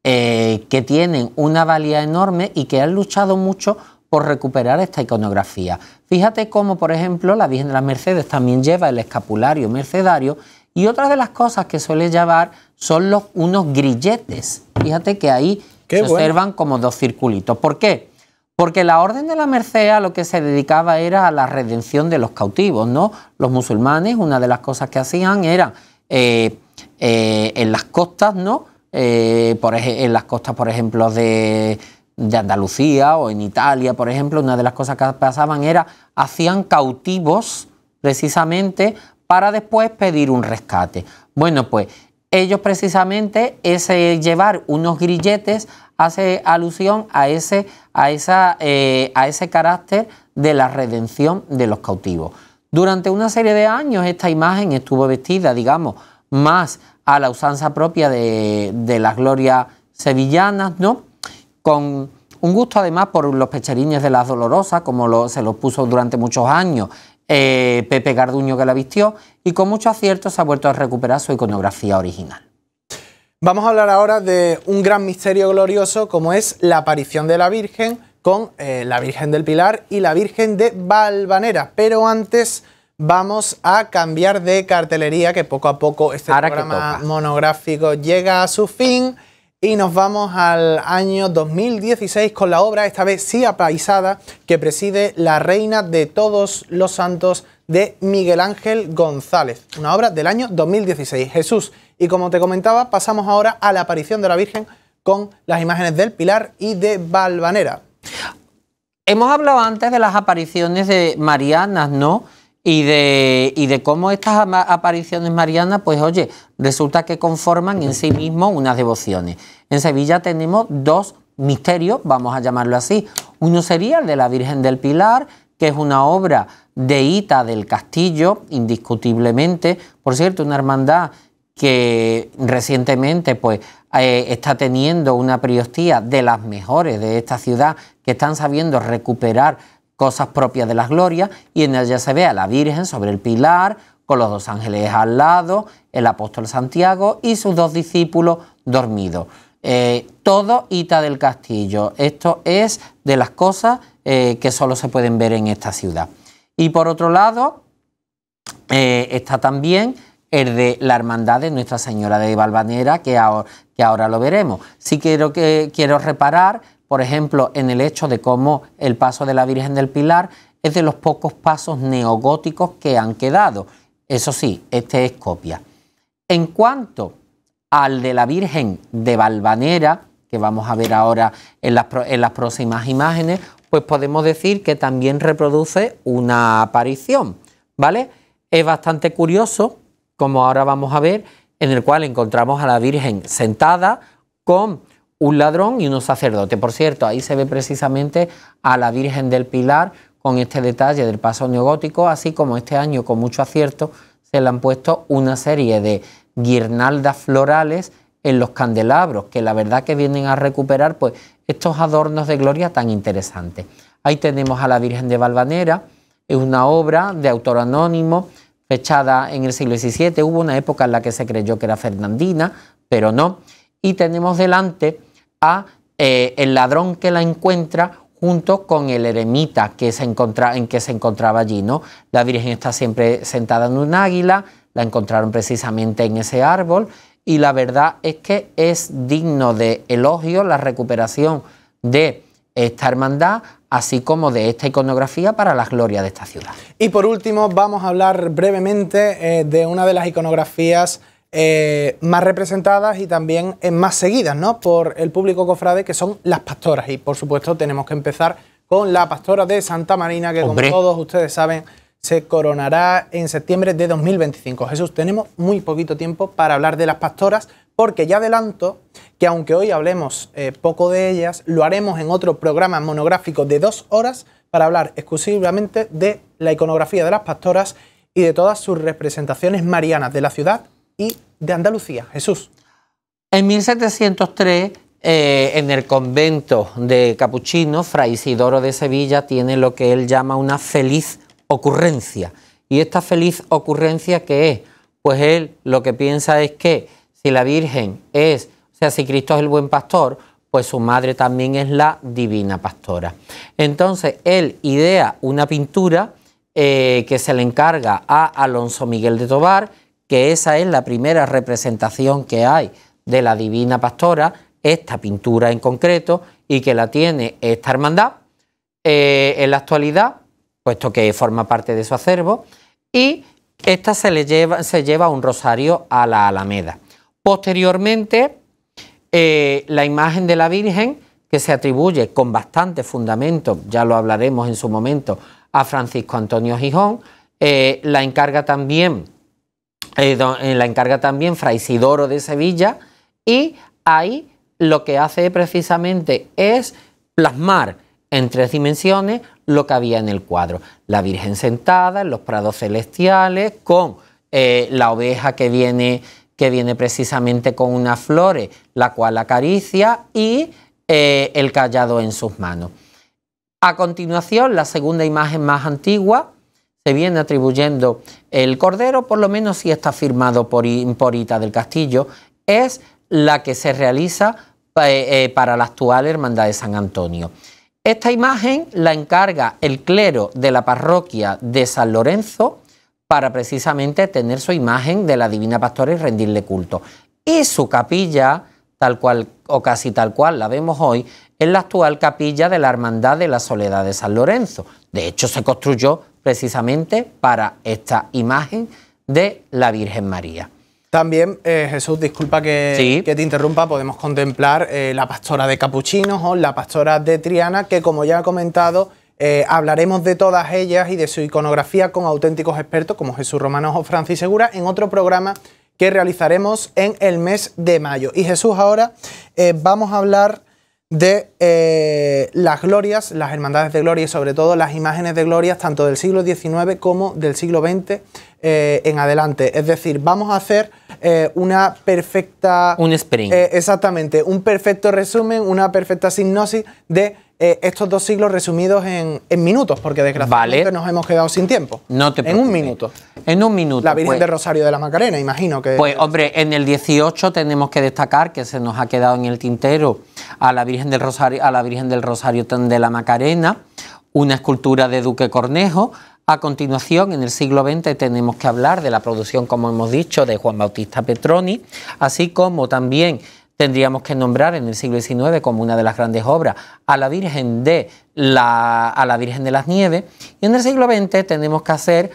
eh, que tienen una valía enorme y que han luchado mucho por recuperar esta iconografía. Fíjate cómo, por ejemplo, la Virgen de las Mercedes también lleva el escapulario mercedario y otra de las cosas que suele llevar son unos grilletes. Fíjate que ahí se observan como dos circulitos. ¿Por qué? Porque la Orden de la Merced a lo que se dedicaba era a la redención de los cautivos, ¿no? Los musulmanes, una de las cosas que hacían era eh, eh, en las costas, ¿no? Eh, en las costas, por ejemplo, de, de Andalucía o en Italia, por ejemplo, una de las cosas que pasaban era hacían cautivos precisamente para después pedir un rescate. Bueno, pues ellos precisamente ese llevar unos grilletes hace alusión a ese, a esa, eh, a ese carácter de la redención de los cautivos. Durante una serie de años esta imagen estuvo vestida, digamos, más a la usanza propia de, de las glorias sevillanas, ¿no? Con un gusto además por los pecherines de las dolorosas, como se los puso durante muchos años eh, Pepe Garduño que la vistió, y con mucho acierto se ha vuelto a recuperar su iconografía original. Vamos a hablar ahora de un gran misterio glorioso como es la aparición de la Virgen con eh, la Virgen del Pilar y la Virgen de Valvanera, pero antes vamos a cambiar de cartelería, que poco a poco este programa monográfico llega a su fin. Y nos vamos al año 2016 con la obra, esta vez sí apaisada, que preside La Reina de Todos los Santos de Miguel Ángel González. Una obra del año 2016, Jesús. Y como te comentaba, pasamos ahora a la aparición de la Virgen con las imágenes del Pilar y de Valvanera. Hemos hablado antes de las apariciones de Marianas, ¿no? y de, de cómo estas apariciones marianas, pues oye, resulta que conforman en sí mismo unas devociones. En Sevilla tenemos dos misterios, vamos a llamarlo así. Uno sería el de la Virgen del Pilar, que es una obra de Ita del Castillo, indiscutiblemente, por cierto, una hermandad que recientemente pues, eh, está teniendo una priostía de las mejores de esta ciudad, que están sabiendo recuperar cosas propias de las glorias, y en ella se ve a la Virgen sobre el pilar, con los dos ángeles al lado, el apóstol Santiago y sus dos discípulos dormidos. Eh, todo Ita del Castillo. Esto es de las cosas eh, que solo se pueden ver en esta ciudad. Y por otro lado, eh, está también el de la Hermandad de Nuestra Señora de Valvanera, que ahora, lo veremos. ...si quiero, que, quiero reparar por ejemplo, en el hecho de cómo el paso de la Virgen del Pilar es de los pocos pasos neogóticos que han quedado. Eso sí, este es copia. En cuanto al de la Virgen de Valvanera, que vamos a ver ahora en las, en las próximas imágenes, pues podemos decir que también reproduce una aparición, ¿vale? Es bastante curioso, como ahora vamos a ver, en el cual encontramos a la Virgen sentada con un ladrón y unos sacerdote. Por cierto, ahí se ve precisamente a la Virgen del Pilar con este detalle del paso neogótico, así como este año con mucho acierto se le han puesto una serie de guirnaldas florales en los candelabros, que la verdad que vienen a recuperar pues estos adornos de gloria tan interesantes. Ahí tenemos a la Virgen de Valvanera, es una obra de autor anónimo, fechada en el siglo XVII. Hubo una época en la que se creyó que era fernandina, pero no. Y tenemos delante a eh, el ladrón que la encuentra junto con el eremita que se en que se encontraba allí. ¿no? La Virgen está siempre sentada en un águila, la encontraron precisamente en ese árbol y la verdad es que es digno de elogio la recuperación de esta hermandad, así como de esta iconografía para la gloria de esta ciudad. Y por último vamos a hablar brevemente eh, de una de las iconografías eh, más representadas y también eh, más seguidas ¿no? por el público cofrade, que son las pastoras. Y por supuesto tenemos que empezar con la pastora de Santa Marina, que como todos ustedes saben, se coronará en septiembre de 2025. Jesús, tenemos muy poquito tiempo para hablar de las pastoras, porque ya adelanto que aunque hoy hablemos eh, poco de ellas, lo haremos en otro programa monográfico de dos horas para hablar exclusivamente de la iconografía de las pastoras y de todas sus representaciones marianas de la ciudad y de Andalucía. Jesús. En 1703, eh, en el convento de Capuchinos, Fray Isidoro de Sevilla tiene lo que él llama una feliz ocurrencia. ¿Y esta feliz ocurrencia qué es? Pues él lo que piensa es que si la Virgen es, o sea, si Cristo es el buen pastor, pues su madre también es la divina pastora. Entonces, él idea una pintura eh, que se le encarga a Alonso Miguel de Tobar, que esa es la primera representación que hay de la Divina Pastora, esta pintura en concreto, y que la tiene esta hermandad eh, en la actualidad, puesto que forma parte de su acervo, y esta se le lleva, se lleva un rosario a la Alameda. Posteriormente, eh, la imagen de la Virgen, que se atribuye con bastante fundamento, ya lo hablaremos en su momento, a Francisco Antonio Gijón, eh, la encarga también eh, eh, la encarga también Fra Isidoro de Sevilla, y ahí lo que hace precisamente es plasmar en tres dimensiones lo que había en el cuadro. La Virgen sentada en los prados celestiales, con eh, la oveja que viene, que viene precisamente con unas flores, la cual acaricia, y el callado en sus manos. A continuación, la segunda imagen más antigua se viene atribuyendo el cordero, por lo menos si está firmado por, por Ita del Castillo, es la que se realiza eh, eh, para la actual Hermandad de San Antonio. Esta imagen la encarga el clero de la parroquia de San Lorenzo para precisamente tener su imagen de la Divina Pastora y rendirle culto. Y su capilla, tal cual o casi tal cual la vemos hoy, es la actual capilla de la Hermandad de la Soledad de San Lorenzo. De hecho, se construyó precisamente para esta imagen de la Virgen María. También, eh, Jesús, disculpa que, que, te interrumpa, podemos contemplar eh, la pastora de Capuchinos o la pastora de Triana, que como ya he comentado, eh, hablaremos de todas ellas y de su iconografía con auténticos expertos como Jesús Romano o Francis Segura en otro programa que realizaremos en el mes de mayo. Y Jesús, ahora vamos a hablar de eh, las glorias, las hermandades de gloria y sobre todo las imágenes de glorias tanto del siglo XIX como del siglo XX eh, en adelante. Es decir, vamos a hacer eh, una perfecta... Un spring exactamente, un perfecto resumen, una perfecta sinopsis de eh, estos dos siglos resumidos en, minutos, porque desgraciadamente nos hemos quedado sin tiempo. No te En un minuto. En un minuto. La Virgen pues. del Rosario de la Macarena, imagino que. Pues, hombre, en el 18 tenemos que destacar que se nos ha quedado en el tintero a la Virgen del Rosario, a la Virgen del Rosario de la Macarena, una escultura de Duque Cornejo. A continuación, en el siglo XX tenemos que hablar de la producción, como hemos dicho, de Juan Bautista Petroni, así como también tendríamos que nombrar en el siglo XIX como una de las grandes obras a la Virgen de, la, a la Virgen de las Nieves. Y en el siglo XX tenemos que hacer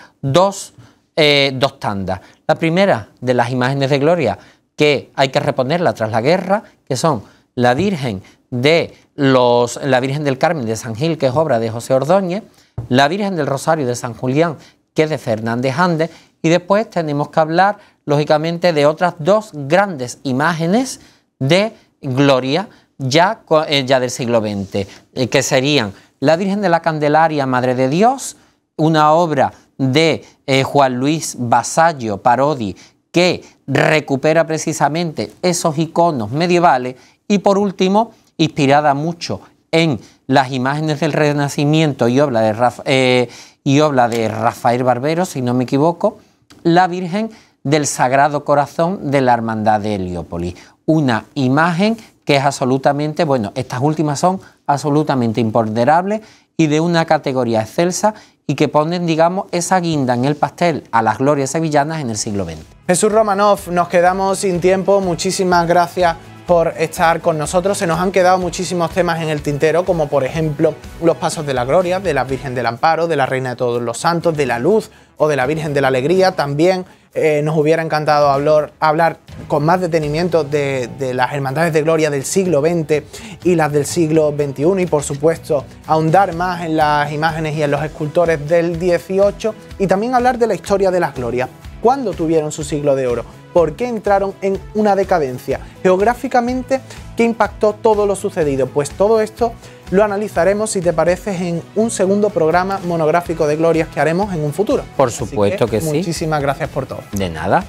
eh, dos, tandas. La primera de las imágenes de gloria que hay que reponerla tras la guerra, que son la Virgen de los, la Virgen del Carmen de San Gil, que es obra de José Ordóñez, la Virgen del Rosario de San Julián, que es de Fernández Andes, y después tenemos que hablar, lógicamente, de otras dos grandes imágenes de gloria ya, eh, ya del siglo XX, eh, que serían La Virgen de la Candelaria, Madre de Dios, una obra de eh, Juan Luis Basallo Parodi, que recupera precisamente esos iconos medievales, y por último, inspirada mucho en las imágenes del Renacimiento y obra de, y obra de Rafael Barbero, si no me equivoco, la Virgen del Sagrado Corazón de la Hermandad de Heliópolis una imagen que es absolutamente, bueno, estas últimas son absolutamente imponderables y de una categoría excelsa y que ponen, digamos, esa guinda en el pastel a las glorias sevillanas en el siglo XX. Jesús Romanov, nos quedamos sin tiempo, muchísimas gracias por estar con nosotros. Se nos han quedado muchísimos temas en el tintero, como por ejemplo los pasos de la gloria, de la Virgen del Amparo, de la Reina de todos los Santos, de la Luz o de la Virgen de la Alegría, también eh, nos hubiera encantado hablar, hablar con más detenimiento de, de, las hermandades de gloria del siglo XX y las del siglo XXI y por supuesto ahondar más en las imágenes y en los escultores del XVIII y también hablar de la historia de las glorias. ¿Cuándo tuvieron su siglo de oro? ¿Por qué entraron en una decadencia? Geográficamente, ¿qué impactó todo lo sucedido? Pues todo esto lo analizaremos, si te parece, en un segundo programa monográfico de glorias que haremos en un futuro. Por supuesto que, que, sí. Muchísimas gracias por todo. De nada.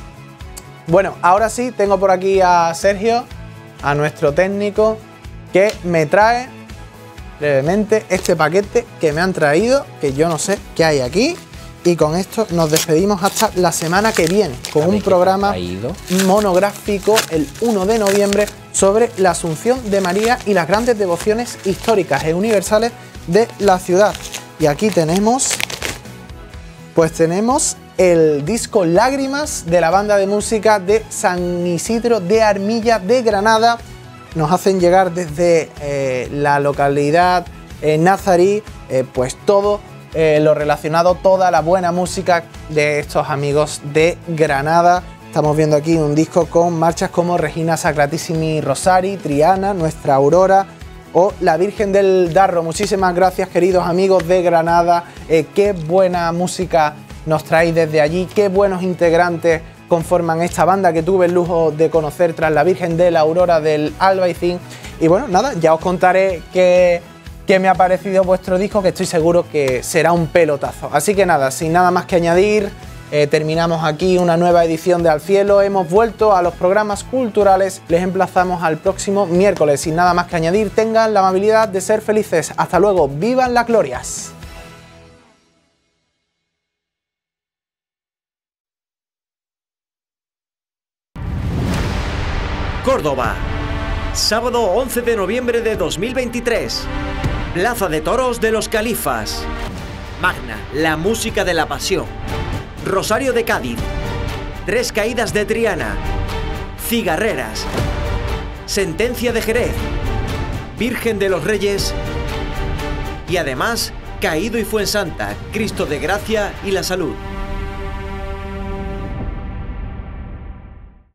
Bueno, ahora sí, tengo por aquí a Sergio, a nuestro técnico, que me trae brevemente este paquete que me han traído, que yo no sé qué hay aquí. Y con esto nos despedimos hasta la semana que viene con un programa monográfico el 1 de noviembre sobre la Asunción de María y las grandes devociones históricas e universales de la ciudad. Y aquí tenemos, pues tenemos el disco Lágrimas de la banda de música de San Isidro de Armilla de Granada. Nos hacen llegar desde eh, la localidad eh, nazarí, eh, pues todo eh, lo relacionado, toda la buena música de estos amigos de Granada. Estamos viendo aquí un disco con marchas como Regina Sacratissimi Rosari, Triana, Nuestra Aurora, o La Virgen del Darro. Muchísimas gracias, queridos amigos de Granada. Eh, qué buena música nos traéis desde allí, qué buenos integrantes conforman esta banda que tuve el lujo de conocer tras La Virgen de la Aurora del Albaicín. Y bueno, nada, ya os contaré que que me ha parecido vuestro disco, que estoy seguro que será un pelotazo. Así que nada, sin nada más que añadir, eh, terminamos aquí una nueva edición de Al Cielo. Hemos vuelto a los programas culturales. Les emplazamos al próximo miércoles. Sin nada más que añadir, tengan la amabilidad de ser felices. Hasta luego, vivan las glorias. Córdoba. Sábado 11 de noviembre de 2023. Plaza de Toros de los Califas. Magna, la música de la pasión. Rosario de Cádiz. Tres caídas de Triana. Cigarreras. Sentencia de Jerez. Virgen de los Reyes. Y además, Caído y Fuensanta, Cristo de Gracia y la Salud.